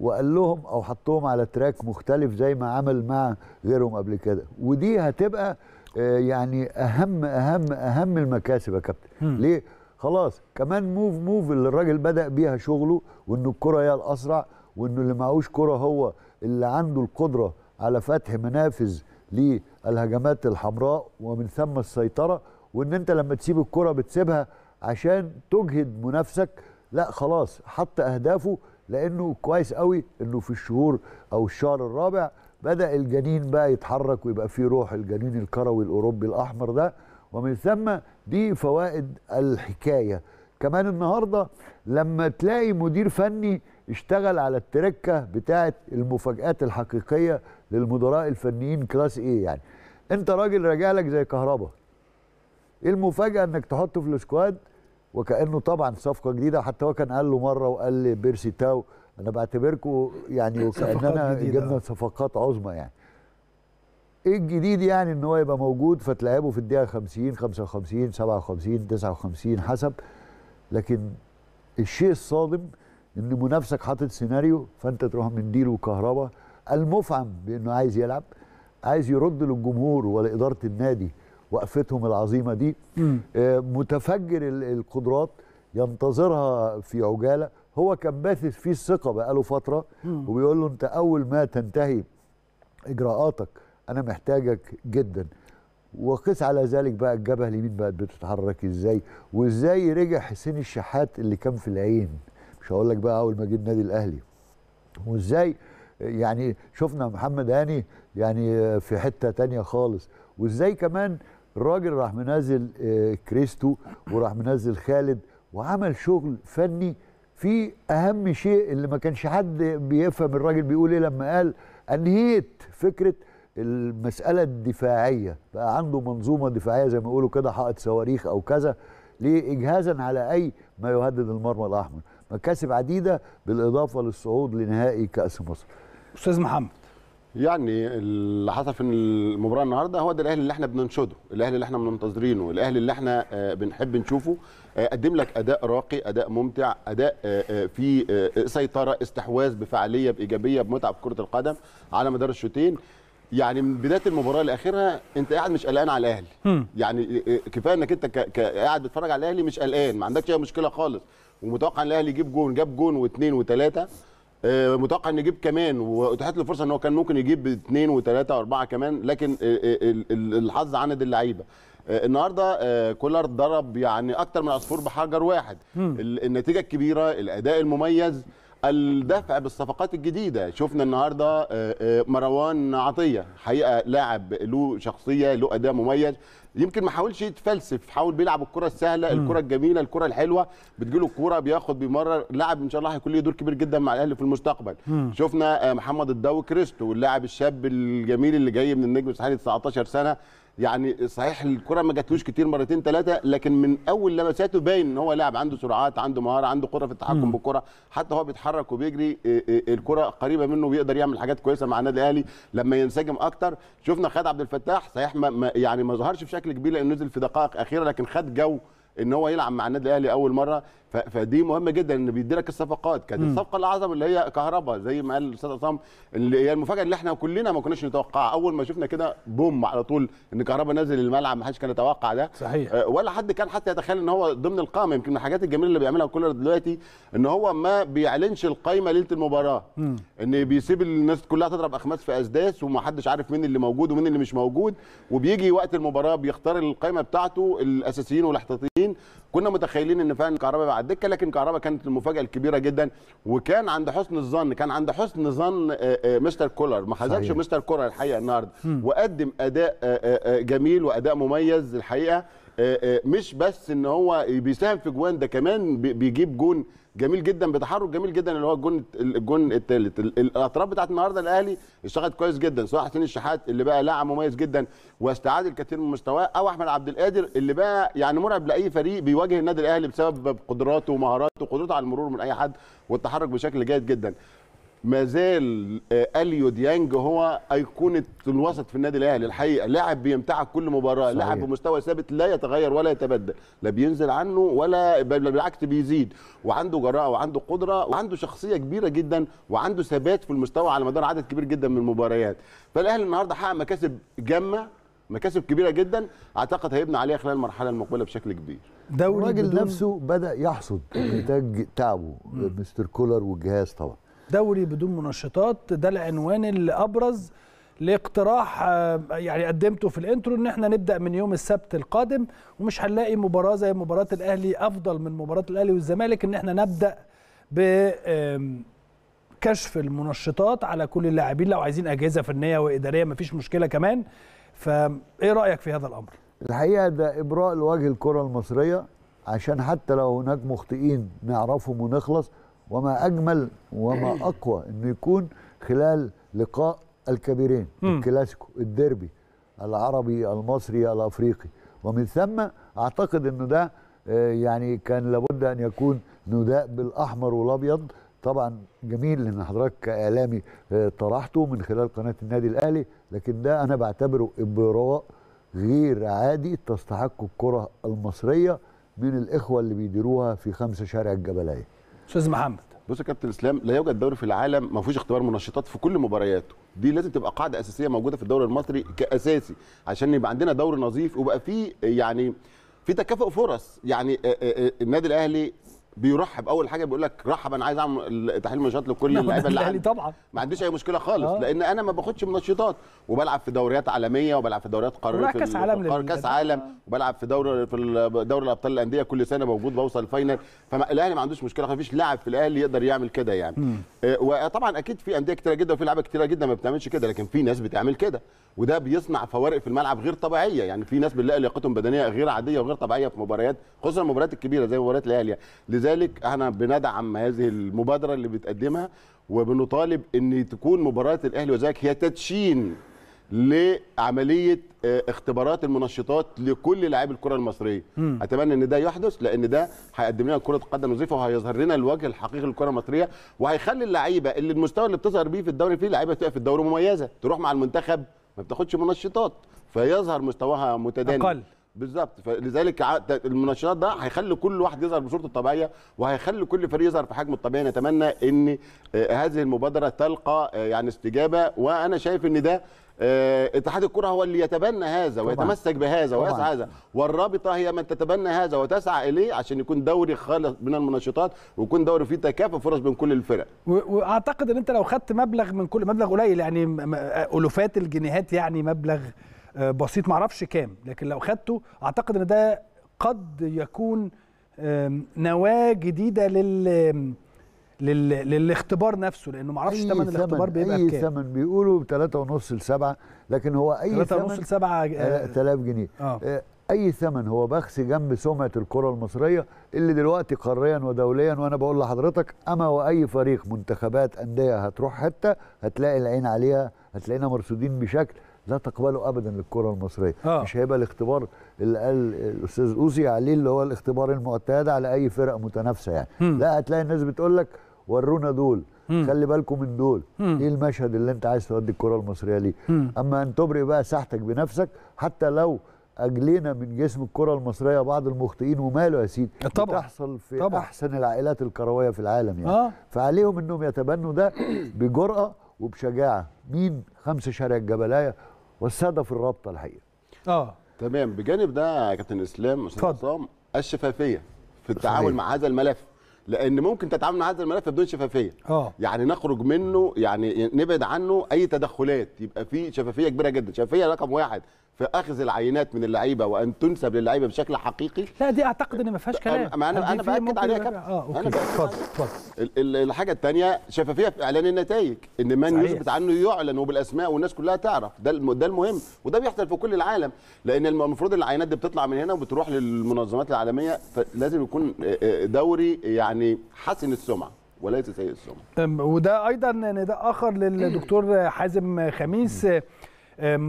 H: وقال لهم او حطهم على تراك مختلف زي ما عمل مع غيرهم قبل كده ودي هتبقى آه، يعني اهم اهم اهم المكاسب يا كابتن ليه خلاص كمان موف موف اللي الراجل بدا بيها شغله وانه الكره هي الاسرع وانه اللي معهوش كره هو اللي عنده القدره على فتح منافذ للهجمات الحمراء ومن ثم السيطره وان انت لما تسيب الكره بتسيبها عشان تجهد منافسك لا خلاص حط اهدافه لانه كويس قوي انه في الشهور او الشهر الرابع بدا الجنين بقى يتحرك ويبقى فيه روح الجنين الكروي الاوروبي الاحمر ده ومن ثم دي فوائد الحكايه كمان النهارده لما تلاقي مدير فني اشتغل على التركه بتاعه المفاجات الحقيقيه للمدراء الفنيين كلاس ايه يعني انت راجل راجع لك زي كهربا ايه المفاجاه انك تحطه في السكواد وكانه طبعا صفقه جديده حتى هو كان قال له مره وقال لبيرسي تاو انا بعتبركم يعني وكاننا جبنا صفقات عظمى يعني ايه الجديد يعني ان هو يبقى موجود فتلعبه في الدقيقه 50 55 57 59 حسب لكن الشيء الصادم ان منافسك حاطط سيناريو فانت تروح من ديل المفعم بانه عايز يلعب عايز يرد للجمهور ولاداره النادي وقفتهم العظيمه دي آه، متفجر القدرات ينتظرها في عجاله هو كان باثث فيه الثقه بقاله فتره وبيقول له انت اول ما تنتهي اجراءاتك انا محتاجك جدا وقيس على ذلك بقى الجبهه اليمين بقت بتتحرك ازاي وازاي رجع حسين الشحات اللي كان في العين مش هقول لك بقى اول ما جه النادي الاهلي وازاي يعني شفنا محمد هاني يعني في حته تانية خالص وازاي كمان الراجل راح منزل آه، كريستو وراح منزل خالد وعمل شغل فني في اهم شيء اللي ما كانش حد بيفهم الراجل بيقول ايه لما قال انهيت فكره المساله الدفاعيه بقى عنده منظومه دفاعيه زي ما يقولوا كده حائط صواريخ او كذا ليه اجهازا على اي ما يهدد المرمى الاحمر مكاسب عديده بالاضافه للصعود لنهائي كاس مصر استاذ محمد
G: يعني اللي حصل في المباراه النهارده هو ده الاهلي اللي احنا بننشده، الاهلي اللي احنا منتظرينه، الاهلي اللي احنا آه، بنحب نشوفه آه، قدم لك اداء راقي، اداء ممتع، اداء آه، في سيطره، استحواذ بفعاليه بايجابيه بمتعه في كره القدم على مدار الشوطين. يعني من بدايه المباراه لاخرها انت قاعد مش قلقان على الاهلي يعني كفايه انك انت قاعد بتتفرج على الاهلي مش قلقان ما عندكش اي مشكله خالص ومتوقع ان الاهلي يجيب جون جاب جون واثنين وثلاثه آه، متوقع انه يجيب كمان واتاحت له فرصه ان هو كان ممكن يجيب اثنين وثلاثه واربعه كمان لكن آه، آه، الحظ عند اللعيبه النهارده كولر ضرب يعني اكتر من عصفور بحجر واحد النتيجه الكبيره الاداء المميز الدفع بالصفقات الجديده شفنا النهارده آه، آه، مروان عطيه حقيقه لاعب له شخصيه له اداء مميز يمكن ما حاولش يتفلسف حاول بيلعب الكره السهله الكره الجميله الكره الحلوه بتجيله الكره بياخد بيمرر لاعب ان شاء الله هيكون له دور كبير جدا مع الاهلي في المستقبل مم. شفنا آه، محمد الضوي كريستو اللاعب الشاب الجميل اللي جاي من النجم الساحلي 19 سنه يعني صحيح الكره ما جاتلوش كتير مرتين ثلاثه لكن من اول لمساته باين ان هو لاعب عنده سرعات عنده مهاره عنده قدره في التحكم بالكره حتى هو بيتحرك وبيجري إيه، إيه، إيه، الكره قريبه منه بيقدر يعمل حاجات كويسه مع النادي الاهلي لما ينسجم اكتر شفنا خد عبد الفتاح صحيح ما يعني ما ظهرش بشكل كبير لانه نزل في دقائق اخيره لكن خد جو ان هو يلعب مع النادي الاهلي اول مره فدي مهمه جدا ان بيدي لك الصفقات كانت الصفقه الاعظم اللي هي كهرباء زي ما قال الاستاذ عصام اللي هي المفاجاه اللي احنا كلنا ما كناش نتوقعها اول ما شفنا كده بوم على طول ان كهرباء نازل الملعب ما حدش كان يتوقع ده صحيح آه، ولا حد كان حتى يتخيل ان هو ضمن القائمه يمكن من الحاجات الجميله اللي بيعملها كولر دلوقتي ان هو ما بيعلنش القائمه ليله المباراه مم. ان بيسيب الناس كلها تضرب اخماس في اسداس ومحدش عارف مين اللي موجود ومين اللي مش موجود وبيجي وقت المباراه بيختار القائمه بتاعته الاساسيين والاحتياطيين كنا متخيلين ان فعلا كهربا على الدكه لكن كهربا كانت المفاجاه الكبيره جدا وكان عند حسن الظن كان عند حسن ظن آه، آه، مستر كولر ما حذفش مستر كولر الحقيقه النهارده وقدم اداء آه، جميل واداء مميز الحقيقه مش بس ان هو بيساهم في جوان ده كمان بيجيب جون جميل جدا بتحرك جميل جدا اللي هو الجون الجون الثالث الاطراف بتاعت النهارده الاهلي اشتغلت كويس جدا سواء حسين الشحات اللي بقى لاعب مميز جدا واستعاد الكثير من مستواه او احمد عبد القادر اللي بقى يعني مرعب لاي فريق بيواجه النادي الاهلي بسبب قدراته ومهاراته وقدرته على المرور من اي حد والتحرك بشكل جيد جدا ما زال آه، اليو ديانج هو ايقونه الوسط في النادي الاهلي الحقيقه لاعب بيمتعك كل مباراه صحيح. لاعب بمستوى ثابت لا يتغير ولا يتبدل لا بينزل عنه ولا بالعكس بيزيد وعنده جراءه وعنده قدره وعنده شخصيه كبيره جدا وعنده ثبات في المستوى على مدار عدد كبير جدا من المباريات فالاهلي النهارده حقق مكاسب جامه مكاسب كبيره جدا اعتقد هيبنى عليها خلال المرحله المقبله بشكل كبير
A: الراجل نفسه
H: بدا يحصد نتاج تعبه مستر كولر والجهاز طبعا
A: دوري بدون منشطات ده العنوان الابرز لاقتراح آه، يعني قدمته في الانترو ان احنا نبدا من يوم السبت القادم ومش هنلاقي مباراه زي مباراه الاهلي افضل من مباراه الاهلي والزمالك ان احنا نبدا ب كشف المنشطات على كل اللاعبين لو عايزين اجهزه فنيه واداريه مفيش مشكله كمان فايه رايك في هذا الامر
H: الحقيقه ده ابراء لوجه الكره المصريه عشان حتى لو هناك مخطئين نعرفهم ونخلص وما اجمل وما [clears throat] اقوى انه يكون خلال لقاء الكبيرين الكلاسيكو الديربي العربي المصري الافريقي ومن ثم اعتقد انه ده آه، يعني كان لابد ان يكون نداء بالاحمر والابيض طبعا جميل ان حضرتك كاعلامي آه، طرحته من خلال قناه النادي الاهلي لكن ده انا بعتبره ابراء غير عادي تستحق الكره المصريه من الاخوه اللي بيديروها في خمسه شارع الجبليه استاذ
G: محمد بص يا كابتن اسلام لا يوجد دوري في العالم ما فيهوش اختبار منشطات في كل مبارياته دي لازم تبقى قاعده اساسيه موجوده في الدوري المصري كاساسي عشان يبقى عندنا دوري نظيف ويبقى فيه يعني في تكافؤ فرص يعني النادي الاهلي بيرحب اول حاجه بيقول لك رحب انا عايز اعمل تحليل منشطات لكل اللعيبه اللي يعني عندي طبعا ما عنديش اي مشكله خالص آه. لان انا ما باخدش منشطات وبلعب في دوريات عالميه وبلعب في دوريات قاريه في كاس عالم كاس عالم آه. وبلعب في دوري في دوري الابطال الانديه كل سنه موجود بوصل فاينل فالاهلي ما عندوش مشكله ما فيش لاعب في الاهلي يقدر يعمل كده يعني آه وطبعا اكيد في انديه كتيره جدا وفي لعيبه كتيره جدا ما بتعملش كده لكن في ناس بتعمل كده وده بيصنع فوارق في الملعب غير طبيعيه يعني في ناس بنلاقي لياقتهم بدنيه غير عاديه وغير طبيعيه في مباريات خصوصا المباريات الكبيره زي مباريات الاهلي لذلك احنا بندعم هذه المبادره اللي بتقدمها وبنطالب ان تكون مباراه الاهلي والزمالك هي تدشين لعمليه آه، اختبارات المنشطات لكل لاعب الكره المصريه اتمنى ان ده يحدث لان ده هيقدم لنا كره قدم نظيفه وهيظهر لنا الوجه الحقيقي للكره المصريه وهيخلي اللعيبه اللي المستوى اللي بتظهر بيه في الدوري فيه لعيبه تبقى في الدوري مميزه تروح مع المنتخب ما بتاخدش منشطات فيظهر مستواها متدني أقل. بالظبط فلذلك المنشطات ده هيخلي كل واحد يظهر بصورته الطبيعيه وهيخلي كل فريق يظهر في حجمه الطبيعي نتمنى ان آه، هذه المبادره تلقى آه، يعني استجابه وانا شايف ان ده آه، اتحاد الكره هو اللي يتبنى هذا ويتمسك بهذا ويسعى هذا والرابطه هي من تتبنى هذا وتسعى اليه عشان يكون دوري خالص من المنشطات ويكون دوري فيه تكافؤ فرص بين كل الفرق
A: واعتقد ان انت لو خدت مبلغ من كل مبلغ قليل يعني الوفات الجنيهات يعني مبلغ آه، بسيط معرفش كام لكن لو خدته اعتقد ان ده قد يكون نواه جديده لل لل... للاختبار نفسه لانه ما اعرفش ثمن الاختبار بيبقى بكام اي ثمن
H: بيقولوا ب 3.5 ل 7 لكن هو اي ثمن 3.5 ل 7 3000 جنيه آه. آه. اي ثمن هو بخس جنب سمعه الكره المصريه اللي دلوقتي قاريا ودوليا وانا بقول لحضرتك اما واي فريق منتخبات انديه هتروح حته هتلاقي العين عليها هتلاقينا مرصودين بشكل لا تقبله ابدا للكره المصريه آه. مش هيبقى الاختبار اللي قال الاستاذ اوزي عليه اللي هو الاختبار المعتاد على اي فرق متنافسه يعني م. لا هتلاقي الناس بتقول لك ورونا دول م. خلي بالكم من دول م. ايه المشهد اللي انت عايز تودي الكره المصريه ليه اما ان تبرئ بقى ساحتك بنفسك حتى لو اجلينا من جسم الكره المصريه بعض المخطئين وماله يا سيدي طبعا بتحصل في طبع. احسن العائلات الكرويه في العالم يعني آه. فعليهم انهم يتبنوا ده بجرأه وبشجاعه مين خمسه شارع الجبلايه والساده في الرابطه الحقيقه
G: اه تمام بجانب ده يا كابتن اسلام اتفضل الشفافيه في التعامل مع هذا الملف لان ممكن تتعامل مع هذا الملف بدون شفافيه أوه. يعني نخرج منه يعني نبعد عنه اي تدخلات يبقى في شفافيه كبيره جدا شفافيه رقم واحد في اخذ العينات من اللعيبه وان تنسب للعيبه بشكل حقيقي لا دي اعتقد ان ما فيهاش كلام انا انا آه، باكد عليها كابتن
A: اه اوكي اتفضل
G: اتفضل الحاجه الثانيه شفافيه في اعلان النتائج ان من يثبت عنه يعلن وبالاسماء والناس كلها تعرف ده ده المهم وده بيحصل في كل العالم لان المفروض العينات دي بتطلع من هنا وبتروح للمنظمات العالميه فلازم يكون آه، آه، دوري يعني حسن السمعه وليس سيء السمعه
A: وده ايضا نداء اخر للدكتور حازم خميس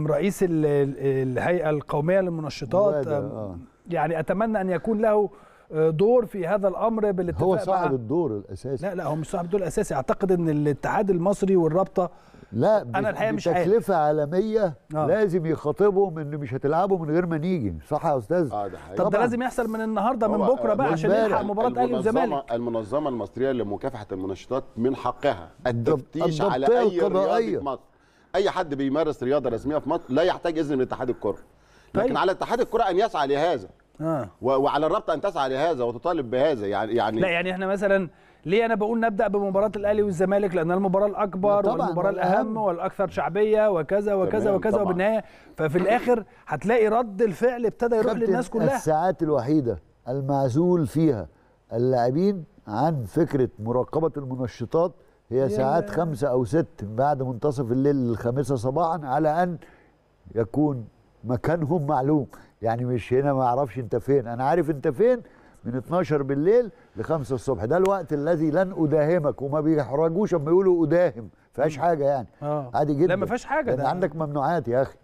A: رئيس الهيئه القوميه للمنشطات آه. يعني اتمنى ان يكون له آه، دور في هذا الامر بالاتفاق هو صاحب مع...
H: الدور الاساسي لا لا هو مش صاحب الدور الاساسي اعتقد ان الاتحاد المصري والرابطه لا انا الحقيقه مش تكلفه عالميه آه. لازم يخاطبهم ان مش هتلعبوا من غير ما نيجي صح يا استاذ آه ده
G: طب ده لازم يحصل من النهارده من بكره بقى عشان نلحق مباراه الاهلي والزمالك المنظمه المصريه لمكافحه المنشطات من حقها التفتيش على اي رياضه مصر اي حد بيمارس رياضه رسميه في مصر لا يحتاج اذن من اتحاد الكره لكن طيب. على اتحاد الكره ان يسعى لهذا آه. وعلى الرابطه ان تسعى لهذا وتطالب بهذا يعني يعني لا
A: يعني احنا مثلا ليه انا بقول نبدا بمباراه الاهلي والزمالك لانها المباراه الاكبر والمباراه آه. الاهم والاكثر شعبيه وكذا وكذا وكذا وبالنهايه ففي الاخر هتلاقي رد الفعل ابتدى يروح للناس كلها
H: الساعات الوحيده المعزول فيها اللاعبين عن فكره مراقبه المنشطات هي ساعات خمسة أو ست بعد منتصف الليل الخامسة صباحا على أن يكون مكانهم معلوم يعني مش هنا ما أعرفش أنت فين أنا عارف أنت فين من 12 بالليل لخمسة 5 الصبح ده الوقت الذي لن اداهمك وما بيحرجوش اما يقولوا اداهم فيهاش حاجه يعني آه. عادي جدا لا ما فيهاش حاجه ده عندك ممنوعات يا اخي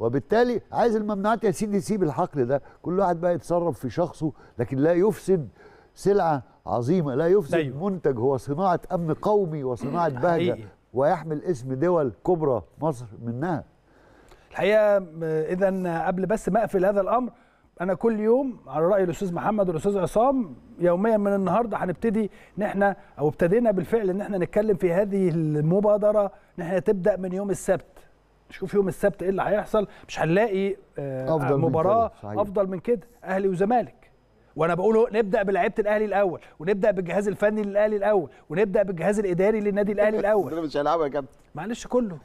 H: وبالتالي عايز الممنوعات يا سيدي سيب الحقل ده كل واحد بقى يتصرف في شخصه لكن لا يفسد سلعه عظيمه لا يفسد أيوة. منتج هو صناعه امن قومي وصناعه بهجه حقيقي. ويحمل اسم دول كبرى مصر منها الحقيقه اذا قبل بس ما اقفل هذا الامر انا كل
A: يوم على راي الاستاذ محمد والاستاذ عصام يوميا من النهارده هنبتدي ان احنا او ابتدينا بالفعل ان احنا نتكلم في هذه المبادره ان احنا تبدا من يوم السبت نشوف يوم السبت ايه اللي هيحصل مش هنلاقي آه، أفضل مباراه من كده. افضل من كده اهلي وزمالك وانا بقوله نبدا بلعيبه الاهلي الاول ونبدا بالجهاز الفني للاهلي الاول ونبدا بالجهاز الاداري للنادي الاهلي [laughs] الاول انا مش هلعبها يا كابتن معلش كله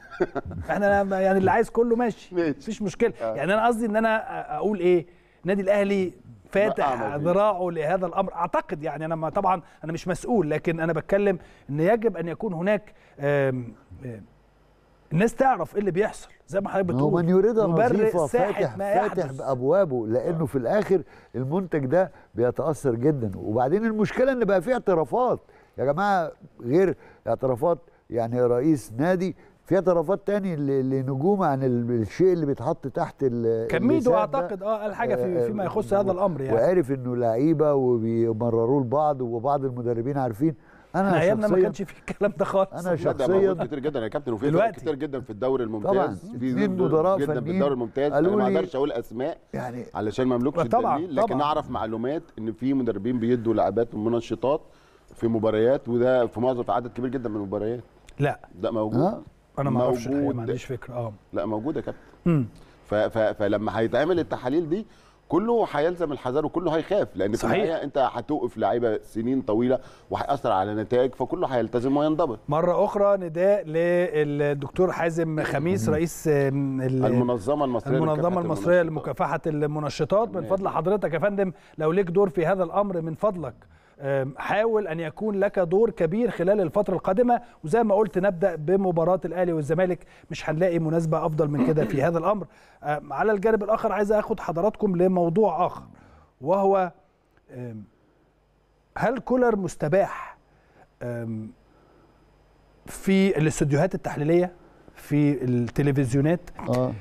A: احنا يعني اللي عايز كله ماشي [laughs] مفيش مشكله آه. يعني انا قصدي ان انا اقول ايه النادي الاهلي فاتح ذراعه لهذا الامر اعتقد يعني انا طبعا انا مش مسؤول لكن انا بتكلم ان يجب ان يكون هناك آم آم الناس تعرف ايه اللي بيحصل زي ما حضرتك
H: بتقول هو من يريدها نظيفه فاتح فاتح بابوابه لانه في الاخر المنتج ده بيتاثر جدا وبعدين المشكله ان بقى في اعترافات يا جماعه غير اعترافات يعني رئيس نادي في اعترافات تاني لنجوم عن الشيء اللي بيتحط تحت كميدو اعتقد
B: اه قال حاجه في آه، فيما يخص
A: هذا آه، الامر يعني
H: وعارف انه لعيبه وبيمرروه لبعض وبعض المدربين عارفين
G: انا ايامنا ما كانش في الكلام ده خالص انا شخصيا كتير جدا يا كابتن وفي كتير جدا في الدوري الممتاز طبعا في مدراء جدا في الدوري الممتاز انا ما اقدرش اقول اسماء يعني علشان ما املكش الدليل لكن اعرف معلومات ان في مدربين بيدوا لعبات منشطات في مباريات وده في معظم في عدد كبير جدا من المباريات لا ده موجود انا ما اعرفش ما عنديش فكره اه لا موجود يا كابتن فلما هيتعمل التحاليل دي كله هيلزم الحذر وكله هيخاف لان صحيح. في الحقيقه انت هتوقف لعيبه سنين طويله وهياثر على نتائج فكله هيلتزم وينضبط
A: مره اخرى نداء للدكتور حازم خميس رئيس المنظمه المصريه المنظمه المصريه لمكافحه المنشطات من فضل حضرتك يا فندم لو ليك دور في هذا الامر من فضلك حاول ان يكون لك دور كبير خلال الفتره القادمه وزي ما قلت نبدا بمباراه الاهلي والزمالك مش هنلاقي مناسبه افضل من كده في هذا الامر على الجانب الاخر عايز اخد حضراتكم لموضوع اخر وهو هل كولر مستباح في الاستوديوهات التحليليه في التلفزيونات آه.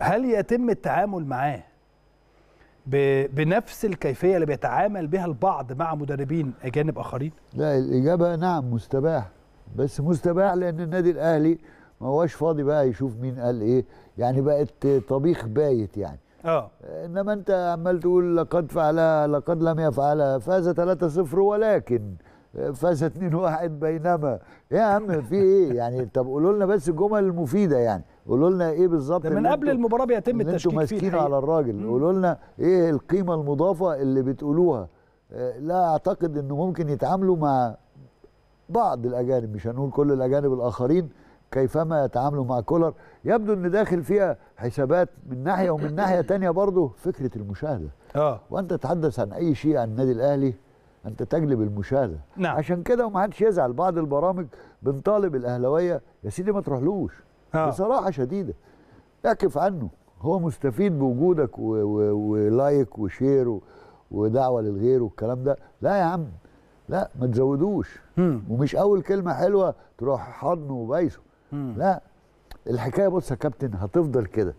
A: هل يتم التعامل معاه بنفس الكيفيه اللي بيتعامل بها البعض مع مدربين اجانب اخرين؟ لا
H: الاجابه نعم مستباح بس مستباح لان النادي الاهلي ما هواش فاضي بقى يشوف مين قال ايه يعني بقت طبيخ بايت يعني اه انما انت عمال تقول لقد فعلها لقد لم يفعلها فاز 3-0 ولكن فاز 2-1 بينما يا عم في ايه يعني طب قولوا لنا بس الجمل المفيده يعني قولوا لنا ايه بالظبط من قبل المباراه
A: بيتم التشكيك انتوا ماسكين على
H: الراجل قولوا لنا ايه القيمه المضافه اللي بتقولوها آه، لا اعتقد انه ممكن يتعاملوا مع بعض الاجانب مش هنقول كل الاجانب الاخرين كيفما يتعاملوا مع كولر يبدو ان داخل فيها حسابات من ناحيه ومن ناحيه تانية برضه فكره المشاهده اه وانت تتحدث عن اي شيء عن النادي الاهلي انت تجلب المشاهده نعم. عشان كده وما حدش يزعل بعض البرامج بنطالب الاهلاويه يا سيدي ما تروحلوش آه. بصراحه شديده اعكف عنه هو مستفيد بوجودك ولايك وشير ودعوه للغير والكلام ده لا يا عم لا ما تزودوش ومش اول كلمه حلوه تروح حضنه وبايسه لا الحكايه بص يا كابتن هتفضل كده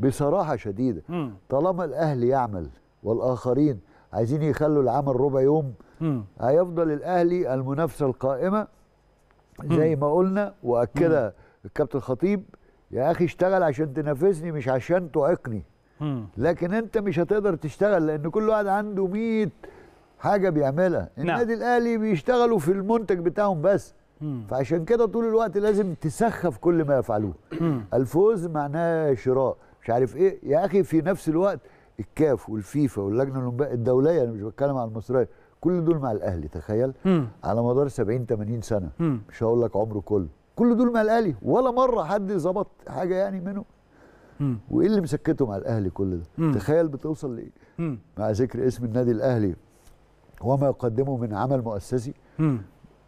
H: بصراحه شديده طالما الاهلي يعمل والاخرين عايزين يخلوا العمل ربع يوم هيفضل الاهلي المنافسه القائمه زي ما قلنا واكدها الكابتن خطيب يا اخي اشتغل عشان تنافسني مش عشان تعيقني لكن انت مش هتقدر تشتغل لان كل واحد عنده 100 حاجه بيعملها نعم. النادي الاهلي بيشتغلوا في المنتج بتاعهم بس فعشان كده طول الوقت لازم تسخف كل ما يفعلوه الفوز معناه شراء مش عارف ايه يا اخي في نفس الوقت الكاف والفيفا واللجنه الاولمبيه الدوليه انا مش بتكلم على المصريه كل دول مع الاهلي تخيل على مدار 70 80 سنه مش هقول لك عمره كله كل دول مع الاهلي ولا مره حد ظبط حاجه يعني منهم وايه اللي مسكته مع الاهلي كل ده مم. تخيل بتوصل لايه مع ذكر اسم النادي الاهلي وما يقدمه من عمل مؤسسي مم.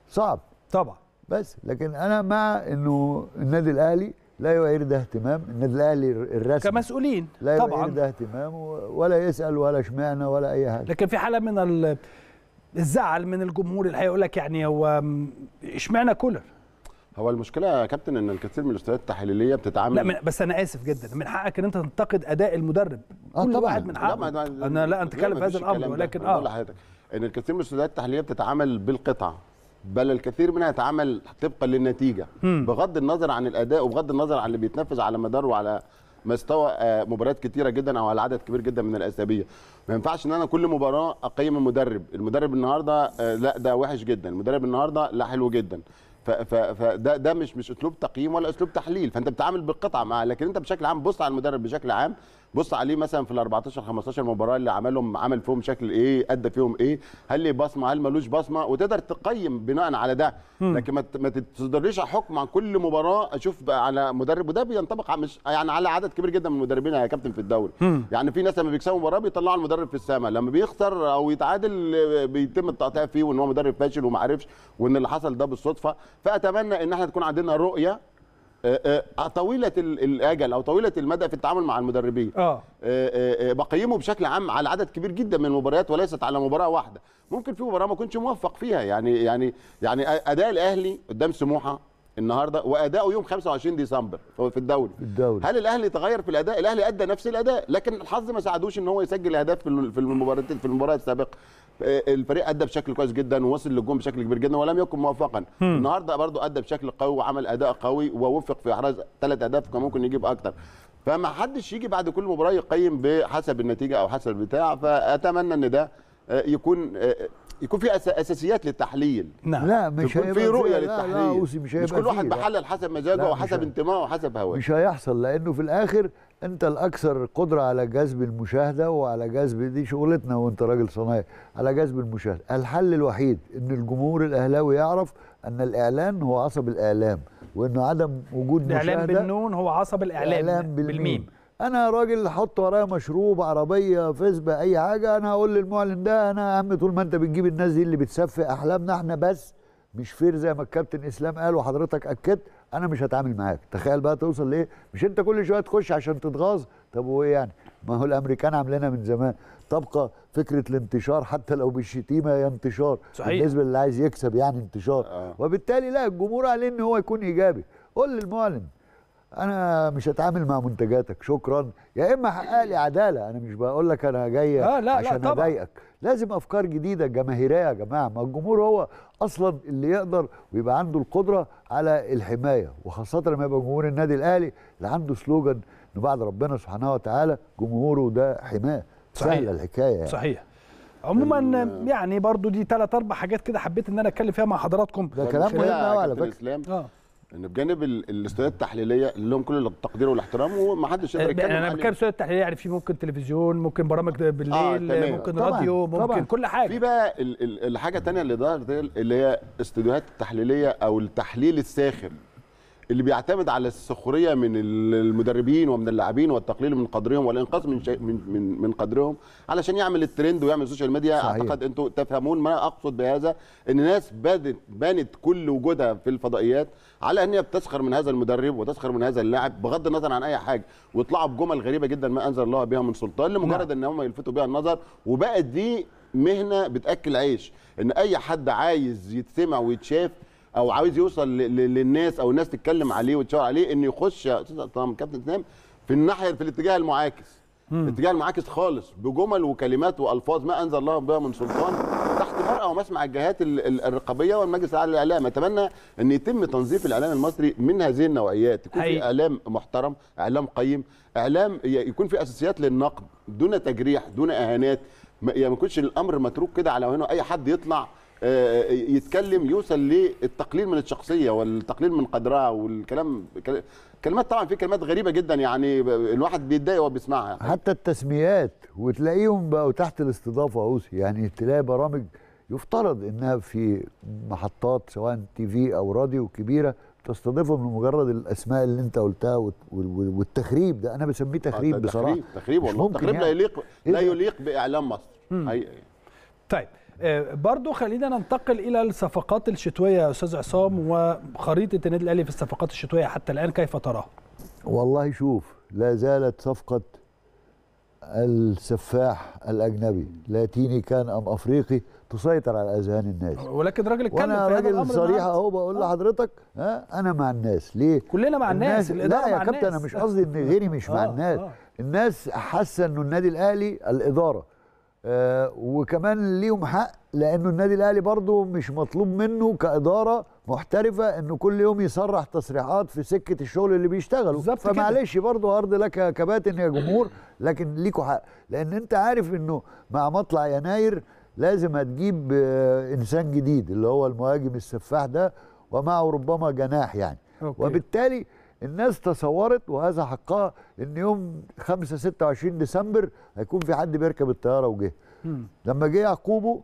H: صعب طبعا بس لكن انا مع انه النادي الاهلي لا يعير ده اهتمام النادي الاهلي الرسمي كمسؤولين لا طبعا لا يعير ده اهتمام ولا يسال ولا اشمعنى ولا اي حاجه لكن في حاله من الزعل من الجمهور اللي
A: هيقول لك يعني
G: هو اشمعنى كولر هو المشكله يا كابتن ان الكثير من الاستوديوهات التحليليه بتتعامل لا
A: بس انا اسف جدا من حقك ان انت تنتقد اداء المدرب آه كل طبعا. واحد من حقه لا انا لا اتكلم في هذا الامر ولكن اه لحضرتك
G: ان الكثير من الاستوديوهات التحليليه بتتعامل بالقطعه بل الكثير منها يتعامل طبقا للنتيجه م. بغض النظر عن الاداء وبغض النظر عن اللي بيتنفذ على مدار وعلى مستوى آه، مباريات كتيره جدا او على عدد كبير جدا من الاسابيع ما ينفعش ان انا كل مباراه اقيم المدرب المدرب النهارده آه، لا ده وحش جدا المدرب النهارده لا حلو جدا فده ده مش مش اسلوب تقييم ولا اسلوب تحليل فانت بتتعامل بالقطعه معاه لكن انت بشكل عام بص على المدرب بشكل عام بص عليه مثلا في ال 14 15 مباراه اللي عملهم عمل فيهم شكل ايه ادى فيهم ايه هل ليه بصمه هل ملوش بصمه وتقدر تقيم بناء على ده لكن ما تصدرليش حكم عن كل مباراه اشوف على مدرب وده بينطبق مش يعني على عدد كبير جدا من المدربين يا كابتن في الدوري يعني في ناس لما بيكسبوا مباراه بيطلعوا المدرب في السماء لما بيخسر او يتعادل بيتم التقطيع فيه وان هو مدرب فاشل وما عرفش وان اللي حصل ده بالصدفه فاتمنى ان احنا تكون عندنا رؤيه آه، آه، آه، طويله الاجل او طويله المدى في التعامل مع المدربين اه بقيمه بشكل عام على عدد كبير جدا من المباريات وليست على مباراه واحده ممكن في مباراه ما كنتش موفق فيها يعني يعني يعني اداء الاهلي قدام سموحه النهارده واداؤه يوم 25 ديسمبر في الدوري الدوري هل الاهلي تغير في الاداء الاهلي ادى نفس الاداء لكن الحظ ما ساعدوش ان هو يسجل اهداف في المباراه في المباراه السابقه آه، الفريق ادى بشكل كويس جدا ووصل للجون بشكل كبير جدا ولم يكن موفقا النهارده برضو ادى بشكل قوي وعمل اداء قوي ووفق في احراز ثلاث اهداف كان ممكن يجيب اكتر فما حدش يجي بعد كل مباراه يقيم بحسب النتيجه او حسب البتاع فاتمنى ان ده آه، يكون آه، يكون في اساسيات للتحليل
B: نعم
H: لا مش هيبقى في رؤيه لا للتحليل لا مش, مش كل واحد بحلل
G: حسب مزاجه وحسب انتمائه وحسب هواه مش
H: هيحصل لانه في الاخر انت الاكثر قدره على جذب المشاهده وعلى جذب دي شغلتنا وانت راجل صناعي على جذب المشاهده الحل الوحيد ان الجمهور الاهلاوي يعرف ان الاعلان هو عصب الاعلام وان عدم وجود مشاهده الاعلام بالنون هو عصب الاعلام, الإعلام بالميم, بالميم. انا راجل حط ورايا مشروب عربيه فيسبا اي حاجه انا هقول للمعلن ده انا اهم طول ما انت بتجيب الناس دي اللي بتسفق احلامنا احنا بس مش فير زي ما الكابتن اسلام قال وحضرتك اكدت انا مش هتعامل معاك تخيل بقى توصل لايه مش انت كل شويه تخش عشان تتغاظ طب وايه يعني ما هو الامريكان عاملينها من زمان تبقى فكره الانتشار حتى لو بالشتيمه هي انتشار صحيح. بالنسبه للي عايز يكسب يعني انتشار آه. وبالتالي لا الجمهور عليه ان هو يكون ايجابي قول للمعلن انا مش هتعامل مع منتجاتك شكرا يا اما حقق لي عداله انا مش بقول لك انا جاي آه لا عشان اضايقك لازم افكار جديده جماهيريه يا جماعه ما الجمهور هو اصلا اللي يقدر ويبقى عنده القدره على الحمايه وخاصه لما يبقى جمهور النادي الاهلي اللي عنده سلوجان ان بعد ربنا سبحانه وتعالى جمهوره ده حماه سهله
A: الحكايه يعني. صحيح عموما يعني برضو دي ثلاث اربع حاجات كده حبيت ان انا اتكلم فيها مع حضراتكم ده كلام مهم قوي على
G: فكره ان بجانب الاستوديوهات التحليليه اللي لهم كل التقدير والاحترام ومحدش يقدر يتكلم انا بتكلم
A: استوديوهات تحليليه يعني في ممكن تلفزيون ممكن برامج بالليل آه ممكن طبعًا راديو ممكن طبعًا
G: كل حاجه في بقى الحاجه الثانيه اللي ظهرت اللي هي استوديوهات التحليليه او التحليل الساخر اللي بيعتمد على السخريه من المدربين ومن اللاعبين والتقليل من قدرهم والانقاص من شيء من من, من قدرهم علشان يعمل الترند ويعمل السوشيال ميديا صحيح. اعتقد انتم تفهمون ما اقصد بهذا ان ناس بدت بنت كل وجودها في الفضائيات على ان هي بتسخر من هذا المدرب وتسخر من هذا اللاعب بغض النظر عن اي حاجه ويطلعوا بجمل غريبه جدا ما انزل الله بها من سلطان نعم. لمجرد ان هم يلفتوا بها النظر وبقت دي مهنه بتاكل عيش ان اي حد عايز يتسمع ويتشاف او عاوز يوصل للناس او الناس تتكلم عليه وتشاور عليه انه يخش يا استاذ طبعا كابتن اسلام في الناحيه في الاتجاه المعاكس الاتجاه المعاكس خالص بجمل وكلمات والفاظ ما انزل الله بها من سلطان تحت مرأة ومسمع الجهات الرقابيه والمجلس الاعلى للاعلام اتمنى ان يتم تنظيف الاعلام المصري من هذه النوعيات يكون في اعلام محترم اعلام قيم اعلام يكون في اساسيات للنقد دون تجريح دون اهانات يعني ما يكونش الامر متروك كده على هنا اي حد يطلع يتكلم يوصل للتقليل من الشخصيه والتقليل من قدرها والكلام كلمات طبعا في كلمات غريبه جدا يعني الواحد بيتضايق وهو بيسمعها يعني.
H: حتى التسميات وتلاقيهم بقوا تحت الاستضافه اوسي يعني تلاقي برامج يفترض انها في محطات سواء تي في او راديو كبيره تستضيفهم لمجرد الاسماء اللي انت قلتها والتخريب ده انا بسميه آه، تخريب بصراحه تخريب تخريب والله تخريب يعني. إيه لا يليق لا يليق
G: باعلام مصر
H: طيب
A: آه، برضو خلينا ننتقل الى الصفقات الشتويه يا استاذ عصام وخريطه النادي الاهلي في الصفقات الشتويه حتى الان كيف تراها؟
H: والله شوف لا زالت صفقه السفاح الاجنبي لاتيني كان ام افريقي تسيطر على اذهان الناس ولكن راجل اتكلم وانا راجل صريح اهو بقول لحضرتك ها انا مع الناس ليه كلنا مع الناس, الناس لا يا كابتن انا مش قصدي ان غيري مش مع [laughs] آه، الناس آه. الناس حاسه انه النادي الاهلي الاداره آه، وكمان ليهم حق لانه النادي الاهلي برضه مش مطلوب منه كاداره محترفه انه كل يوم يصرح تصريحات في سكه الشغل اللي بيشتغلوا فمعلش برضه ارض لك يا كباتن يا جمهور لكن ليكوا حق لان انت عارف انه مع مطلع يناير لازم هتجيب آه، انسان جديد اللي هو المهاجم السفاح ده ومعه ربما جناح يعني أوكي. وبالتالي الناس تصورت وهذا حقها ان يوم 5 26 ديسمبر هيكون في حد بيركب الطياره وجه لما جه يعقوبه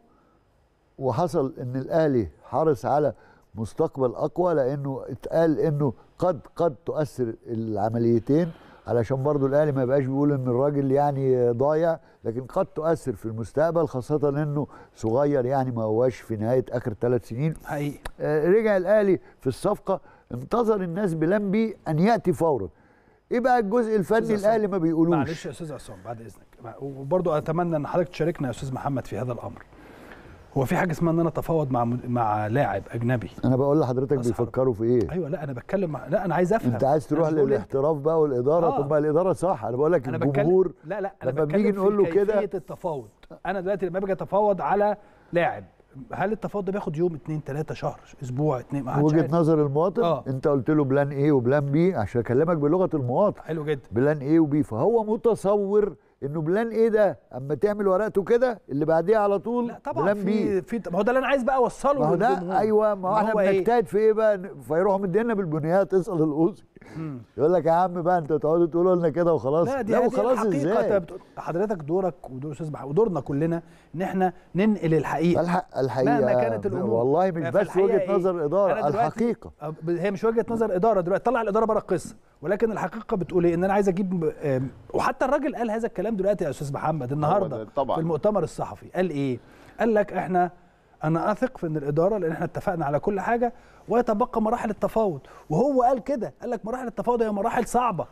H: وحصل ان الاهلي حرص على مستقبل اقوى لانه اتقال انه قد قد تؤثر العمليتين علشان برضه الاهلي ما يبقاش بيقول ان الراجل يعني ضايع لكن قد تؤثر في المستقبل خاصه انه صغير يعني ما هواش في نهايه اخر ثلاث سنين حقيقي آه، رجع الاهلي في الصفقه انتظر الناس بلمبي ان ياتي فورا ايه بقى الجزء الفني الاهلي ما بيقولوش معلش يا
A: استاذ عصام بعد اذنك
H: وبرضه اتمنى ان حضرتك
A: تشاركنا يا استاذ محمد في هذا الامر هو في حاجه اسمها ان انا اتفاوض مع م... مع لاعب
H: اجنبي انا بقول لحضرتك بيفكروا في ايه
A: ايوه لا انا بتكلم مع... لا انا عايز افهم انت عايز تروح للاحتراف بقى
H: والاداره آه. طب ما الاداره صح انا بقول لك الجمهور بتكلم... لا لا انا لما في نقول له كده
A: التفاوض انا دلوقتي لما باجي اتفاوض على لاعب هل التفاوض ده بياخد يوم اتنين تلاته شهر
H: اسبوع اتنين ما وجهه نظر المواطن آه. انت قلت له بلان ايه وبلان بي عشان اكلمك بلغه المواطن حلو جدا بلان ايه وبي فهو متصور انه بلان ايه ده اما تعمل ورقته كده اللي بعديها على طول لا طبعا بلان في
A: في ما هو ده اللي انا عايز بقى اوصله ما هو ده ايوه
H: ما, ما احنا إيه؟ بنجتهد في ايه بقى فيروحوا مدينا بالبنيات اسال الاوزي يقول لك يا عم بقى انتوا تقعدوا تقولوا لنا كده وخلاص لا دي لا وخلاص ازاي طيب، حضرتك دورك ودور استاذ محمد
A: ودورنا كلنا ان احنا ننقل الحقيقه الحق الحقيقه مهما كانت الامور والله مش بس وجهه إيه؟ نظر اداره الحقيقه هي مش وجهه نظر اداره دلوقتي طلع الاداره بره القصه ولكن الحقيقه بتقول ايه ان انا عايز اجيب وحتى الراجل قال هذا الكلام دلوقتي يا استاذ محمد النهارده طبعا في المؤتمر الصحفي قال ايه قال لك احنا انا اثق في ان الاداره لان احنا اتفقنا على كل حاجه ويتبقى مراحل التفاوض وهو قال كده قال لك مراحل التفاوض هي مراحل صعبه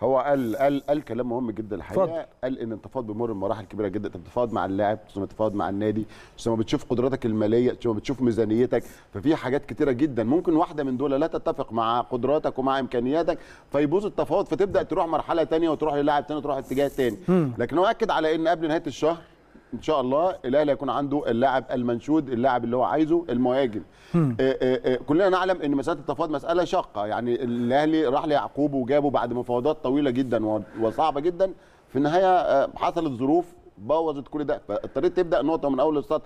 G: هو قال قال قال كلام مهم جدا الحقيقه فضل. قال ان التفاوض بيمر بمراحل كبيره جدا انت بتتفاوض مع اللاعب ثم بتتفاوض مع النادي ثم بتشوف قدراتك الماليه ثم بتشوف ميزانيتك ففي حاجات كتيره جدا ممكن واحده من دول لا تتفق مع قدراتك ومع امكانياتك فيبوظ التفاوض فتبدا تروح مرحله ثانيه وتروح للاعب ثاني وتروح اتجاه ثاني لكن هو اكد على ان قبل نهايه الشهر ان شاء الله الاهلي هيكون عنده اللاعب المنشود اللاعب اللي هو عايزه المهاجم آه، آه، آه، كلنا نعلم ان مساله التفاوض مساله شاقه يعني الاهلي راح ليعقوب وجابه بعد مفاوضات طويله جدا وصعبه جدا في النهايه حصلت ظروف بوظت كل ده فاضطريت تبدا نقطه من اول السطر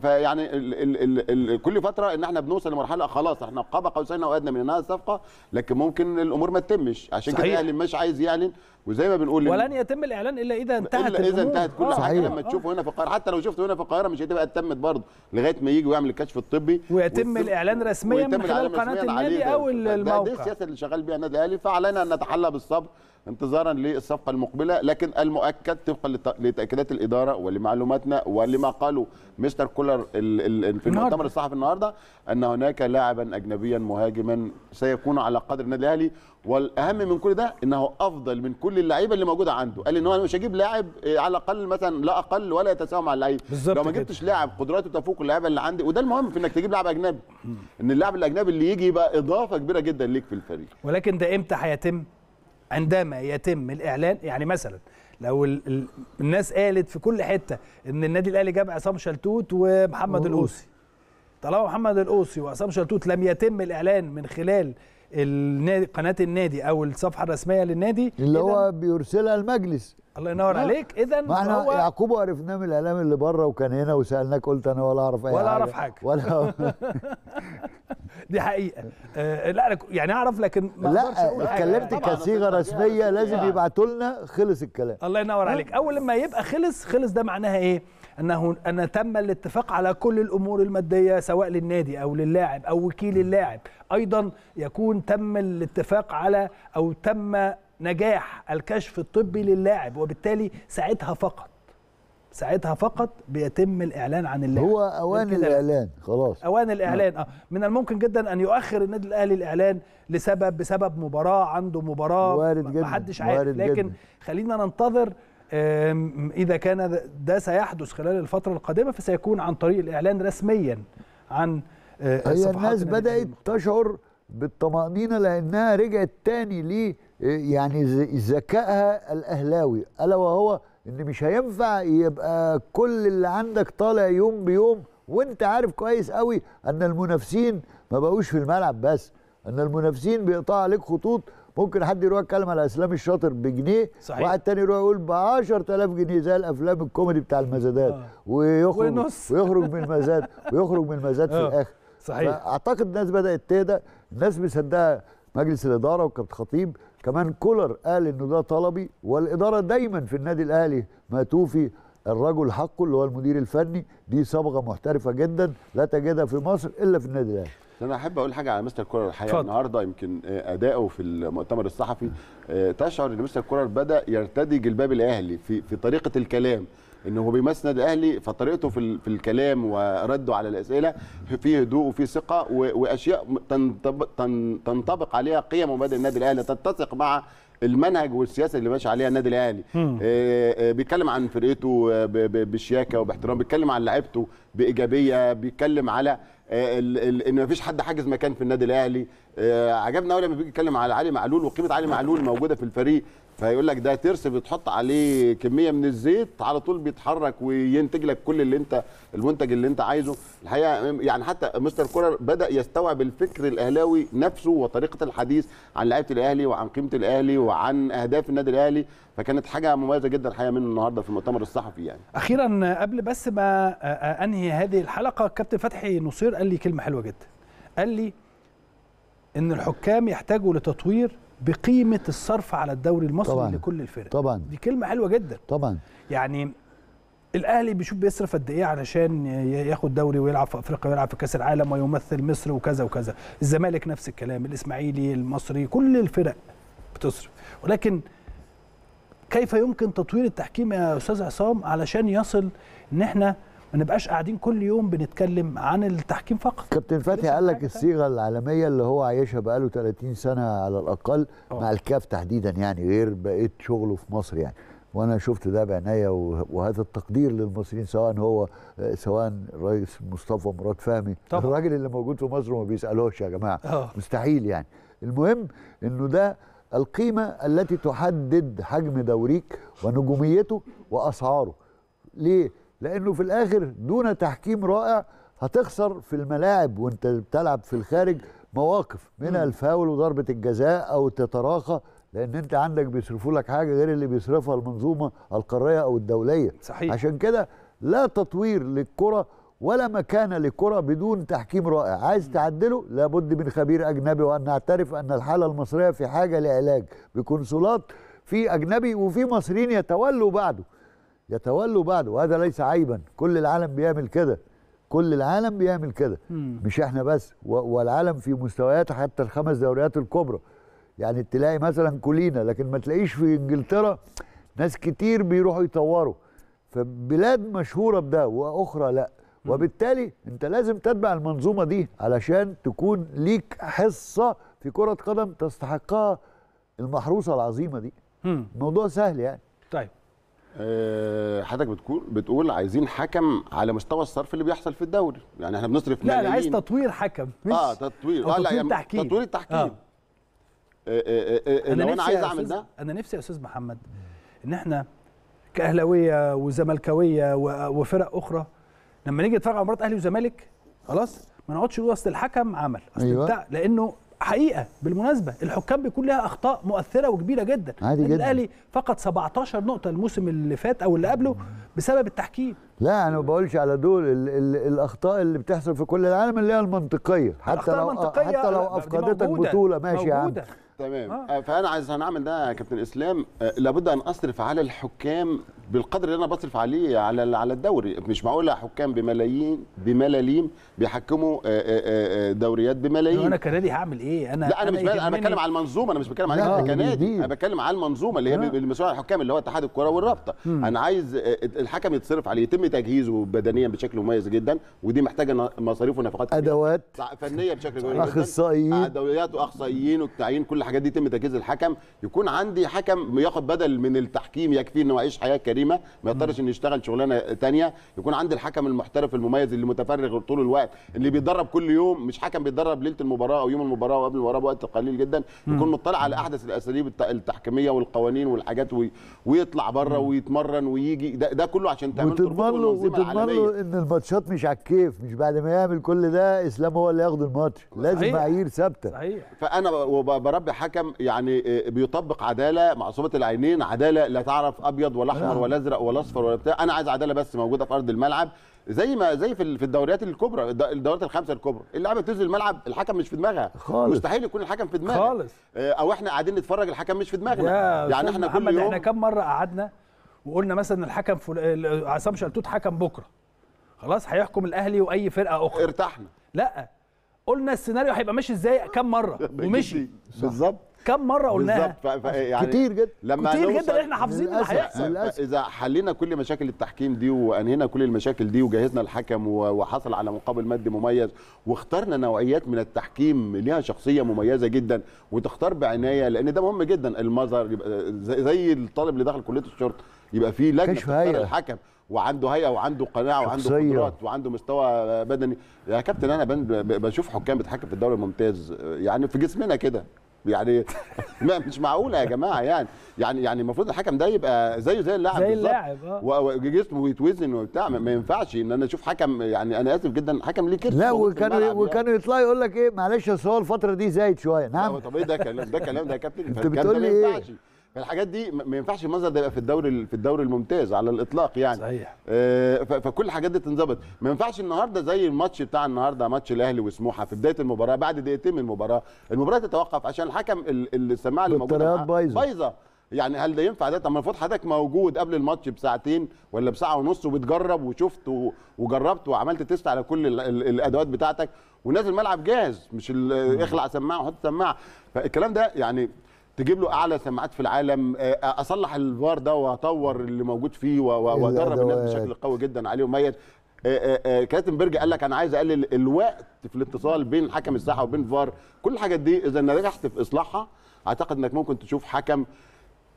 G: فيعني ال... ال... كل فتره ان احنا بنوصل لمرحله خلاص احنا قاب قوسين او ادنى من انها الصفقه لكن ممكن الامور ما تتمش عشان كده الاهلي مش عايز يعلن وزي ما بنقول ولن يتم الاعلان الا اذا انتهت الا اذا انتهت كل آه حاجه لما آه. تشوفه هنا في القاهره حتى لو شفته هنا في القاهره مش هتبقى اتمت برضه لغايه ما يجي ويعمل الكشف الطبي ويتم الاعلان رسميا من خلال قناه النادي او الموقع ده, ده السياسه اللي شغال بيها النادي الاهلي فعلينا ان نتحلى بالصبر انتظارا للصفقه المقبله لكن المؤكد طبقا لتاكيدات الاداره ولمعلوماتنا ولما قالوا مستر كولر في المؤتمر الصحفي النهارده ان هناك لاعبا اجنبيا مهاجما سيكون على قدر النادي الاهلي والاهم من كل ده انه افضل من كل اللعيبه اللي موجوده عنده قال ان هو مش هجيب لاعب على الاقل مثلا لا اقل ولا يتساوى مع اللعيب لو ما جبتش لاعب قدراته تفوق اللعيبه اللي عندي وده المهم في انك تجيب لاعب اجنبي ان اللاعب الاجنبي اللي يجي يبقى اضافه كبيره جدا ليك في الفريق
A: ولكن ده امتى هيتم عندما يتم الإعلان يعني مثلا لو ال... الناس قالت في كل حتة إن النادي الأهلي جاب عصام شلتوت ومحمد القوسي طالما محمد القوسي وعصام شلتوت لم يتم الإعلان من خلال النادي قناه النادي او الصفحه الرسميه
H: للنادي اللي هو بيرسلها المجلس الله ينور عليك اذا ما احنا هو يعقوب عرفناه من الاعلام اللي بره وكان هنا وسالناك قلت انا ولا اعرف اي ولا اعرف حاجه ولا
A: [laughs] دي حقيقه آه، لا يعني اعرف لكن ما لا اتكلمت كصيغه رسميه يعني لازم يبعتوا لنا خلص الكلام الله ينور عليك اول لما يبقى خلص خلص ده معناها ايه انه ان تم الاتفاق على كل الامور الماديه سواء للنادي او للاعب او وكيل اللاعب ايضا يكون تم الاتفاق على او تم نجاح الكشف الطبي للاعب وبالتالي ساعتها فقط ساعتها فقط بيتم الاعلان عن اللاعب هو اوان
H: الاعلان خلاص
A: اوان الاعلان نعم. اه من الممكن جدا ان يؤخر النادي الاهلي الاعلان لسبب بسبب مباراه عنده مباراه وارد جدا محدش عارف لكن جداً. خلينا ننتظر إذا كان ده سيحدث خلال الفترة القادمة فسيكون عن طريق الإعلان رسميا عن آه، هي الناس بدأت
H: تشعر بالطمأنينة لأنها رجعت تاني لي آه، يعني ذكائها الأهلاوي ألا وهو إن مش هينفع يبقى كل اللي عندك طالع يوم بيوم وانت عارف كويس قوي ان المنافسين ما بقوش في الملعب بس ان المنافسين بيقطعوا عليك خطوط ممكن حد يروح يتكلم على اسلام الشاطر بجنيه صحيح. واحد تاني يروح يقول ب 10000 جنيه زي الافلام الكوميدي بتاع المزادات آه. ويخرج ونص. [laughs] ويخرج من المزاد ويخرج من المزاد في آه. الاخر صحيح اعتقد الناس بدات تهدى الناس مصدقه مجلس الاداره وكابتن خطيب كمان كولر قال انه ده طلبي والاداره دايما في النادي الاهلي ما توفي الرجل حقه اللي هو المدير الفني دي صبغه محترفه جدا لا تجدها في مصر الا في النادي الاهلي
G: انا احب اقول حاجه على مستر كولر الحقيقه النهارده يمكن آه، اداؤه في المؤتمر الصحفي آه، تشعر ان مستر كولر بدا يرتدي جلباب الاهلي في في طريقه الكلام ان هو بيمثل النادي الاهلي فطريقته في, في الكلام ورده على الاسئله في هدوء وفي ثقه واشياء تنطبق عليها قيم ومبادئ النادي الاهلي تتسق مع المنهج والسياسه اللي ماشي عليها النادي الاهلي آه، بيتكلم عن فرقته بشياكه وباحترام بيتكلم عن لعيبته بايجابيه بيتكلم على آه، ان مفيش حد حاجز مكان في النادي الاهلي آه، عجبنا اول لما بيجي يتكلم على علي معلول وقيمه علي معلول موجوده في الفريق فيقول لك ده ترس بتحط عليه كميه من الزيت على طول بيتحرك وينتج لك كل اللي انت المنتج اللي انت عايزه الحقيقه يعني حتى مستر كولر بدا يستوعب الفكر الاهلاوي نفسه وطريقه الحديث عن لعيبه الاهلي وعن قيمه الاهلي وعن اهداف النادي الاهلي فكانت حاجه مميزه جدا الحقيقه منه النهارده في المؤتمر الصحفي يعني
A: اخيرا قبل بس ما انهي هذه الحلقه كابتن فتحي نصير قال لي كلمه حلوه جدا قال لي ان الحكام يحتاجوا لتطوير بقيمه الصرف على الدوري المصري طبعًا لكل الفرق طبعا دي كلمه حلوه جدا طبعا يعني الاهلي بيشوف بيصرف قد ايه علشان ياخد دوري ويلعب في افريقيا ويلعب في كاس العالم ويمثل مصر وكذا وكذا الزمالك نفس الكلام الاسماعيلي المصري كل الفرق بتصرف ولكن كيف يمكن تطوير التحكيم يا استاذ عصام علشان يصل ان احنا ما نبقاش قاعدين كل يوم بنتكلم عن التحكيم فقط كابتن فتحي قال لك
H: الصيغه العالميه اللي هو عايشها بقاله 30 سنه على الاقل أوه. مع الكاف تحديدا يعني غير بقيه شغله في مصر يعني وانا شفت ده بعناية وهذا التقدير للمصريين سواء هو سواء الرئيس مصطفى مراد فهمي طبعا. الراجل اللي موجود في مصر وما بيسالوش يا جماعه أوه. مستحيل يعني المهم انه ده القيمه التي تحدد حجم دوريك ونجوميته واسعاره ليه لانه في الاخر دون تحكيم رائع هتخسر في الملاعب وانت بتلعب في الخارج مواقف من الفاول وضربه الجزاء او تتراخى لان انت عندك بيصرفوا لك حاجه غير اللي بيصرفها المنظومه القاريه او الدوليه صحيح. عشان كده لا تطوير للكره ولا مكان للكره بدون تحكيم رائع عايز تعدله لابد من خبير اجنبي وان نعترف ان الحاله المصريه في حاجه لعلاج بكونسولات في اجنبي وفي مصريين يتولوا بعده يتولوا بعده وهذا ليس عيبا كل العالم بيعمل كده كل العالم بيعمل كده مش احنا بس والعالم في مستويات حتى الخمس دوريات الكبرى يعني تلاقي مثلا كولينا لكن ما تلاقيش في انجلترا ناس كتير بيروحوا يطوروا فبلاد مشهوره بده واخرى لا وبالتالي انت لازم تتبع المنظومه دي علشان تكون ليك حصه في كره قدم تستحقها المحروسه العظيمه دي الموضوع سهل يعني
G: آه، حضرتك بتقول بتقول عايزين حكم على مستوى الصرف اللي بيحصل في الدوري يعني احنا بنصرف لا انا عايز
H: تطوير حكم مش
G: اه تطوير اه لا يعني تطوير التحكيم آه. آه، انا نفسي انا عايز اعمل
A: ده انا نفسي يا استاذ محمد ان احنا كاهلاويه وزملكاويه وفرق اخرى لما نيجي نتفرج على مباراه اهلي وزمالك خلاص ما نقعدش نقول اصل الحكم عمل اصل أيوة. بتاع لانه حقيقه بالمناسبه الحكام بيكون لها اخطاء مؤثره وكبيره
H: جدا عادي جدا الاهلي فقد 17 نقطه الموسم اللي فات او اللي قبله بسبب التحكيم لا انا ما بقولش على دول الـ الـ الاخطاء اللي بتحصل في كل العالم اللي هي المنطقيه حتى لو منطقية حتى لو افقدتك بطوله ماشي موجودة. يا
G: عم تمام آه. آه. فانا عايز هنعمل ده يا كابتن اسلام آه، لابد ان اصرف على الحكام بالقدر اللي انا بصرف عليه على على الدوري مش معقوله حكام بملايين بملاليم بيحكموا آه، دوريات بملايين انا كنادي
A: هعمل ايه انا لا انا, مش انا بتكلم على المنظومه
G: انا مش بتكلم عليك انت كنادي انا بتكلم على المنظومه اللي هي المسؤول عن الحكام اللي هو اتحاد الكره والرابطه انا عايز الحكم يتصرف عليه يتم تجهيزه بدنيا بشكل مميز جدا ودي محتاجه مصاريف ونفقات ادوات فنيه بشكل كبير اخصائيين ادويات واخصائيين وتعيين كل الحاجات دي يتم تجهيز الحكم يكون عندي حكم ياخد بدل من التحكيم يكفي انه يعيش حياه كريمه ما يضطرش انه يشتغل شغلانه ثانيه يكون عندي الحكم المحترف المميز اللي متفرغ طول الوقت اللي بيتدرب كل يوم مش حكم بيتدرب ليله المباراه او يوم المباراه وقبل المباراه بوقت قليل جدا يكون مطلع على احدث الاساليب التحكيميه والقوانين والحاجات وي... ويطلع بره ويتمرن ويجي ده, ده كله عشان تعمل وتضمن له وتضمن له
H: ان الماتشات مش على الكيف مش بعد ما يعمل كل ده اسلام هو اللي ياخد الماتش لازم معايير ثابته
G: فانا بربي حكم يعني آه، بيطبق عداله معصومه العينين عداله لا تعرف ابيض ولا احمر نعم. ولا ازرق ولا اصفر ولا بتاع انا عايز عداله بس موجوده في ارض الملعب زي ما زي في الدوريات الكبرى الدوريات الخمسه الكبرى اللعبه بتنزل الملعب الحكم مش في دماغها خالص مستحيل يكون الحكم في دماغه خالص آه، او احنا قاعدين نتفرج الحكم مش في دماغنا يعني احنا كل يوم احنا
A: كم مره قعدنا وقلنا مثلا الحكم فل... عصام شلتوت حكم بكره خلاص هيحكم الاهلي واي فرقه اخرى ارتحنا لا قلنا السيناريو هيبقى ماشي ازاي كام مره [laughs] ومشي بالظبط كم مره قلناها بالظبط يعني كتير جدا لما كتير جدا احنا حافظين اللي هيحصل اذا
G: حلينا كل مشاكل التحكيم دي وانهينا كل المشاكل دي وجهزنا الحكم وحصل على مقابل مادي مميز واخترنا نوعيات من التحكيم ليها شخصيه مميزه جدا وتختار بعنايه لان ده مهم جدا المظهر زي الطالب اللي داخل كليه الشرطه يبقى فيه لجنه الحكم وعنده هيئه وعنده قناعه وعنده قدرات وعنده مستوى بدني يا كابتن انا بشوف حكام بتحكم في الدوري الممتاز يعني في جسمنا كده يعني [laughs] ما مش معقوله يا جماعه يعني يعني يعني المفروض الحكم ده يبقى زيه زي اللاعب زي اللاعب اه وجسمه ويتوزن وبتاع ما ينفعش ان انا اشوف حكم يعني انا اسف جدا حكم ليه كده لا وكانوا يعني. وكانوا يطلعوا يقول لك
H: ايه معلش اصل هو الفتره دي زايد شويه نعم طب
G: ايه ده كلام ده كلام ده يا كابتن [laughs] انت بتقول لي ايه فالحاجات دي ما ينفعش المنظر ده يبقى في الدوري في الدوري الممتاز على الاطلاق يعني صحيح آه، فكل الحاجات دي تنظبط ما ينفعش النهارده زي الماتش بتاع النهارده ماتش الاهلي وسموحه في بدايه المباراه بعد دقيقتين من المباراه المباراه تتوقف عشان الحكم اللي سمع اللي موجود بايظه بايظه يعني هل ده ينفع ده طب المفروض حضرتك موجود قبل الماتش بساعتين ولا بساعه ونص وبتجرب وشفت وجربت وعملت تيست على كل الادوات بتاعتك ونازل الملعب جاهز مش اخلع سماعه وحط سماعه فالكلام ده يعني تجيب له اعلى سماعات في العالم آه، آه، اصلح الفار ده واطور اللي موجود فيه وادرب الناس بشكل قوي جدا عليه وميت آه، كاتنبرج قال لك انا عايز اقلل الوقت في الاتصال بين حكم الساحه وبين فار كل الحاجات دي اذا نجحت في اصلاحها اعتقد انك ممكن تشوف حكم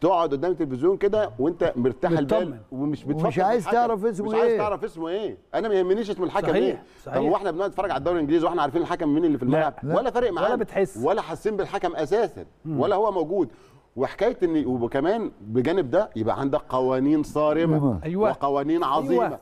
G: تقعد قدام التلفزيون كده وانت مرتاح البال ومش بتفكر مش عايز تعرف اسمه مش ايه مش عايز تعرف اسمه ايه انا ما يهمنيش اسم الحكم صحيح. ايه صحيح. طب واحنا بنقعد نتفرج على الدوري الانجليزي واحنا عارفين الحكم مين اللي في الملعب ولا فارق معانا ولا بتحس ولا حاسين بالحكم اساسا مم. ولا هو موجود وحكايه ان وكمان بجانب ده يبقى عندك قوانين صارمه أيوة. وقوانين أيوة. عظيمه أيوة.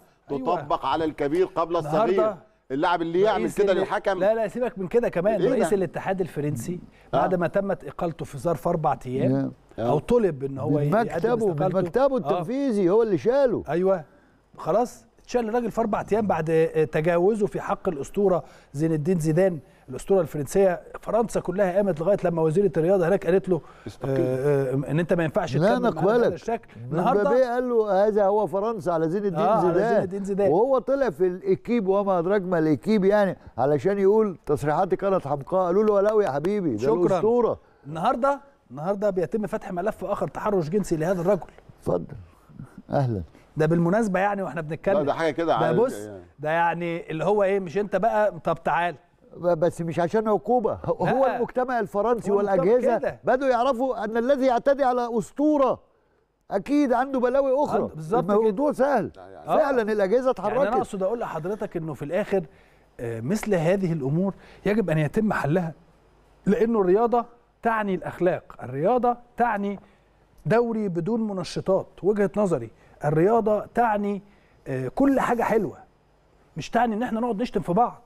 G: تطبق أيوة. على الكبير قبل الصغير اللاعب اللي يعمل كده للحكم لا
A: لا سيبك من كده كمان إيه رئيس الاتحاد الفرنسي آه. بعد ما تمت اقالته في ظرف اربع ايام آه. او طلب ان هو مكتبه مكتبه آه. التنفيذي آه. هو اللي شاله ايوه خلاص اتشال الراجل في اربع ايام بعد تجاوزه في حق الاسطوره زين الدين زيدان الاسطوره الفرنسيه فرنسا كلها قامت لغايه لما وزيره الرياضه هناك قالت له آه،, آه ان انت ما
H: ينفعش لا نقبلك الشكل النهارده قال له هذا هو فرنسا على زين الدين آه زيدان زين الدين زيدان وهو طلع في الاكيب وما ادراك ما الاكيب يعني علشان يقول تصريحاتي كانت حمقاء قالوا له ولو يا حبيبي ده شكرا الاسطوره النهارده النهارده بيتم فتح ملف
A: اخر تحرش جنسي لهذا الرجل اتفضل اهلا ده بالمناسبه يعني واحنا بنتكلم ده حاجه كده ده بص يعني. ده يعني اللي هو ايه مش انت بقى طب تعال
H: بس مش عشان عقوبه [laughs] هو لا. المجتمع الفرنسي والاجهزه بدوا يعرفوا ان الذي يعتدي على اسطوره اكيد عنده بلاوي اخرى بالظبط الموضوع سهل يعني فعلا آه. الاجهزه
A: اتحركت يعني انا اقصد اقول لحضرتك انه في الاخر آه، مثل هذه الامور يجب ان يتم حلها لانه الرياضه تعني الاخلاق الرياضه تعني دوري بدون منشطات وجهه نظري الرياضه تعني آه، كل حاجه حلوه مش تعني ان احنا نقعد نشتم في بعض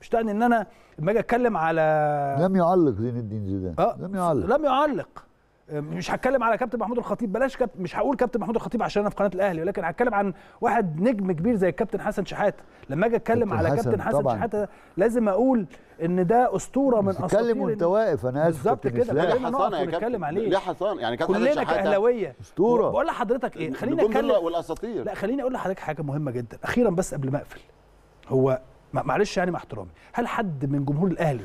A: مشتاق ان انا لما اجي اتكلم على
H: لم يعلق زين الدين زيدان أه لم يعلق
A: لم يعلق مش هتكلم على كابتن محمود الخطيب بلاش كابت مش هقول كابتن محمود الخطيب عشان انا في قناه الاهلي ولكن هتكلم عن واحد نجم كبير زي الكابتن حسن شحاته لما اجي اتكلم على كابتن حسن شحاته لازم اقول ان ده اسطوره من اساطير تتكلم وانت واقف انا اسف بالظبط كده ليه حصانه يا كابتن ليه حصانه يعني كابتن كلنا كاهلاويه اسطوره بقول لحضرتك ايه خليني اتكلم والاساطير لا خليني اقول لحضرتك حاجه مهمه جدا اخيرا بس قبل ما اقفل هو معلش يعني مع احترامي هل حد من جمهور الاهلي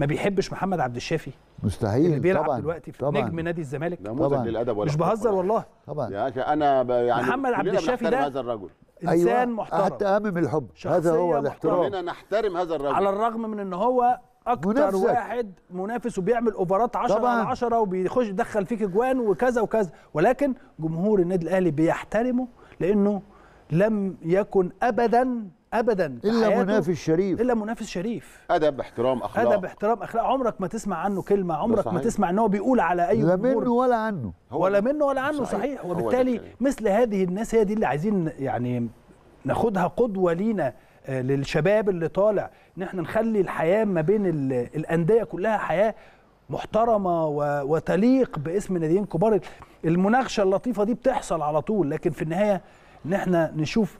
A: ما بيحبش محمد عبد الشافي مستحيل اللي بيلعب طبعا دلوقتي في طبعا نجم نادي الزمالك طبعا للادب ولا
G: مش بهزر والله طبعا يا اخي انا يعني محمد عبد الشافي ده هذا الرجل انسان أيوة محترم حتى من الحب هذا هو الاحترام هنا نحترم هذا الرجل على الرغم من ان هو
A: اكتر منافسك. واحد منافس وبيعمل اوفرات 10 على 10 وبيخش يدخل فيك اجوان وكذا وكذا ولكن جمهور النادي الاهلي بيحترمه لانه لم يكن ابدا ابدا الا منافس شريف الا منافس شريف
G: ادب احترام اخلاق ادب
A: احترام اخلاق عمرك ما تسمع عنه كلمه عمرك ما تسمع ان هو بيقول على اي لا منه ولا عنه ولا منه ولا عنه صحيح, صحيح. وبالتالي مثل هذه الناس هي دي اللي عايزين يعني ناخدها قدوه لينا آه، للشباب اللي طالع ان احنا نخلي الحياه ما بين الانديه كلها حياه محترمه وتليق باسم ناديين كبار المناقشه اللطيفه دي بتحصل على طول لكن في النهايه ان احنا نشوف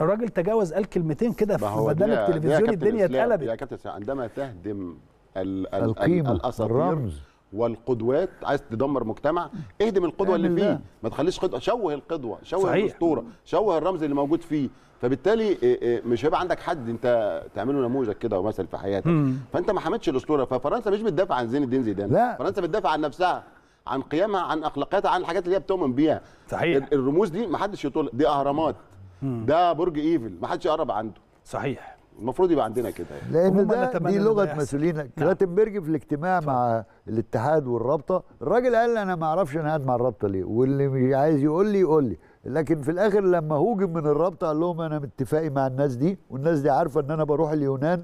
A: الراجل تجاوز قال كلمتين كده في برنامج التلفزيون الدنيا اتقلبت يا
G: كابتن عندما تهدم ال ال القيمه الاساطير والقدوات عايز تدمر مجتمع اهدم القدوه اللي فيه ما تخليش قدوه شوه القدوه شوه الاسطوره شوه الرمز اللي موجود فيه فبالتالي إيه، إيه، مش هيبقى عندك حد انت تعمله نموذج كده ومثل في حياتك مم. فانت ما حمدتش الاسطوره ففرنسا مش بتدافع عن زين الدين زيدان لا. فرنسا بتدافع عن نفسها عن قيمها عن اخلاقياتها عن الحاجات اللي هي بتؤمن بيها صحيح الرموز دي ما حدش يطول دي اهرامات ده برج ايفل ما حدش يقرب عنده صحيح المفروض يبقى عندنا كده يعني. لان ده دي لغه مسؤولين
H: كلاتنبرج نعم. في الاجتماع طبعا. مع الاتحاد والرابطه الراجل قال لي انا ما اعرفش انا قاعد مع الرابطه ليه واللي عايز يقول لي يقول لي لكن في الاخر لما هوجم من الرابطه قال لهم انا متفقي مع الناس دي والناس دي عارفه ان انا بروح اليونان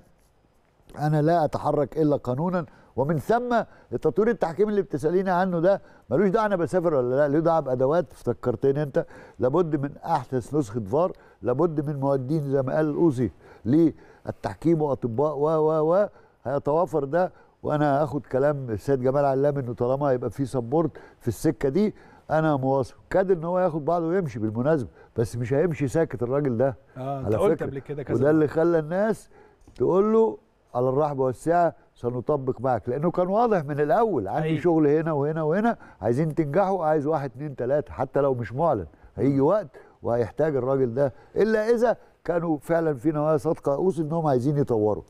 H: انا لا اتحرك الا قانونا ومن ثم التطوير التحكيم اللي بتساليني عنه ده ملوش دعوه انا بسافر ولا لا له دعوه بادوات افتكرتني انت لابد من احدث نسخه فار لابد من مؤدين زي ما قال الاوزي للتحكيم واطباء و و و هيتوافر ده وانا هاخد كلام السيد جمال علام انه طالما هيبقى في سبورت في السكه دي انا مواصف كاد ان هو ياخد بعضه ويمشي بالمناسبه بس مش هيمشي ساكت الراجل ده
B: اه على انت قلت قبل كده كذا وده
H: اللي خلى الناس تقول له على الرحبه والسعه سنطبق معك لانه كان واضح من الاول عندي أيه. شغل هنا وهنا وهنا عايزين تنجحوا عايز واحد اتنين تلاته حتى لو مش معلن هيجي وقت وهيحتاج الراجل ده الا اذا كانوا فعلا في نوايا صادقه اوصي انهم عايزين يطوروا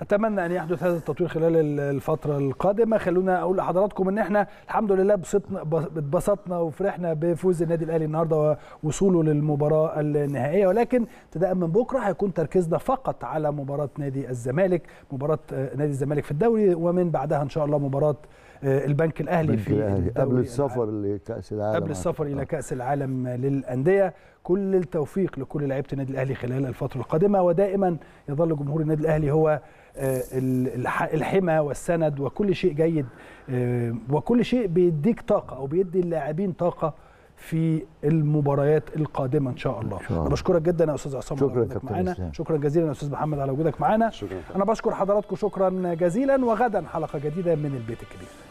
H: اتمنى
A: ان يحدث هذا التطوير خلال الفتره القادمه خلونا اقول لحضراتكم ان احنا الحمد لله بسطنا اتبسطنا وفرحنا بفوز النادي الاهلي النهارده ووصوله للمباراه النهائيه ولكن ابتداء من بكره هيكون تركيزنا فقط على مباراه نادي الزمالك مباراه آه، نادي الزمالك في الدوري ومن بعدها ان شاء الله مباراه آه، البنك الاهلي في الأهلي. قبل
H: السفر لكاس العالم قبل السفر
A: الى كاس العالم للانديه كل التوفيق لكل لعيبه النادي الاهلي خلال الفتره القادمه ودائما يظل جمهور النادي الاهلي هو آه، الحمى والسند وكل شيء جيد آه، وكل شيء بيديك طاقه او بيدي اللاعبين طاقه في المباريات القادمه ان شاء الله شكرا. انا بشكرك جدا يا استاذ عصام شكرا معانا شكرا جزيلا يا استاذ محمد على وجودك معانا شكرا. انا بشكر حضراتكم شكرا جزيلا وغدا حلقه جديده من البيت الكبير